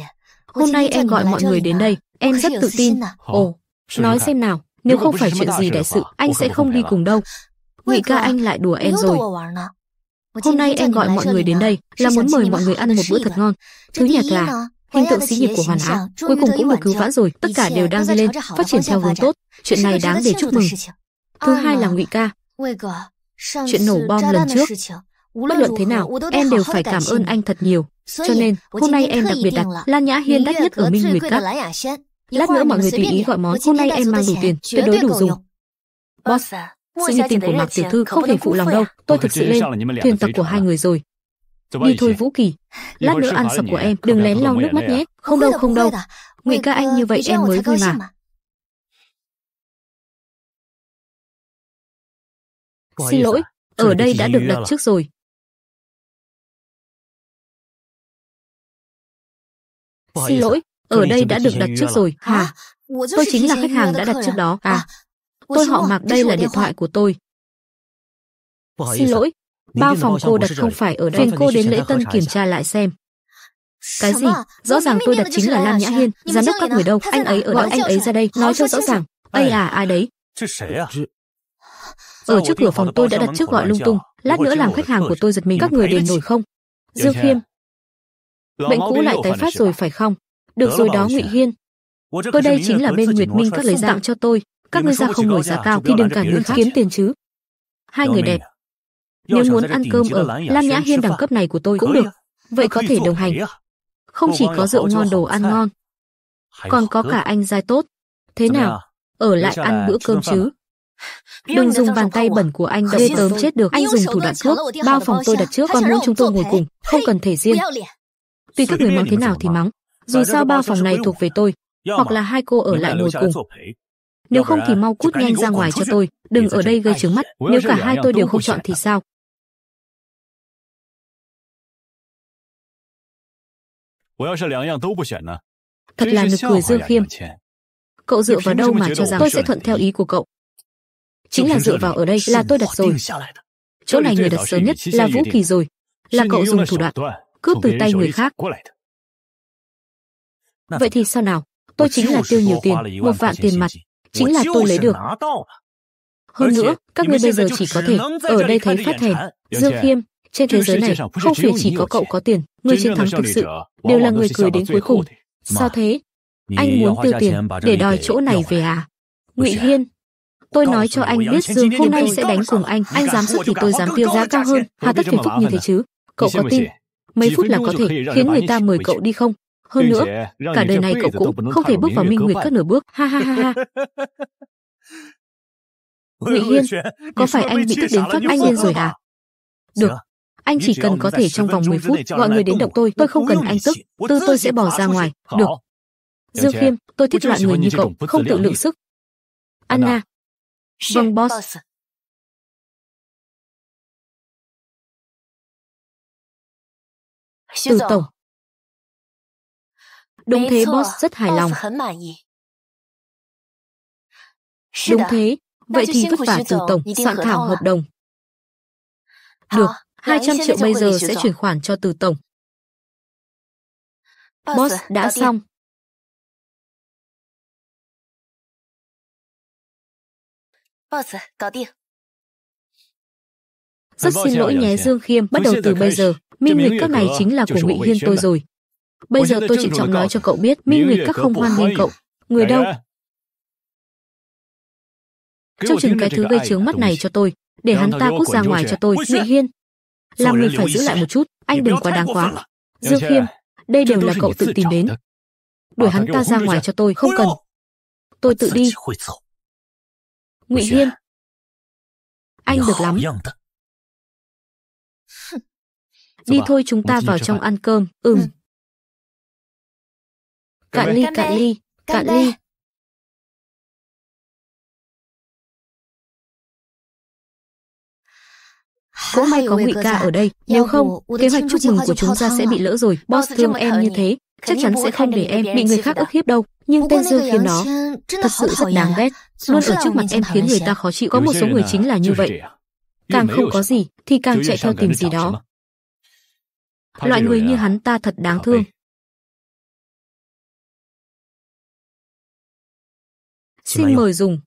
hôm nay em gọi mọi người đến đây em rất tự tin ồ nói xem nào nếu không phải chuyện gì đại sự anh sẽ không đi cùng đâu ngụy ca anh lại đùa em rồi Hôm nay em gọi mọi người đến đây là muốn mời mọi người ăn một bữa thật ngon. Thứ nhất là hình tượng xí nghiệp của Hoàn Á cuối cùng cũng được cứu vãn rồi, tất cả đều đang đi lên, phát triển theo hướng tốt, chuyện này đáng để chúc mừng. Thứ ờ, hai là Ngụy ca. Chuyện nổ bom lần trước, bất luận thế nào, em đều phải cảm ơn anh thật nhiều. Cho nên, hôm nay em đặc biệt đặt Lan Nhã Hiên đắt nhất ở Minh Nguyệt Các. Lát nữa mọi người tùy ý gọi món, hôm nay em mang đủ tiền, tuyệt đối đủ dùng. Boss, sự nhiệt tình của Mạc Tiểu Thư không thể phụ lòng đâu. Tôi thực sự lên thuyền tập của hai người rồi. Đi thôi Vũ Kỳ, lát nữa ăn sập của em, đừng lén lau nước mắt nhé. Không đâu, không đâu. Ngụy ca anh như vậy em mới vui mà. Xin lỗi, ở đây đã được đặt trước rồi. Xin lỗi, ở đây đã được đặt trước rồi. Hả? Tôi chính là khách hàng đã đặt trước đó. À, à. Tôi họ mặc đây là điện thoại của tôi. Xin lỗi, bao phòng cô đặt không phải ở đây. Phiền cô đến lễ tân kiểm tra lại xem. Cái gì? Rõ ràng tôi đặt chính là Lam Nhã Hiên, giám đốc các người đâu. Anh ấy ở đâu? Anh ấy ra đây, nói cho rõ ràng. Ây à, ai đấy? Ở trước cửa phòng tôi đã đặt trước gọi lung tung, lát nữa làm khách hàng của tôi giật mình. Các người đền nổi không? Dương Khiêm. Bệnh cũ lại tái phát rồi à? phải không? Được rồi đó Ngụy Hiên. Tôi đây chính là bên Nguyệt Minh các lấy dạng cho tôi. Các ngươi ra không nổi giá cao thì đừng cản người khác kiếm tiền chứ. Hai người đẹp. Nếu muốn ăn cơm ở Lam Nhã Hiên đẳng cấp này của tôi cũng được. Vậy có thể đồng hành. Không chỉ có rượu ngon đồ ăn ngon, còn có cả anh giai tốt. Thế nào? Ở lại ăn bữa cơm chứ? Đừng dùng bàn tay bẩn của anh ghê tớm chết được. Anh dùng thủ đoạn thuốc. bao phòng tôi đặt trước, còn muốn chúng tôi ngồi cùng, không cần thể riêng. Tuy các người mắng thế nào thì mắng, dù sao bao phòng này thuộc về tôi, hoặc là hai cô ở lại ngồi cùng nếu không thì mau cút nhanh ra ngoài cho tôi, đừng ở đây gây chướng mắt, nếu cả hai tôi đều không chọn thì sao? Thật là nực cười Dương Khiêm. Cậu dựa vào đâu mà cho rằng tôi sẽ thuận theo ý của cậu? Chính là dựa vào ở đây là tôi đặt rồi. Chỗ này người đặt sớm nhất là Vũ Kỳ rồi. Là cậu dùng thủ đoạn, cướp từ tay người khác. Vậy thì sao nào? Tôi chính là tiêu nhiều tiền, một vạn tiền mặt, chính là tôi lấy được. Hơn nữa, các ngươi bây giờ chỉ có thể ở đây thấy phát thèm, dương khiêm, trên thế giới này không phải chỉ có cậu có tiền, người chiến thắng thực sự đều là người cười đến cuối cùng. Sao thế? Anh muốn tiêu tiền để đòi chỗ này về à? Ngụy Hiên, tôi nói cho anh biết Dương hôm nay sẽ đánh cùng anh, anh dám sức thì tôi dám tiêu giá cao hơn, hà tất phiền phức như thế chứ? Cậu có tin? Mấy phút là có thể khiến người ta mời cậu đi không? Hơn nữa, cả đời này cậu cũng không thể bước vào minh nguyệt các nửa bước. Ha ha ha ha. Ngụy Hiên, có phải anh bị tức đến phát anh lên rồi à? Được, anh chỉ cần có thể trong vòng 10 phút gọi người đến động tôi, tôi không cần anh tức, tư tôi sẽ bỏ ra ngoài. Được. Dương Khiêm, tôi thích loại người như cậu, không tự lượng sức. Anna. Vâng boss. Từ tổng, Đúng thế boss rất hài lòng. Đúng thế, vậy thì vất vả từ tổng soạn thảo hợp đồng. À, được, 200 triệu bây giờ sẽ chuyển khoản cho từ tổng. Boss đã xong. Boss, Rất xin lỗi nhé Dương Khiêm, bắt đầu từ bây giờ, minh lịch các này chính là của Ngụy Hiên tôi rồi. Bây giờ tôi chỉ trọng nói cho cậu biết, Minh Nguyệt các không hoan nghênh cậu. Người đâu? À. Châu chừng cái thứ gây chướng mắt này cho tôi, để hắn ta cút ra ngoài cho tôi, Ngụy Hiên. Làm mình phải giữ lại một chút, anh đừng quá đáng quá. Dương Khiêm, đây đều là cậu tự tìm đến. Đuổi hắn ta ra ngoài cho tôi, không cần. Tôi tự đi. Ngụy Hiên. Anh được lắm. Đi thôi chúng ta vào trong ăn cơm, ừm. Cạn ly, cạn ly, cạn ly. Cũng may có ngụy ca ở đây, nếu không, kế hoạch chúc mừng của chúng ta sẽ bị lỡ rồi. Boss thương em như thế, chắc chắn sẽ không để em bị người khác ức hiếp đâu. Nhưng tên Dương khiến nó thật sự rất đáng ghét, luôn ở trước mặt em khiến người ta khó chịu. Có một số người chính là như vậy. Càng không có gì thì càng chạy theo tìm gì đó. Loại người như hắn ta thật đáng thương. Xin mời dùng.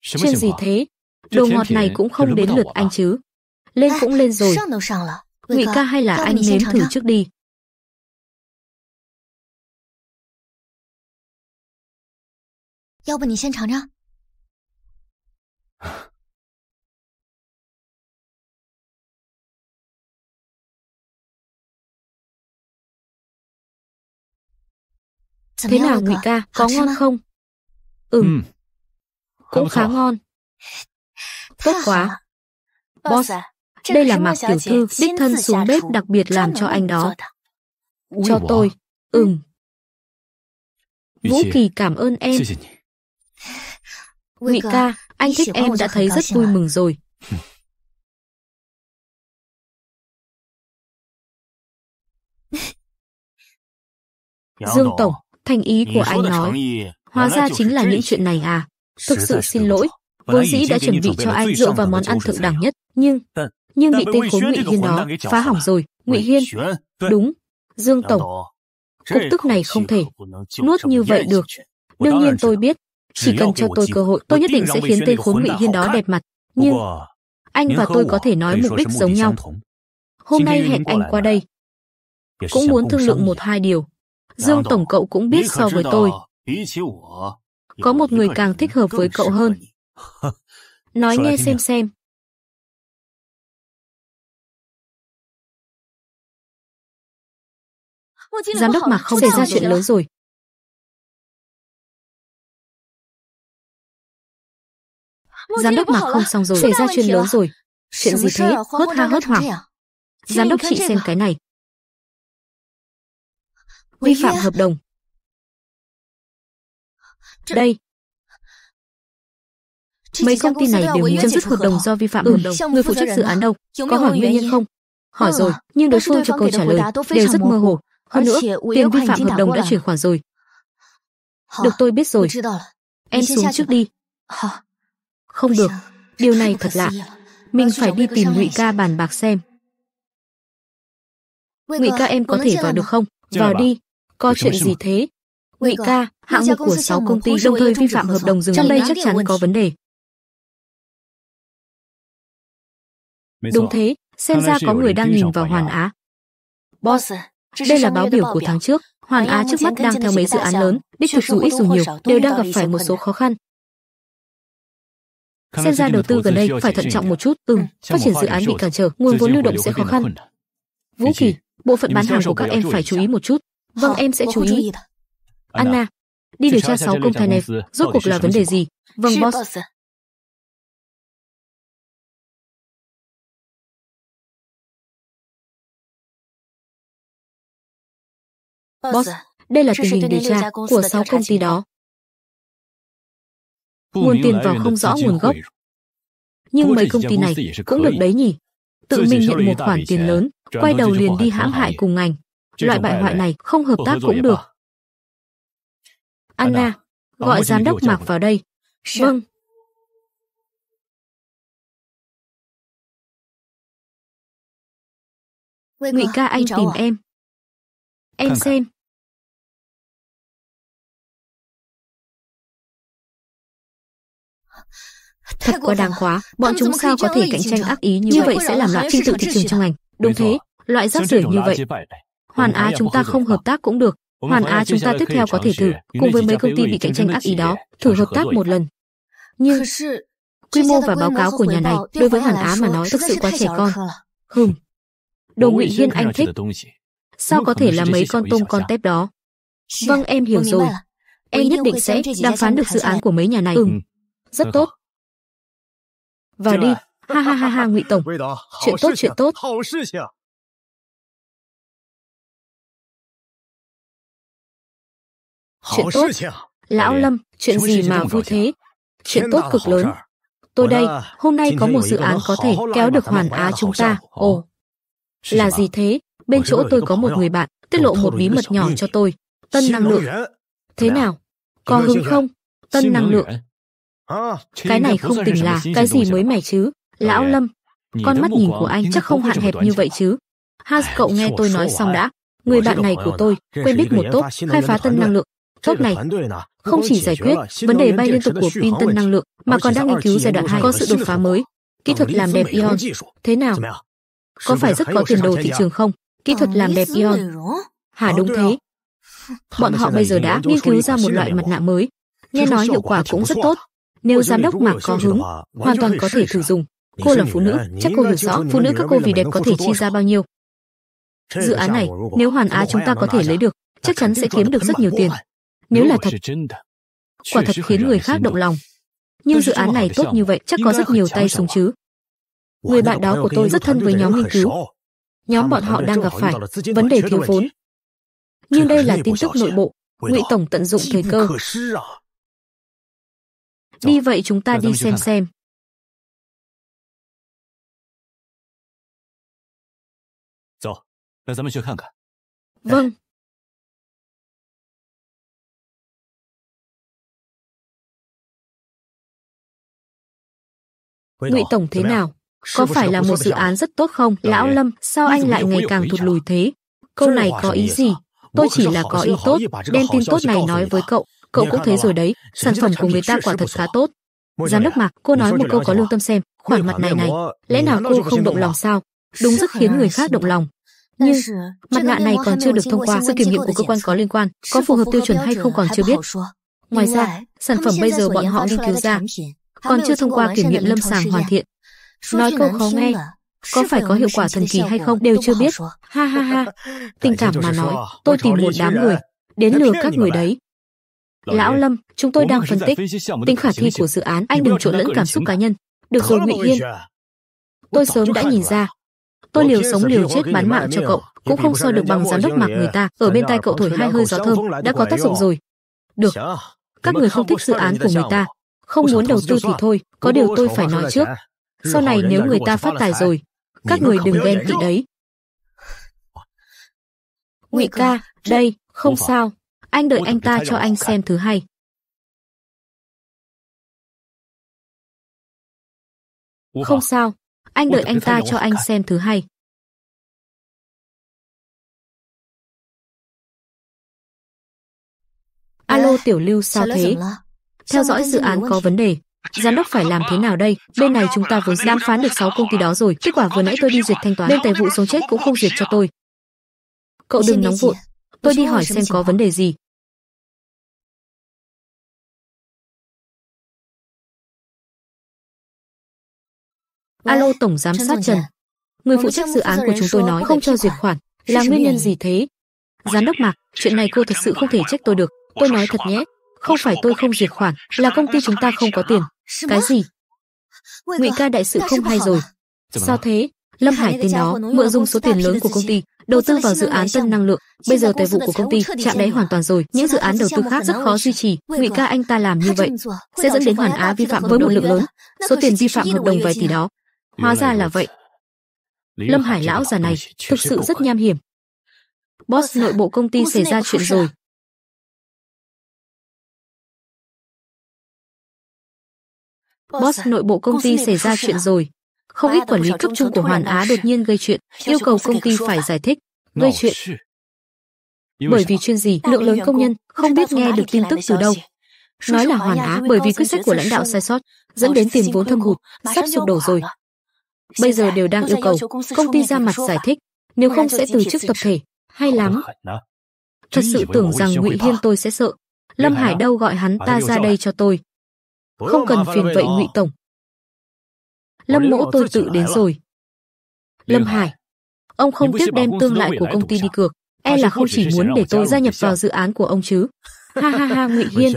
Chuyện gì thế? Đồ ngọt này cũng không đến lượt anh chứ. Lên à, cũng lên rồi. Ngụy ca hay là anh nếm thử trước đi. Yêu Thế nào Ngụy ca, có ngon không? Ừm. Cũng khá ngon. Tốt quá. Boss, đây là mạc tiểu thư đích thân xuống bếp đặc biệt làm cho anh đó. Cho tôi. Ừm. Vũ Kỳ cảm ơn em. Ngụy ca, anh thích em đã thấy rất vui mừng rồi. Dương Tổng, thành ý của anh nói, hóa ra chính là những chuyện này à. Thực sự xin lỗi, vốn dĩ đã chuẩn bị cho anh rượu và món ăn thượng đẳng nhất, nhưng nhưng bị tên khốn Ngụy Hiên đó phá hỏng rồi. Ngụy Hiên, đúng, Dương tổng. Cục tức này không thể nuốt như vậy được. Đương nhiên tôi biết, chỉ cần cho tôi cơ hội, tôi nhất định sẽ khiến tên khốn Ngụy Hiên đó đẹp mặt, nhưng anh và tôi có thể nói mục đích giống nhau. Hôm nay hẹn anh qua đây, cũng muốn thương lượng một hai điều. Dương tổng cậu cũng biết so với tôi, có một người càng thích hợp với cậu hơn. Nói nghe xem xem. Giám đốc mà không xảy ra chuyện lớn rồi. Giám đốc mà không xong rồi, xảy ra chuyện lớn rồi. Chuyện gì thế? Hớt ha hớt hoảng. À? Giám đốc chị xem cái này. Vi phạm hợp đồng. Đây Mấy công ty này đều muốn chấm dứt hợp đồng do vi phạm ừ, hợp đồng Người phụ trách dự án đâu Có hỏi nguyên nhân không? Hỏi ừ, rồi, nhưng đối phương cho câu trả lời đều rất mơ hồ Hơn nữa, tiền vi phạm hợp đồng đã chuyển khoản rồi Được tôi biết rồi Em xuống trước đi Không được, điều này thật lạ Mình vâng, phải đi tìm Ngụy ca bàn bạc xem Ngụy ca em có thể vào được không? Vào đi, có chuyện gì thế? Ngụy ca, hạng mục của 6 công ty đồng thời vi phạm hợp đồng dừng trong đây chắc chắn có vấn đề. Đúng thế, xem ra có người đang nhìn vào Hoàng Á. Boss, đây là báo biểu của tháng trước. Hoàng Á trước mắt đang theo mấy dự án lớn, đích thực dù ít dù nhiều, đều đang gặp phải một số khó khăn. Xem ra đầu tư gần đây phải thận trọng một chút, ừm, ừ. phát triển dự án bị cản trở, nguồn vốn lưu động sẽ khó khăn. Vũ Kỳ, bộ phận bán hàng của các em phải chú ý một chút. Vâng, ờ, em sẽ chú ý. Anna, à, đi điều tra 6 vâng, công ty này rốt cuộc là vấn đề gì? Vâng boss. Boss, đây là tình hình điều tra của 6 công ty đó. Nguồn tiền vào không rõ nguồn gốc. Nhưng mấy công ty này cũng được đấy nhỉ. Tự mình nhận một khoản tiền lớn, quay đầu liền đi hãm hại cùng ngành. Loại bại hoại này không hợp tác cũng được. Anna, à, gọi giám đốc Mạc vào đây. Vâng. Ngụy ca anh tìm à? em. Em xem. Thật quá đáng quá, bọn chúng sao có thể cạnh tranh ác ý như vậy sẽ làm loạn trật tự thị trường trong ngành. Đúng thế, loại rác rưởi như vậy. Hoàn Á chúng ta không hợp tác cũng được, Hoàn Á chúng ta tiếp theo có thể thử, cùng với mấy công ty bị cạnh tranh ác ý đó, thử hợp tác một lần. Nhưng quy mô và báo cáo của nhà này đối với Hoàn Á mà nói thực sự quá trẻ con. Hừm. Đồ Ngụy Hiên anh thích. Sao có thể là mấy con tôm con tép đó? Vâng, em hiểu rồi. Em nhất định sẽ đàm phán được dự án của mấy nhà này. Ừm. Rất tốt. Vào đi. Ha ha ha ha, Ngụy tổng. Chuyện tốt chuyện tốt. Chuyện tốt. Lão Lâm, chuyện gì mà vui thế? Chuyện tốt cực lớn. Tôi đây, hôm nay có một dự án có thể kéo được hoàn á chúng ta. Ồ, là gì thế? Bên chỗ tôi có một người bạn tiết lộ một bí mật nhỏ cho tôi. Tân năng lượng. Thế nào? Có hứng không? Tân năng lượng. À, cái này không tỉnh là cái gì mới mẻ chứ? Lão Lâm, con mắt nhìn của anh chắc không hạn hẹp như vậy chứ? Has à, cậu nghe tôi nói xong đã. Người bạn này của tôi quen biết một tốt khai phá tân năng lượng Góc này không chỉ giải quyết vấn đề bay liên tục của pin tân năng lượng mà còn đang nghiên cứu giai đoạn 2 có sự đột phá mới. Kỹ thuật làm đẹp ion thế nào? Có phải rất có tiền đồ thị trường không? Kỹ thuật làm đẹp ion. Hả đúng thế. Bọn họ bây giờ đã nghiên cứu ra một loại mặt nạ mới. Nghe nói hiệu quả cũng rất tốt. À. Nếu giám đốc mà có hứng, hoàn toàn có thể thử dùng. Cô là phụ nữ, chắc cô hiểu rõ phụ nữ các cô vì đẹp có thể chi ra bao nhiêu. Dự án này, nếu hoàn á chúng ta có thể lấy được, chắc chắn sẽ kiếm được rất nhiều tiền. Nếu là thật, quả thật khiến người khác động lòng. Nhưng dự án này tốt như vậy chắc có rất nhiều tay súng chứ. Người bạn đó của tôi rất thân với nhóm nghiên cứu. Nhóm bọn họ đang gặp phải vấn đề thiếu vốn. Nhưng đây là tin tức nội bộ. Ngụy Tổng tận dụng thời cơ. Đi vậy chúng ta đi xem xem. Vâng, Ngụy tổng thế nào? Có phải là một dự án rất tốt không? Lão Lâm, sao anh lại ngày càng thụt lùi thế? Câu này có ý gì? Tôi chỉ là có ý tốt, đem tin tốt này nói với cậu. Cậu cũng thấy rồi đấy, sản phẩm của người ta quả thật khá tốt. Giám đốc à, Mạc, cô nói một câu có lương tâm xem, khoản mặt này này, lẽ nào cô không động lòng sao? Đúng rất khiến à, người khác động à. lòng. Nhưng, mặt nạ này còn chưa được thông qua sự kiểm nghiệm của cơ quan có liên quan, có phù hợp tiêu chuẩn hay không còn chưa biết. Ngoài ra, sản phẩm bây giờ bọn họ nghiên cứu ra còn chưa thông qua kiểm nghiệm lâm sàng hoàn thiện. Nói câu khó nghe, có phải có hiệu quả thần kỳ hay không đều chưa biết. Ha ha ha. Tình cảm mà nói, tôi tìm một đám người đến lừa các người đấy. Lão Lâm, chúng tôi đang phân tích tính khả thi của dự án, anh đừng trộn lẫn cảm xúc cá nhân. Được rồi Ngụy yên. Tôi sớm đã nhìn ra. Tôi liều sống liều chết bán mạng cho cậu, cũng không so được bằng giám đốc mạc người ta, ở bên tai cậu thổi hai hơi gió thơm, đã có tác dụng rồi. Được, các người không thích dự án của người ta, không muốn đầu tư thì thôi, có điều tôi phải nói trước. Sau này nếu người ta phát tài rồi, các người đừng ghen tị đấy. Ngụy ca, đây, không sao. Anh đợi anh ta cho anh xem thứ hay. Không sao, anh đợi anh ta cho anh xem thứ hay. Alo à, Tiểu Lưu sao thế? theo dõi dự án có vấn đề. Giám đốc phải làm thế nào đây? Bên này chúng ta vừa đàm phán được 6 công ty đó rồi, kết quả vừa nãy tôi đi duyệt thanh toán, bên tài vụ sống chết cũng không duyệt cho tôi. Cậu đừng nóng vội, tôi đi hỏi xem có vấn đề gì. Alo tổng giám sát Trần, người phụ trách dự án của chúng tôi nói không cho duyệt khoản, là nguyên nhân gì thế? Giám đốc Mạc, chuyện này cô thật sự không thể trách tôi được, tôi nói thật nhé, không phải tôi không duyệt khoản, là công ty chúng ta không có tiền. Cái gì? Ngụy ca đại sự không hay rồi. Sao thế? Lâm Hải tên đó mượn dùng số tiền lớn của công ty đầu tư vào dự án tân năng lượng. Bây giờ tài vụ của công ty chạm đáy hoàn toàn rồi. Những dự án đầu tư khác rất khó duy trì. Ngụy ca anh ta làm như vậy sẽ dẫn đến hoàn á vi phạm với một lượng lớn. Số tiền vi phạm hợp đồng vài tỷ đó. Hóa ra là vậy. Lâm Hải lão già này thực sự rất nham hiểm. Boss nội bộ công ty xảy ra chuyện rồi, boss nội bộ công ty xảy ra chuyện rồi. Không ít quản lý cấp trung của Hoàn Á đột nhiên gây chuyện, yêu cầu công ty phải giải thích, gây chuyện. Bởi vì chuyện gì, lượng lớn công nhân không biết nghe được tin tức từ đâu. Nói là Hoàn Á bởi vì quyết sách của lãnh đạo sai sót, dẫn đến tiền vốn thâm hụt, sắp sụp đổ rồi. Bây giờ đều đang yêu cầu công ty ra mặt giải thích, nếu không sẽ từ chức tập thể, hay lắm. Thật sự tưởng rằng Ngụy Hiên tôi sẽ sợ. Lâm Hải đâu gọi hắn ta ra đây cho tôi không cần phiền vậy ngụy tổng lâm mỗ tôi tự đến rồi lâm hải ông không tiếc đem tương lại của công ty đi cược e là không chỉ muốn để tôi gia nhập vào dự án của ông chứ ha ha ha ngụy hiên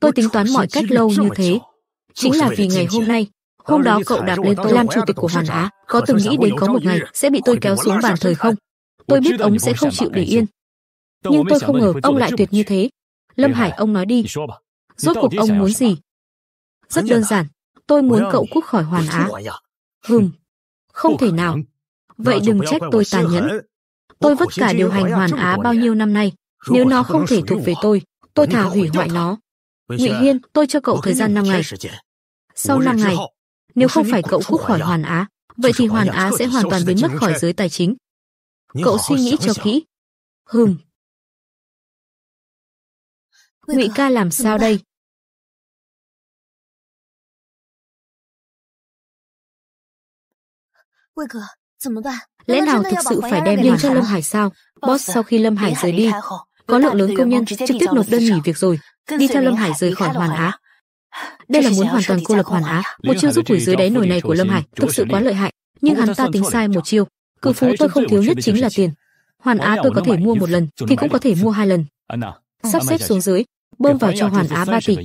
tôi tính toán mọi cách lâu như thế chính là vì ngày hôm nay hôm đó cậu đạp lên tôi làm chủ tịch của hoàn á có từng nghĩ đến có một ngày sẽ bị tôi kéo xuống bàn thời không tôi biết ông sẽ không chịu để yên nhưng tôi không ngờ ông lại tuyệt như thế lâm hải ông nói đi rốt cuộc ông muốn gì rất đơn giản, tôi muốn cậu cút khỏi Hoàn Á. À Hừm, không thể nào. Vậy đừng trách tôi tàn nhẫn. Tôi vất cả điều hành Hoàn Á bao nhiêu năm nay, nếu nó không thể thuộc về tôi, tôi thà hủy hoại nó. Ngụy Hiên, tôi cho cậu thời gian 5 ngày. Sau 5 ngày, nếu không phải cậu cút à khỏi Hoàn Á, vậy thì Hoàn Á sẽ hoàn toàn biến mất khỏi giới tài chính. Cậu suy nghĩ cho kỹ. Hừm. Ngụy ca làm sao đây? Lẽ nào thực sự phải đem nhân cho Lâm Hải sao? Boss sau khi Lâm Hải rời đi, có lượng lớn công nhân trực tiếp nộp đơn nghỉ việc rồi, đi theo Lâm Hải rời khỏi Hoàn Á. Đây là muốn hoàn toàn cô lập Hoàn Á, một chiêu giúp đuổi dưới đáy nồi này của Lâm Hải, thực sự quá lợi hại, nhưng hắn ta tính sai một chiêu. cử phú tôi không thiếu nhất chính là tiền. Hoàn Á tôi có thể mua một lần, thì cũng có thể mua hai lần. À, Sắp xếp xuống dưới, bơm vào cho Hoàn Á 3 tỷ.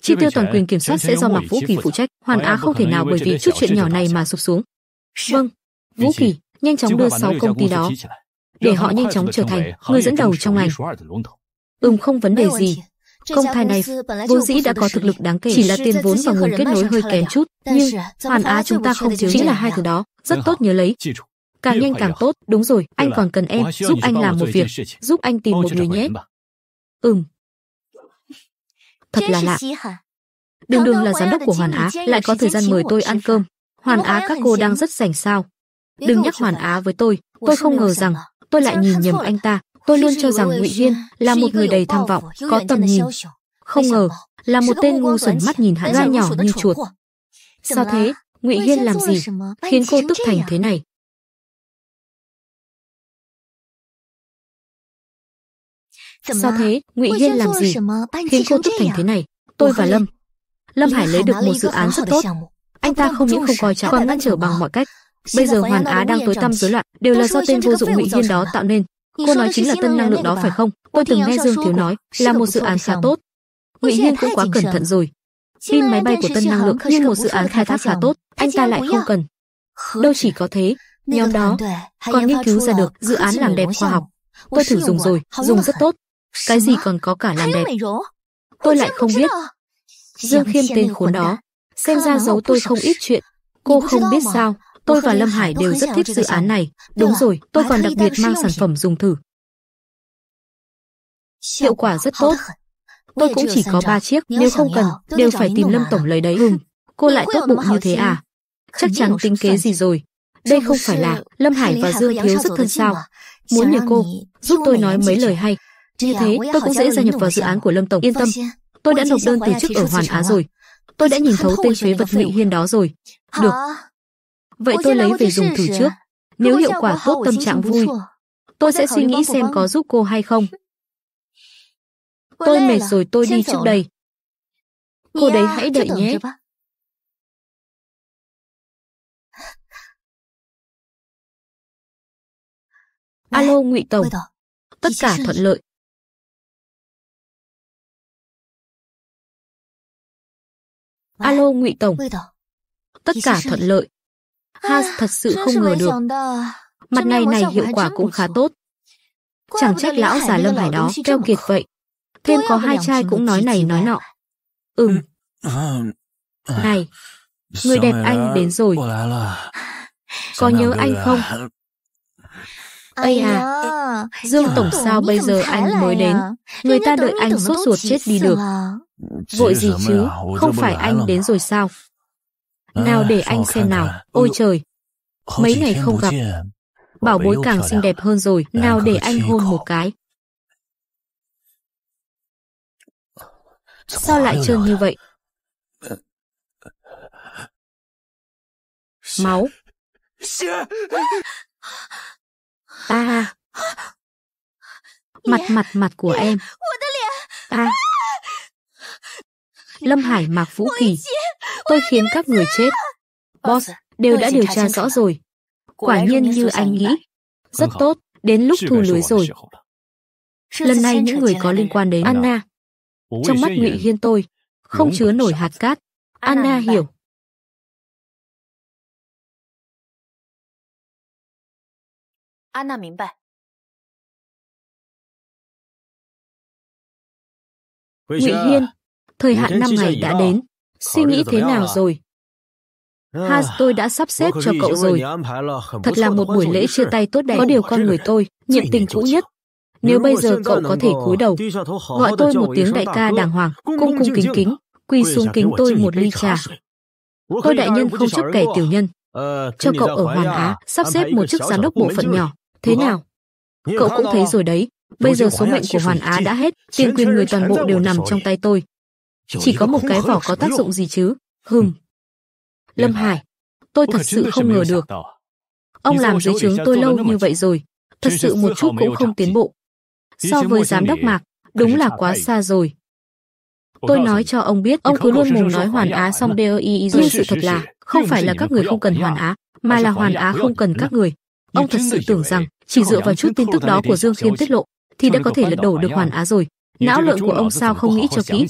Chi tiêu toàn quyền kiểm soát sẽ do Mạc Vũ Kỳ phụ trách, Hoàn Á không thể nào bởi vì chút chuyện nhỏ này mà sụp xuống. Vâng, Vũ Kỳ, nhanh chóng đưa 6 công ty đó, để họ nhanh chóng trở thành người dẫn đầu trong ngành. Ừm không vấn đề vâng, gì. Vâng công ty này vô dĩ đã có thực lực đáng kể, chỉ là tiền vốn và nguồn kết nối hơi kém chút, nhưng Hoàn Á chúng ta không thiếu chính là hai thứ đó, rất tốt nhớ lấy. Càng nhanh càng tốt, đúng rồi, anh còn cần em, giúp anh làm một việc, giúp anh tìm một người nhé. Ừm. Thật là lạ. Đường Đường là giám đốc của Hoàn Á, lại có thời gian mời tôi ăn cơm, Hoàn Á các cô đang rất rảnh sao. Đừng nhắc Hoàn Á với tôi, tôi không ngờ rằng tôi lại nhìn nhầm anh ta. Tôi luôn cho rằng Ngụy Viên là một người đầy tham vọng, có tầm nhìn. Không ngờ, là một tên ngu xuẩn mắt nhìn hạ ra nhỏ như chuột. Sao thế, Ngụy Hiên làm gì, khiến cô tức thành thế này? Sao thế, Ngụy Hiên làm gì, khiến cô tức thành thế này? Tôi và Lâm. Lâm Hải lấy được một dự án rất tốt, anh ta vâng, không những không coi trọng còn ngăn trở bằng mọi cách. Bây giờ Hoàn Á đang tối tăm rối loạn, đều là do tên vô dụng Ngụy Hiên đó tạo nên. Cô nói chính là tân năng lượng đó phải không? Tôi từng nghe Dương Thiếu nói là một dự án khá tốt. Ngụy Hiên cũng quá cẩn thận rồi. Pin máy bay của tân năng lượng nhưng một dự án khai thác khá tốt, anh ta lại không cần. Đâu chỉ có thế, nhóm đó còn nghiên cứu ra được dự án làm đẹp khoa học. Tôi thử dùng rồi, dùng rất tốt. Cái gì còn có cả làm đẹp? Tôi lại không biết. Dương Khiêm tên khốn đó, Xem ra giấu tôi không ít chuyện. Cô không biết sao, tôi và Lâm Hải đều rất thích dự án này. Đúng rồi, tôi còn đặc biệt mang sản phẩm dùng thử. Hiệu quả rất tốt. Tôi cũng chỉ có 3 chiếc, nếu không cần, đều phải tìm Lâm Tổng lấy đấy. Ừm, cô lại tốt bụng như thế à? Chắc chắn tính kế gì rồi. Đây không phải là Lâm Hải và Dương Thiếu rất thân sao. Muốn nhờ cô, giúp tôi nói mấy lời hay. Như thế, tôi cũng dễ gia nhập vào dự án của Lâm Tổng. Yên tâm, tôi đã nộp đơn từ chức ở Hoàn Á rồi. Tôi đã nhìn thấu tên phế vật Ngụy Hiên đó rồi. Được. Vậy tôi lấy về dùng thử trước. Nếu hiệu quả tốt tâm trạng vui, tôi sẽ suy nghĩ xem có giúp cô hay không. Tôi mệt rồi tôi đi trước đây. Cô đấy hãy đợi nhé. Alo Ngụy tổng. Tất cả thuận lợi. Alo Ngụy Tổng. Tất cả thuận lợi. À, Has thật sự không ngờ được. Mặt này này hiệu quả cũng khá tốt. Chẳng trách lão già lâm hải đó keo kiệt vậy. Thêm có hai trai cũng nói này nói nọ. Ừ. Ừm. À, à, này, người đẹp anh đến rồi. Có nhớ anh không? Ây à, Dương Tổng sao bây giờ anh mới đến? Người ta đợi anh sốt ruột chết đi được. Vội gì chứ, không phải anh đến rồi sao? À, nào để anh xem nào, à. ôi trời! Mấy ngày không gặp, à. bảo bối càng xinh đẹp hơn rồi, nào để anh hôn một cái. Sao lại trơn như vậy? Máu! Ta Mặt mặt mặt của em Ta Lâm Hải mặc Vũ Kỳ Tôi khiến các người chết Boss đều đã điều tra rõ rồi Quả nhiên như anh nghĩ Rất vâng tốt, đến lúc thu lưới rồi Lần này những người có liên quan đến Anna Trong mắt Ngụy Hiên tôi Không chứa nổi hạt cát Anna hiểu 安娜明白。Ngụy Hiên, thời hạn năm ngày đã đến, suy nghĩ thế nào à? rồi? À, Has tôi đã sắp xếp cho cậu rồi. Thật là một buổi lễ chia tay tốt đẹp. Có điều con người tôi, nhiệt tình cũ nhất. Nếu bây giờ cậu có thể cúi đầu, gọi tôi một tiếng đại ca đàng hoàng, cung cung kính kính, quỳ xuống kính tôi một ly trà. Tôi đại nhân không chấp kẻ tiểu à? nhân. Ờ, cho cậu ở hoàng Á, sắp xếp một chức giám đốc bộ phận nhỏ, Thế nào? Cậu cũng thấy rồi đấy, bây giờ số mệnh của Hoàn Á đã hết, tiền quyền người toàn bộ đều nằm trong tay tôi. Chỉ có một cái vỏ có tác dụng gì chứ? Hừm. Lâm Hải, tôi thật sự không ngờ được. Ông làm dưới trướng tôi lâu như vậy rồi, thật sự một chút cũng không tiến bộ. So với giám đốc Mạc, đúng là quá xa rồi. Tôi nói cho ông biết, ông cứ luôn mồm nói Hoàn Á xong DOI e nhưng sự thật là, không phải là các người không cần Hoàn Á, mà là Hoàn Á không cần các người. Ông thật sự tưởng rằng chỉ dựa vào chút tin tức đó của Dương Khiêm tiết lộ thì đã có thể lật đổ được Hoàn Á rồi. Não lượng của ông sao không nghĩ cho kỹ?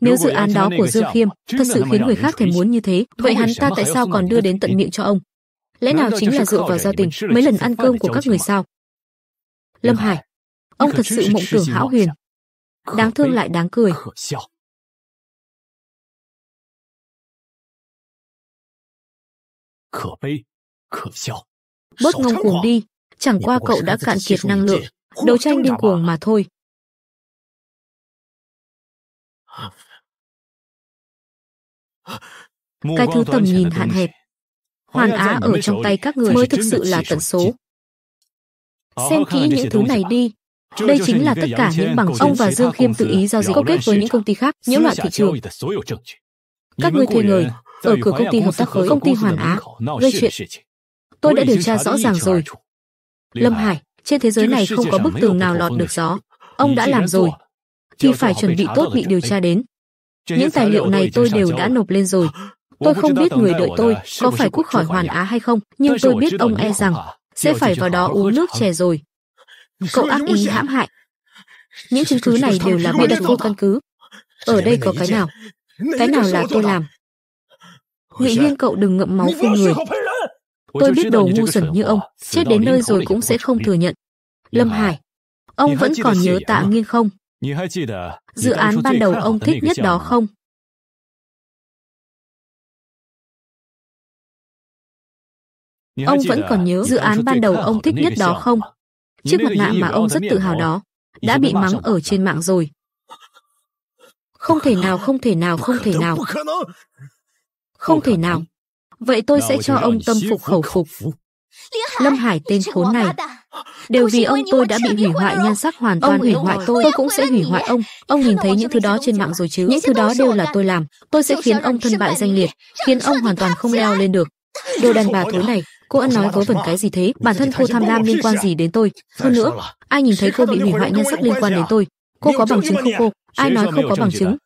Nếu dự án đó của Dương Khiêm thật sự khiến người khác thèm muốn như thế, vậy hắn ta tại sao còn đưa đến tận miệng cho ông? Lẽ nào chính là dựa vào giao tình mấy lần ăn cơm của các người sao? Lâm Hải, ông thật sự mộng tưởng hão huyền. Đáng thương lại đáng cười. Khở bê, bớt ngông cuồng đi. Chẳng qua cậu đã cạn kiệt năng lượng, đấu tranh điên cuồng à? mà thôi. Cái thứ tầm nhìn hạn hẹp, hoàn á ở trong tay các người mới thực sự là tận số. Ờ, Xem kỹ những thứ này đi, đây chính là tất cả những bằng ông và Dương Khiêm tự ý giao dịch câu kết với những công ty khác, nhiễu loạn thị trường. Các người thuê à? người, ở cửa công ty hợp tác với công ty Hoàn Á, gây chuyện tôi đã điều tra rõ ràng rồi. Lâm Hải, trên thế giới này không có bức tường nào lọt được gió. Ông đã làm rồi, thì phải chuẩn bị tốt bị điều tra đến. Những tài liệu này tôi đều đã nộp lên rồi. Tôi không biết người đợi tôi có phải quốc khỏi Hoàn Á hay không, nhưng tôi biết ông e rằng sẽ phải vào đó uống nước chè rồi. Cậu ác ý hãm hại. Những chứng cứ này đều là bịa đặt vô căn cứ. Ở đây có cái nào? Cái nào là tôi làm? Ngụy Hiên cậu đừng ngậm máu phun người. Tôi biết đồ ngu xuẩn như ông, chết đến nơi rồi cũng sẽ không thừa nhận. Lâm Hải, ông vẫn còn nhớ tạ nghiên không? Dự án ban đầu ông thích nhất đó không? Ông vẫn còn nhớ dự án ban đầu ông thích nhất đó không? Chiếc mặt nạ mà ông rất tự hào đó đã bị mắng ở trên mạng rồi. Không thể nào, không thể nào, không thể nào. Không thể nào. Vậy tôi sẽ cho ông tâm phục khẩu phục. Lâm Hải tên khốn này. Đều vì ông tôi đã bị hủy hoại nhan sắc hoàn toàn hủy hoại tôi, tôi cũng sẽ hủy hoại ông. Ông nhìn thấy những thứ đó trên mạng rồi chứ? Những thứ đó đều là tôi làm. Tôi sẽ khiến ông thân bại danh liệt, khiến ông hoàn toàn không leo lên được. Đồ đàn bà thối này, cô ăn nói vớ vẩn cái gì thế? Bản thân cô tham lam liên quan gì đến tôi? Hơn nữa, ai nhìn thấy cô bị hủy hoại nhan sắc liên quan đến à? tôi? Cô có bằng chứng không cô? Ai nói không có bằng chứng?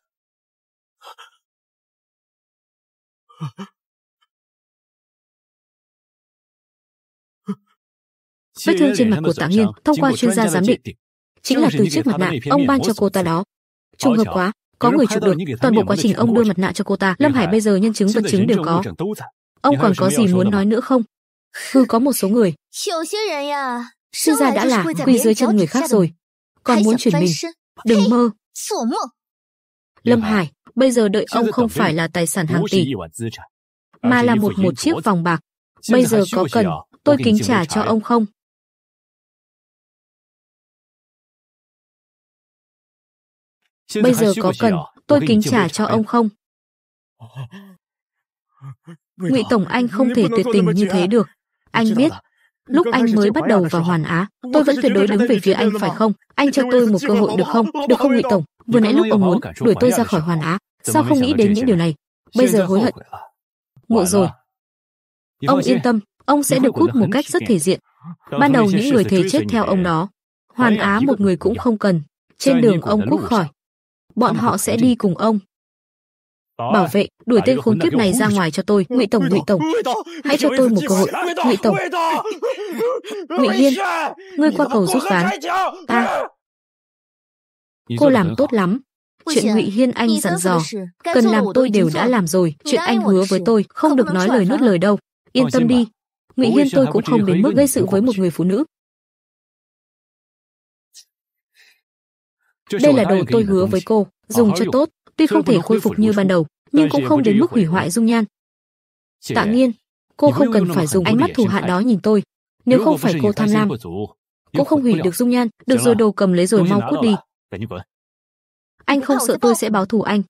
Vết thương trên mặt của Tạ Nghiên thông qua chuyên gia giám định, chính là từ chiếc mặt nạ ông ban cho cô ta đó. Trùng hợp quá, có người chụp được toàn bộ quá trình ông đưa mặt nạ cho cô ta. Lâm Hải bây giờ nhân chứng vật chứng đều có. Ông còn có gì muốn nói nữa không? Hừ có một số người. Sư gia đã là quy dưới chân người khác rồi. Còn muốn chuyển mình. Đừng mơ. Lâm Hải, bây giờ đợi ông không phải là tài sản hàng tỷ, mà là một một chiếc vòng bạc. Bây giờ có cần tôi kính trả cho ông không? Bây giờ có cần tôi kính trả cho ông không? Ngụy Tổng Anh không thể tuyệt tình như thế được. Anh biết, lúc anh mới bắt đầu vào Hoàn Á, tôi vẫn tuyệt đối đứng về phía anh phải không? Anh cho tôi một cơ hội được không? Được không Ngụy Tổng? Vừa nãy lúc ông muốn đuổi tôi ra khỏi Hoàn Á, sao không nghĩ đến những điều này? Bây giờ hối hận. Muộn rồi. Ông yên tâm, ông sẽ được cút một cách rất thể diện. Ban đầu những người thề chết theo ông đó. Hoàn Á một người cũng không cần. Trên đường ông cút khỏi, bọn họ sẽ đi cùng ông. Bảo vệ, đuổi tên khốn kiếp này ra ngoài cho tôi, Ngụy tổng, Ngụy tổng. Hãy cho tôi một cơ hội, Ngụy tổng. Ngụy Hiên, ngươi qua cầu giúp ván. Ta. Cô làm tốt lắm, chuyện ngụy hiên anh dặn dò cần làm tôi đều đã làm rồi chuyện anh hứa với tôi không được nói lời nuốt lời đâu yên tâm đi ngụy hiên tôi cũng không đến mức gây sự với một người phụ nữ Đây là đồ tôi hứa với cô, dùng cho tốt, tuy không thể khôi phục như ban đầu, nhưng cũng không đến mức hủy hoại dung nhan. Tạ Nghiên, cô không cần phải dùng ánh mắt thù hạn đó nhìn tôi, nếu không phải cô tham lam, cũng không hủy được dung nhan, được dạ rồi vâng. đồ cầm lấy rồi mau cút đi. Anh không sợ tôi sẽ báo thù anh.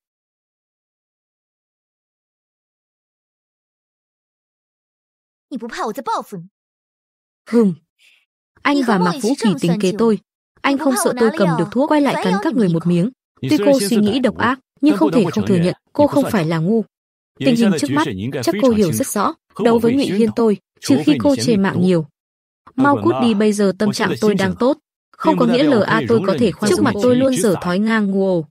Hừm. Anh và Mạc Vũ Kỳ tính kế tôi, anh không sợ tôi cầm được thuốc quay lại cắn các người một miếng. Tuy cô suy nghĩ độc ác, nhưng không thể không thừa nhận cô không phải là ngu. Tình hình trước mắt, chắc cô hiểu rất rõ. Đấu với Ngụy Hiên tôi, trừ khi cô chê mạng nhiều. Mau cút đi bây giờ tâm trạng tôi đang tốt. Không có nghĩa là tôi có thể khoan trước mặt tôi luôn dở thói ngang ngu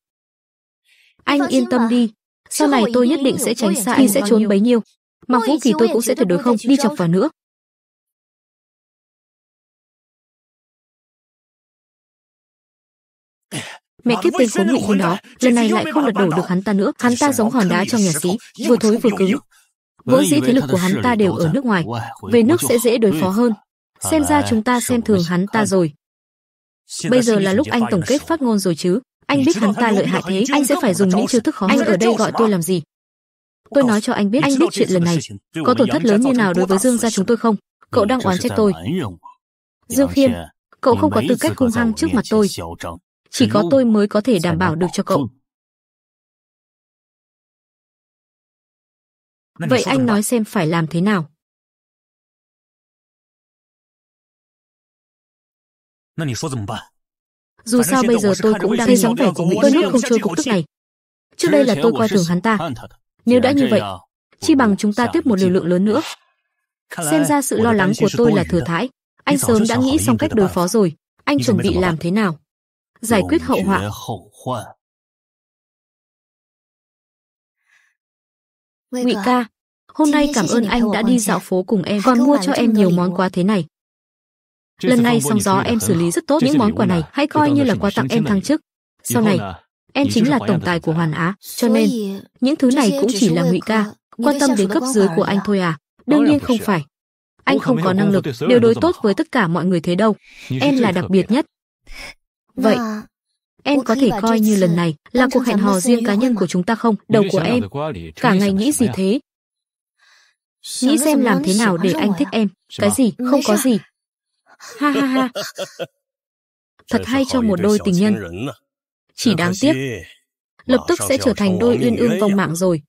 Anh yên tâm đi. Sau này tôi nhất định sẽ tránh xa anh sẽ trốn bấy nhiêu. Mặc vũ kỳ tôi cũng sẽ tuyệt đối không đi chọc vào nữa. Mẹ kiếp tên khốn nạn như nó, lần này lại không lật đổ được hắn ta nữa, hắn ta giống hòn đá trong nhà xí, vừa thối vừa cứng. Vốn dĩ thế lực của hắn ta đều ở nước ngoài, về nước sẽ dễ đối phó hơn. Xem ra chúng ta xem thường hắn ta rồi. Bây giờ là lúc anh tổng kết phát ngôn rồi chứ. Anh biết hắn ta lợi hại thế, anh sẽ phải dùng những chiêu thức khó Anh ở đây gọi tôi làm gì? Tôi nói cho anh biết, anh biết chuyện lần này có tổn thất lớn như nào đối với Dương gia chúng tôi không? Cậu đang oán trách tôi. Dương Khiêm, cậu không có tư cách cung hăng trước mặt tôi. Chỉ có tôi mới có thể đảm bảo được cho cậu. Vậy anh nói xem phải làm thế nào? Dù sao bây giờ tôi cũng đang thấy dáng vẻ của Mỹ tôi nước không chơi cục tức này. Trước đây là tôi coi thường hắn ta. Nếu đã như vậy, à. chi bằng chúng ta tiếp một liều lượng lớn nữa. Xem ra sự lo lắng của tôi là thừa thãi. Anh sớm đã nghĩ xong cách đối phó rồi. Anh chuẩn bị làm thế nào? giải quyết hậu họa. Ngụy ca, hôm nay cảm ơn anh đã đi dạo phố cùng em, còn mua cho em nhiều món quà thế này. Lần này sóng gió em xử lý rất tốt những món quà này, hãy coi như là quà tặng em thăng chức. Sau này, em chính là tổng tài của Hoàn Á, cho nên những thứ này cũng chỉ là Ngụy ca, quan tâm đến cấp dưới của anh thôi à? Đương nhiên không phải. Anh không có năng lực, đều đối tốt với tất cả mọi người thế đâu. Em là đặc biệt nhất, Vậy, em có thể coi như lần này là cuộc hẹn hò riêng cá nhân của chúng ta không? Đầu của em, cả ngày nghĩ gì thế? Nghĩ xem làm thế nào để anh thích em. Cái gì? Không có gì. Ha ha ha. Thật hay cho một đôi tình nhân. À? Chỉ đáng tiếc. Lập tức sẽ trở thành đôi uyên ương vòng mạng à? rồi.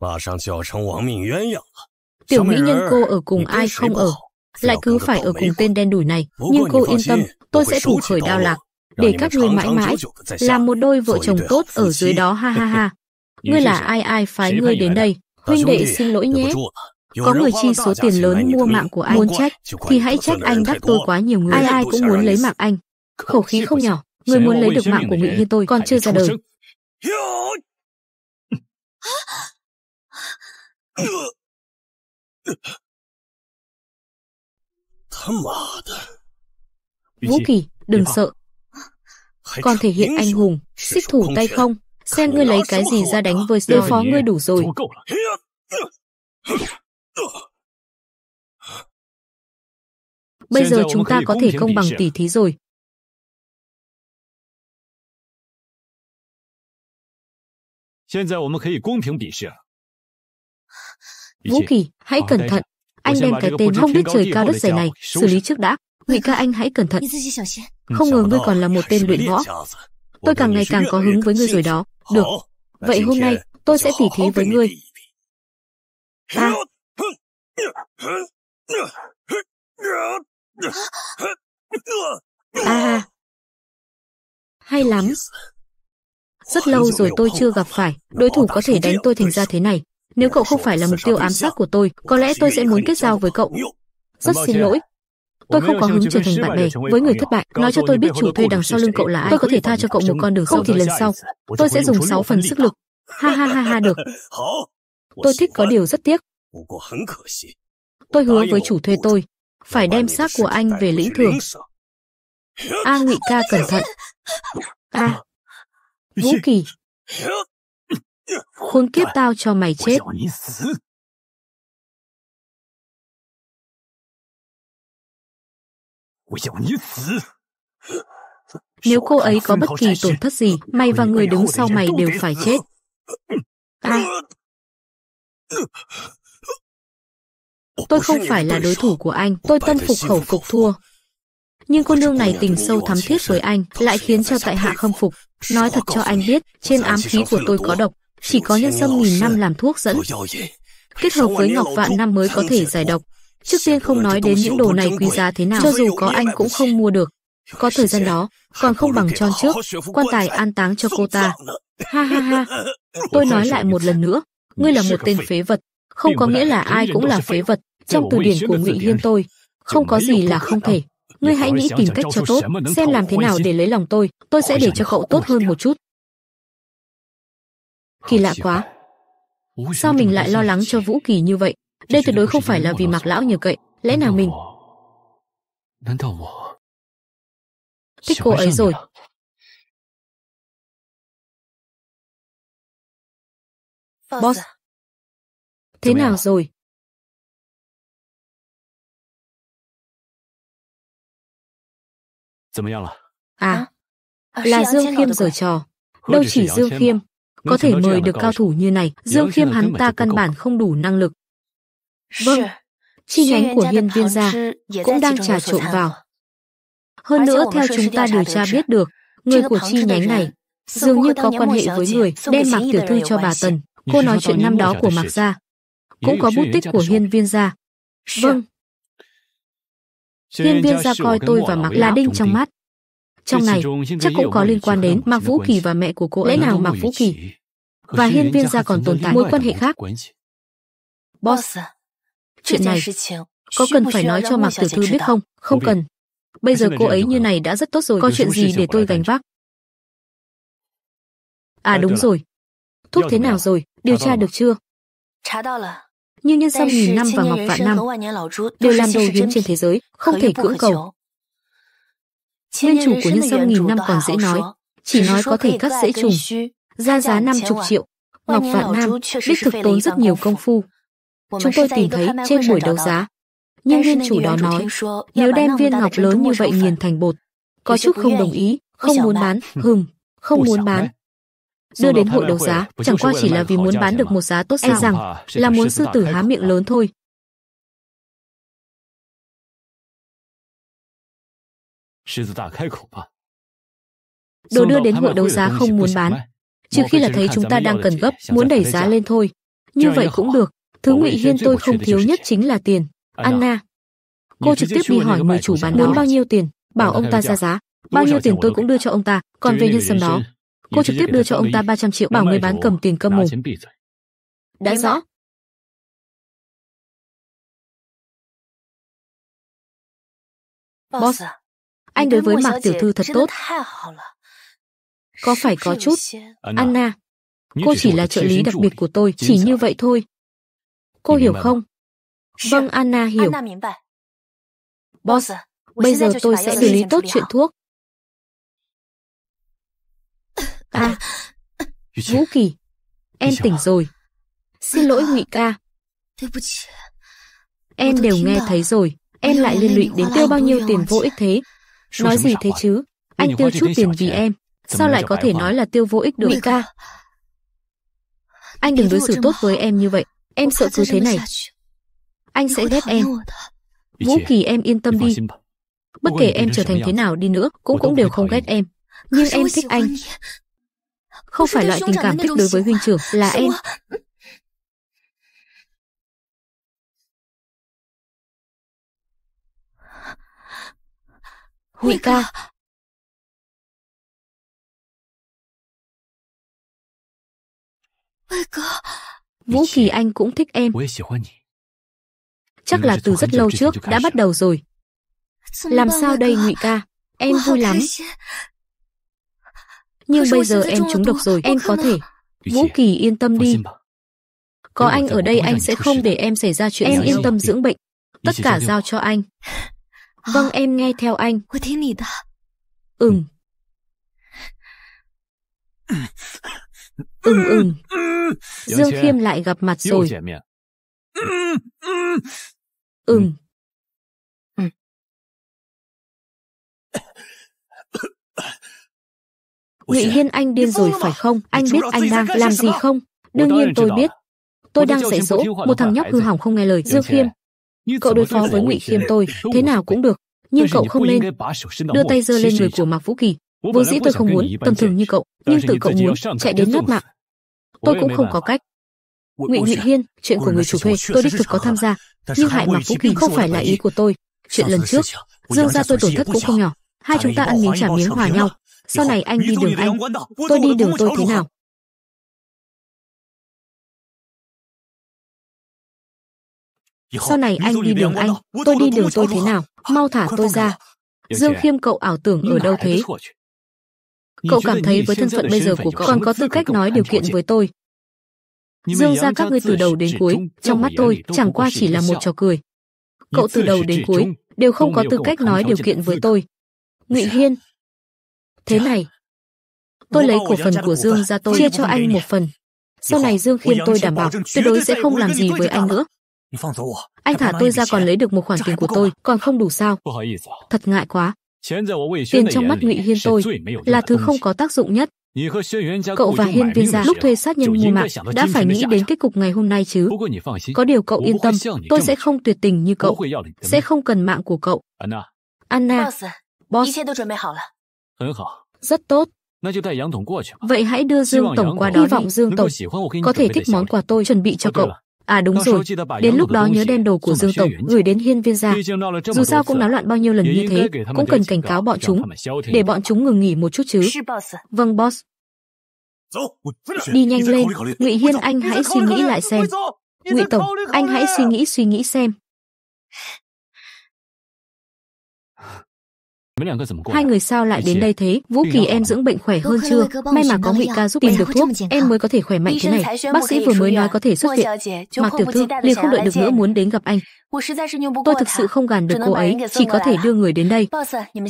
Bà sang trở thành vong mạng 鸳鸯了。Tiểu mỹ nhân cô ở cùng ai không ở, lại cứ phải ở cùng tên đen đủi này. Nhưng cô yên tâm, tôi sẽ thủ khởi đao lạc, để các người mãi mãi, làm một đôi vợ chồng tốt ở dưới đó ha ha ha. Ngươi là ai ai phái ngươi đến đây? Huynh đệ xin lỗi nhé. Có người chi số tiền lớn mua mạng của anh muốn trách, thì hãy trách anh đắc tôi quá nhiều người. Ai ai cũng muốn lấy mạng anh. Khẩu khí không nhỏ, người muốn lấy được mạng của Ngụy như tôi còn chưa ra đời. Vũ Kỳ, đừng sợ. Còn thể hiện anh hùng, xích thủ tay không. Xem ngươi lấy cái gì ra đánh với đối phó ngươi đủ rồi. Bây giờ chúng ta có thể công bằng tỉ thí rồi. Hiện giờ, chúng ta có thể công bằng tỉ thí rồi. Vũ Kỳ, hãy ờ, cẩn thận. Anh đem cái tên không biết trời cao đất dày này xử lý trước đã. Ngụy ca anh hãy cẩn thận. Ừ, không ngờ ngươi còn là một tên luyện võ. Tôi càng ngày càng có hứng với ngươi rồi đó. Được. Vậy hôm nay tôi sẽ tỉ thí với ngươi. Ta. À. Hay lắm. Rất lâu rồi tôi chưa gặp phải đối thủ có thể đánh tôi thành ra thế này. Nếu cậu không phải là mục tiêu ám sát của tôi, có lẽ tôi sẽ muốn kết giao với cậu. Rất xin lỗi. Tôi không có hứng trở thành bạn bè với người thất bại. Nói cho tôi biết chủ thuê đằng sau lưng cậu là ai. Tôi có thể tha cho cậu một con đường không thì lần sau. Tôi sẽ dùng 6 phần sức lực. Ha ha ha ha được. Tôi thích có điều rất tiếc. Tôi hứa với chủ thuê tôi. Phải đem xác của anh về lĩnh thưởng. A Ngụy ca cẩn thận. A. À. Vũ Kỳ. Khốn kiếp tao cho mày chết. Nếu cô ấy có bất kỳ tổn thất gì, mày và người đứng sau mày đều phải chết. À. Tôi không phải là đối thủ của anh, tôi tâm phục khẩu phục thua. Nhưng cô nương này tình sâu thắm thiết với anh, lại khiến cho tại hạ khâm phục. Nói thật cho anh biết, trên ám khí của tôi có độc, chỉ có nhân sâm nghìn năm làm thuốc dẫn, kết hợp với ngọc vạn năm mới có thể giải độc. Trước tiên không nói đến những đồ này quý giá thế nào, cho dù có anh cũng không mua được. Có thời gian đó, còn không bằng tròn trước, quan tài an táng cho cô ta. Ha ha ha, tôi nói lại một lần nữa, ngươi là một tên phế vật, không có nghĩa là ai cũng là phế vật, trong từ điển của Ngụy Hiên tôi, không có gì là không thể. Ngươi hãy nghĩ tìm cách cho tốt, xem làm thế nào để lấy lòng tôi, tôi sẽ để cho cậu tốt hơn một chút. Kỳ lạ quá. Sao mình lại lo lắng cho Vũ Kỳ như vậy? Đây tuyệt đối không phải là vì Mặc Lão nhờ cậy. Lẽ nào mình... Thích cô ấy rồi. Boss. Thế nào rồi? À, à ờ, ờ, là Dương Khiêm giở trò. Đâu chỉ Dương Khiêm có thể mời được cao thủ như này, Dương Khiêm hắn ta căn bản không đủ năng lực. Vâng, chi nhánh của hiên viên gia cũng đang trà trộn vào. Hơn nữa theo chúng ta điều tra biết được, người của chi nhánh này dường như có quan hệ với người đem Mạc Tiểu Thư cho bà Tần. Cô nói chuyện năm đó của Mạc Gia, cũng có bút tích của hiên viên gia. Vâng. Hiên viên gia coi tôi và Mạc là đinh trong mắt. Trong này, chắc cũng có liên quan đến Mạc Vũ Kỳ và mẹ của cô ấy. Lẽ nào Mạc Vũ Kỳ và hiên viên gia còn tồn tại mối quan hệ khác? Boss, chuyện này có cần phải nói cho Mạc Tiểu Thư biết không? Không cần. Bây giờ cô ấy như này đã rất tốt rồi, có chuyện gì để tôi gánh vác? À đúng rồi. Thuốc thế nào rồi? Điều tra được chưa? như nhân sâm nghìn năm và ngọc vạn năm đều làm đồ hiếm trên thế giới, không thể cưỡng cầu. Nguyên chủ của nhân sâm nghìn năm còn dễ nói, chỉ nói có thể cắt dễ trùng, ra giá năm chục triệu. Ngọc Vạn Nam đích thực tốn rất nhiều công phu. Chúng tôi tìm thấy trên buổi đấu giá. Nhưng nguyên chủ đó nói, nếu đem viên ngọc lớn như vậy nghiền thành bột, có chút không đồng ý, không muốn bán, hừm, không muốn bán. Đưa đến hội đấu giá, chẳng qua chỉ là vì muốn bán được một giá tốt e rằng là muốn sư tử há miệng lớn thôi. Đồ đưa đến hội đấu giá không muốn bán, trừ khi là thấy chúng ta đang cần gấp, muốn đẩy giá lên thôi. Như vậy cũng được, thứ Ngụy Hiên tôi không thiếu nhất chính là tiền. Anna, cô trực tiếp đi hỏi người chủ bán muốn bao nhiêu tiền, bảo ông ta ra giá. Bao nhiêu tiền tôi cũng đưa cho ông ta, còn về nhân sâm đó, cô trực tiếp đưa cho ông ta 300 triệu bảo người bán cầm tiền câm mù. Đã rõ, Boss, anh đối với Mạc Tiểu Thư thật tốt. Có phải có chút? Anna, cô chỉ là trợ lý đặc biệt của tôi, chỉ như vậy thôi. Cô hiểu không? Vâng, Anna hiểu. Boss, à, bây giờ tôi sẽ xử lý tốt chuyện thuốc. À, à. Vũ Kỳ, em tỉnh rồi. Xin lỗi Ngụy ca. Em đều nghe thấy rồi, em lại liên lụy đến tiêu bao nhiêu tiền vô ích thế. Nói gì thế chứ? Anh tiêu chút tiền vì em, sao lại có thể nói là tiêu vô ích được ca? À? Anh đừng đối xử tốt với em như vậy, em sợ cứ thế này. Anh sẽ ghét em. Vũ Kỳ em yên tâm đi. Bất kể em trở thành thế nào đi nữa, cũng cũng đều không ghét em. Nhưng em thích anh. Không phải loại tình cảm thích đối với huynh trưởng, là em. Nhị ca, Vũ Kỳ Anh cũng thích em. Chắc là từ rất lâu trước đã bắt đầu rồi. Làm sao đây Ngụy ca? Em vui lắm. Nhưng bây giờ em trúng độc rồi, em có thể. Vũ Kỳ yên tâm đi. Có anh ở đây anh sẽ không để em xảy ra chuyện em yên tâm dưỡng bệnh. Tất cả giao cho anh. Vâng, em nghe theo anh. Ờ, ừm. Ừm ừm. Dương Khiêm lại gặp mặt rồi. Ừm. Ngụy Hiên anh điên rồi phải không? Anh biết anh đang làm gì không? Đương nhiên tôi biết. Tôi đang dạy dỗ một thằng nhóc hư hỏng không nghe lời Dương Khiêm. Cậu đối phó với Ngụy Khiêm tôi thế nào cũng được, nhưng cậu không nên đưa tay giơ lên người của Mạc Vũ Kỳ. Vốn dĩ tôi không muốn tầm thường như cậu, nhưng từ cậu muốn chạy đến nát mạng. Tôi cũng không có cách. Ngụy Nghị Hiên, chuyện của người chủ thuê, tôi đích thực có tham gia, nhưng hại Mạc Vũ Kỳ không phải là ý của tôi. Chuyện lần trước, Dương gia tôi tổn thất cũng không nhỏ, hai chúng ta ăn miếng trả miếng hòa nhau. Sau này anh đi đường anh, tôi đi đường tôi thế nào? Sau này anh đi đường anh, tôi đi đường tôi thế nào, mau thả tôi ra. Dương Khiêm cậu ảo tưởng ở đâu thế? Cậu cảm thấy với thân phận bây giờ của cậu còn có tư cách nói điều kiện với tôi. Dương ra các ngươi từ đầu đến cuối, trong mắt tôi chẳng qua chỉ là một trò cười. Cậu từ đầu đến cuối đều không có tư cách nói điều kiện với tôi. Ngụy Hiên, thế này, tôi lấy cổ phần của Dương ra tôi chia cho anh một phần. Sau này Dương Khiêm tôi đảm bảo tuyệt đối sẽ không làm gì với anh nữa. Anh thả tôi ra còn lấy được một khoản tiền của tôi, còn không đủ sao? Thật ngại quá. Tiền trong mắt Ngụy Hiên tôi là thứ không có tác dụng nhất. Cậu và Hiên Viên gia lúc thuê sát nhân mua mạng đã phải nghĩ đến kết cục ngày hôm nay chứ. Có điều cậu yên tâm, tôi sẽ không tuyệt tình như cậu, sẽ không cần mạng của cậu. Anna, boss, rất tốt. Vậy hãy đưa Dương Tổng qua đó. Hy vọng Dương Tổng có thể thích món quà tôi chuẩn bị cho cậu. À đúng rồi, đến lúc đó nhớ đem đồ của Dương Tổng gửi đến hiên viên gia. Dù sao cũng náo loạn bao nhiêu lần như thế, cũng cần cảnh cáo bọn chúng, để bọn chúng ngừng nghỉ một chút chứ. Vâng boss. Đi nhanh lên, Ngụy Hiên anh hãy suy nghĩ lại xem. Ngụy Tổng, anh hãy suy nghĩ suy nghĩ xem. Hai người sao lại đến đây thế? Vũ Kỳ em dưỡng bệnh khỏe hơn chưa? May mà có Ngụy ca giúp tìm được thuốc, em mới có thể khỏe mạnh thế này. Bác sĩ vừa mới nói có thể xuất viện. Mạc tiểu thư liền không đợi được nữa muốn đến gặp anh. Tôi thực sự không gàn được cô ấy, chỉ có thể đưa người đến đây.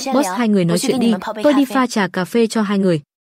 Boss, hai người nói chuyện đi, tôi đi pha trà cà phê cho hai người.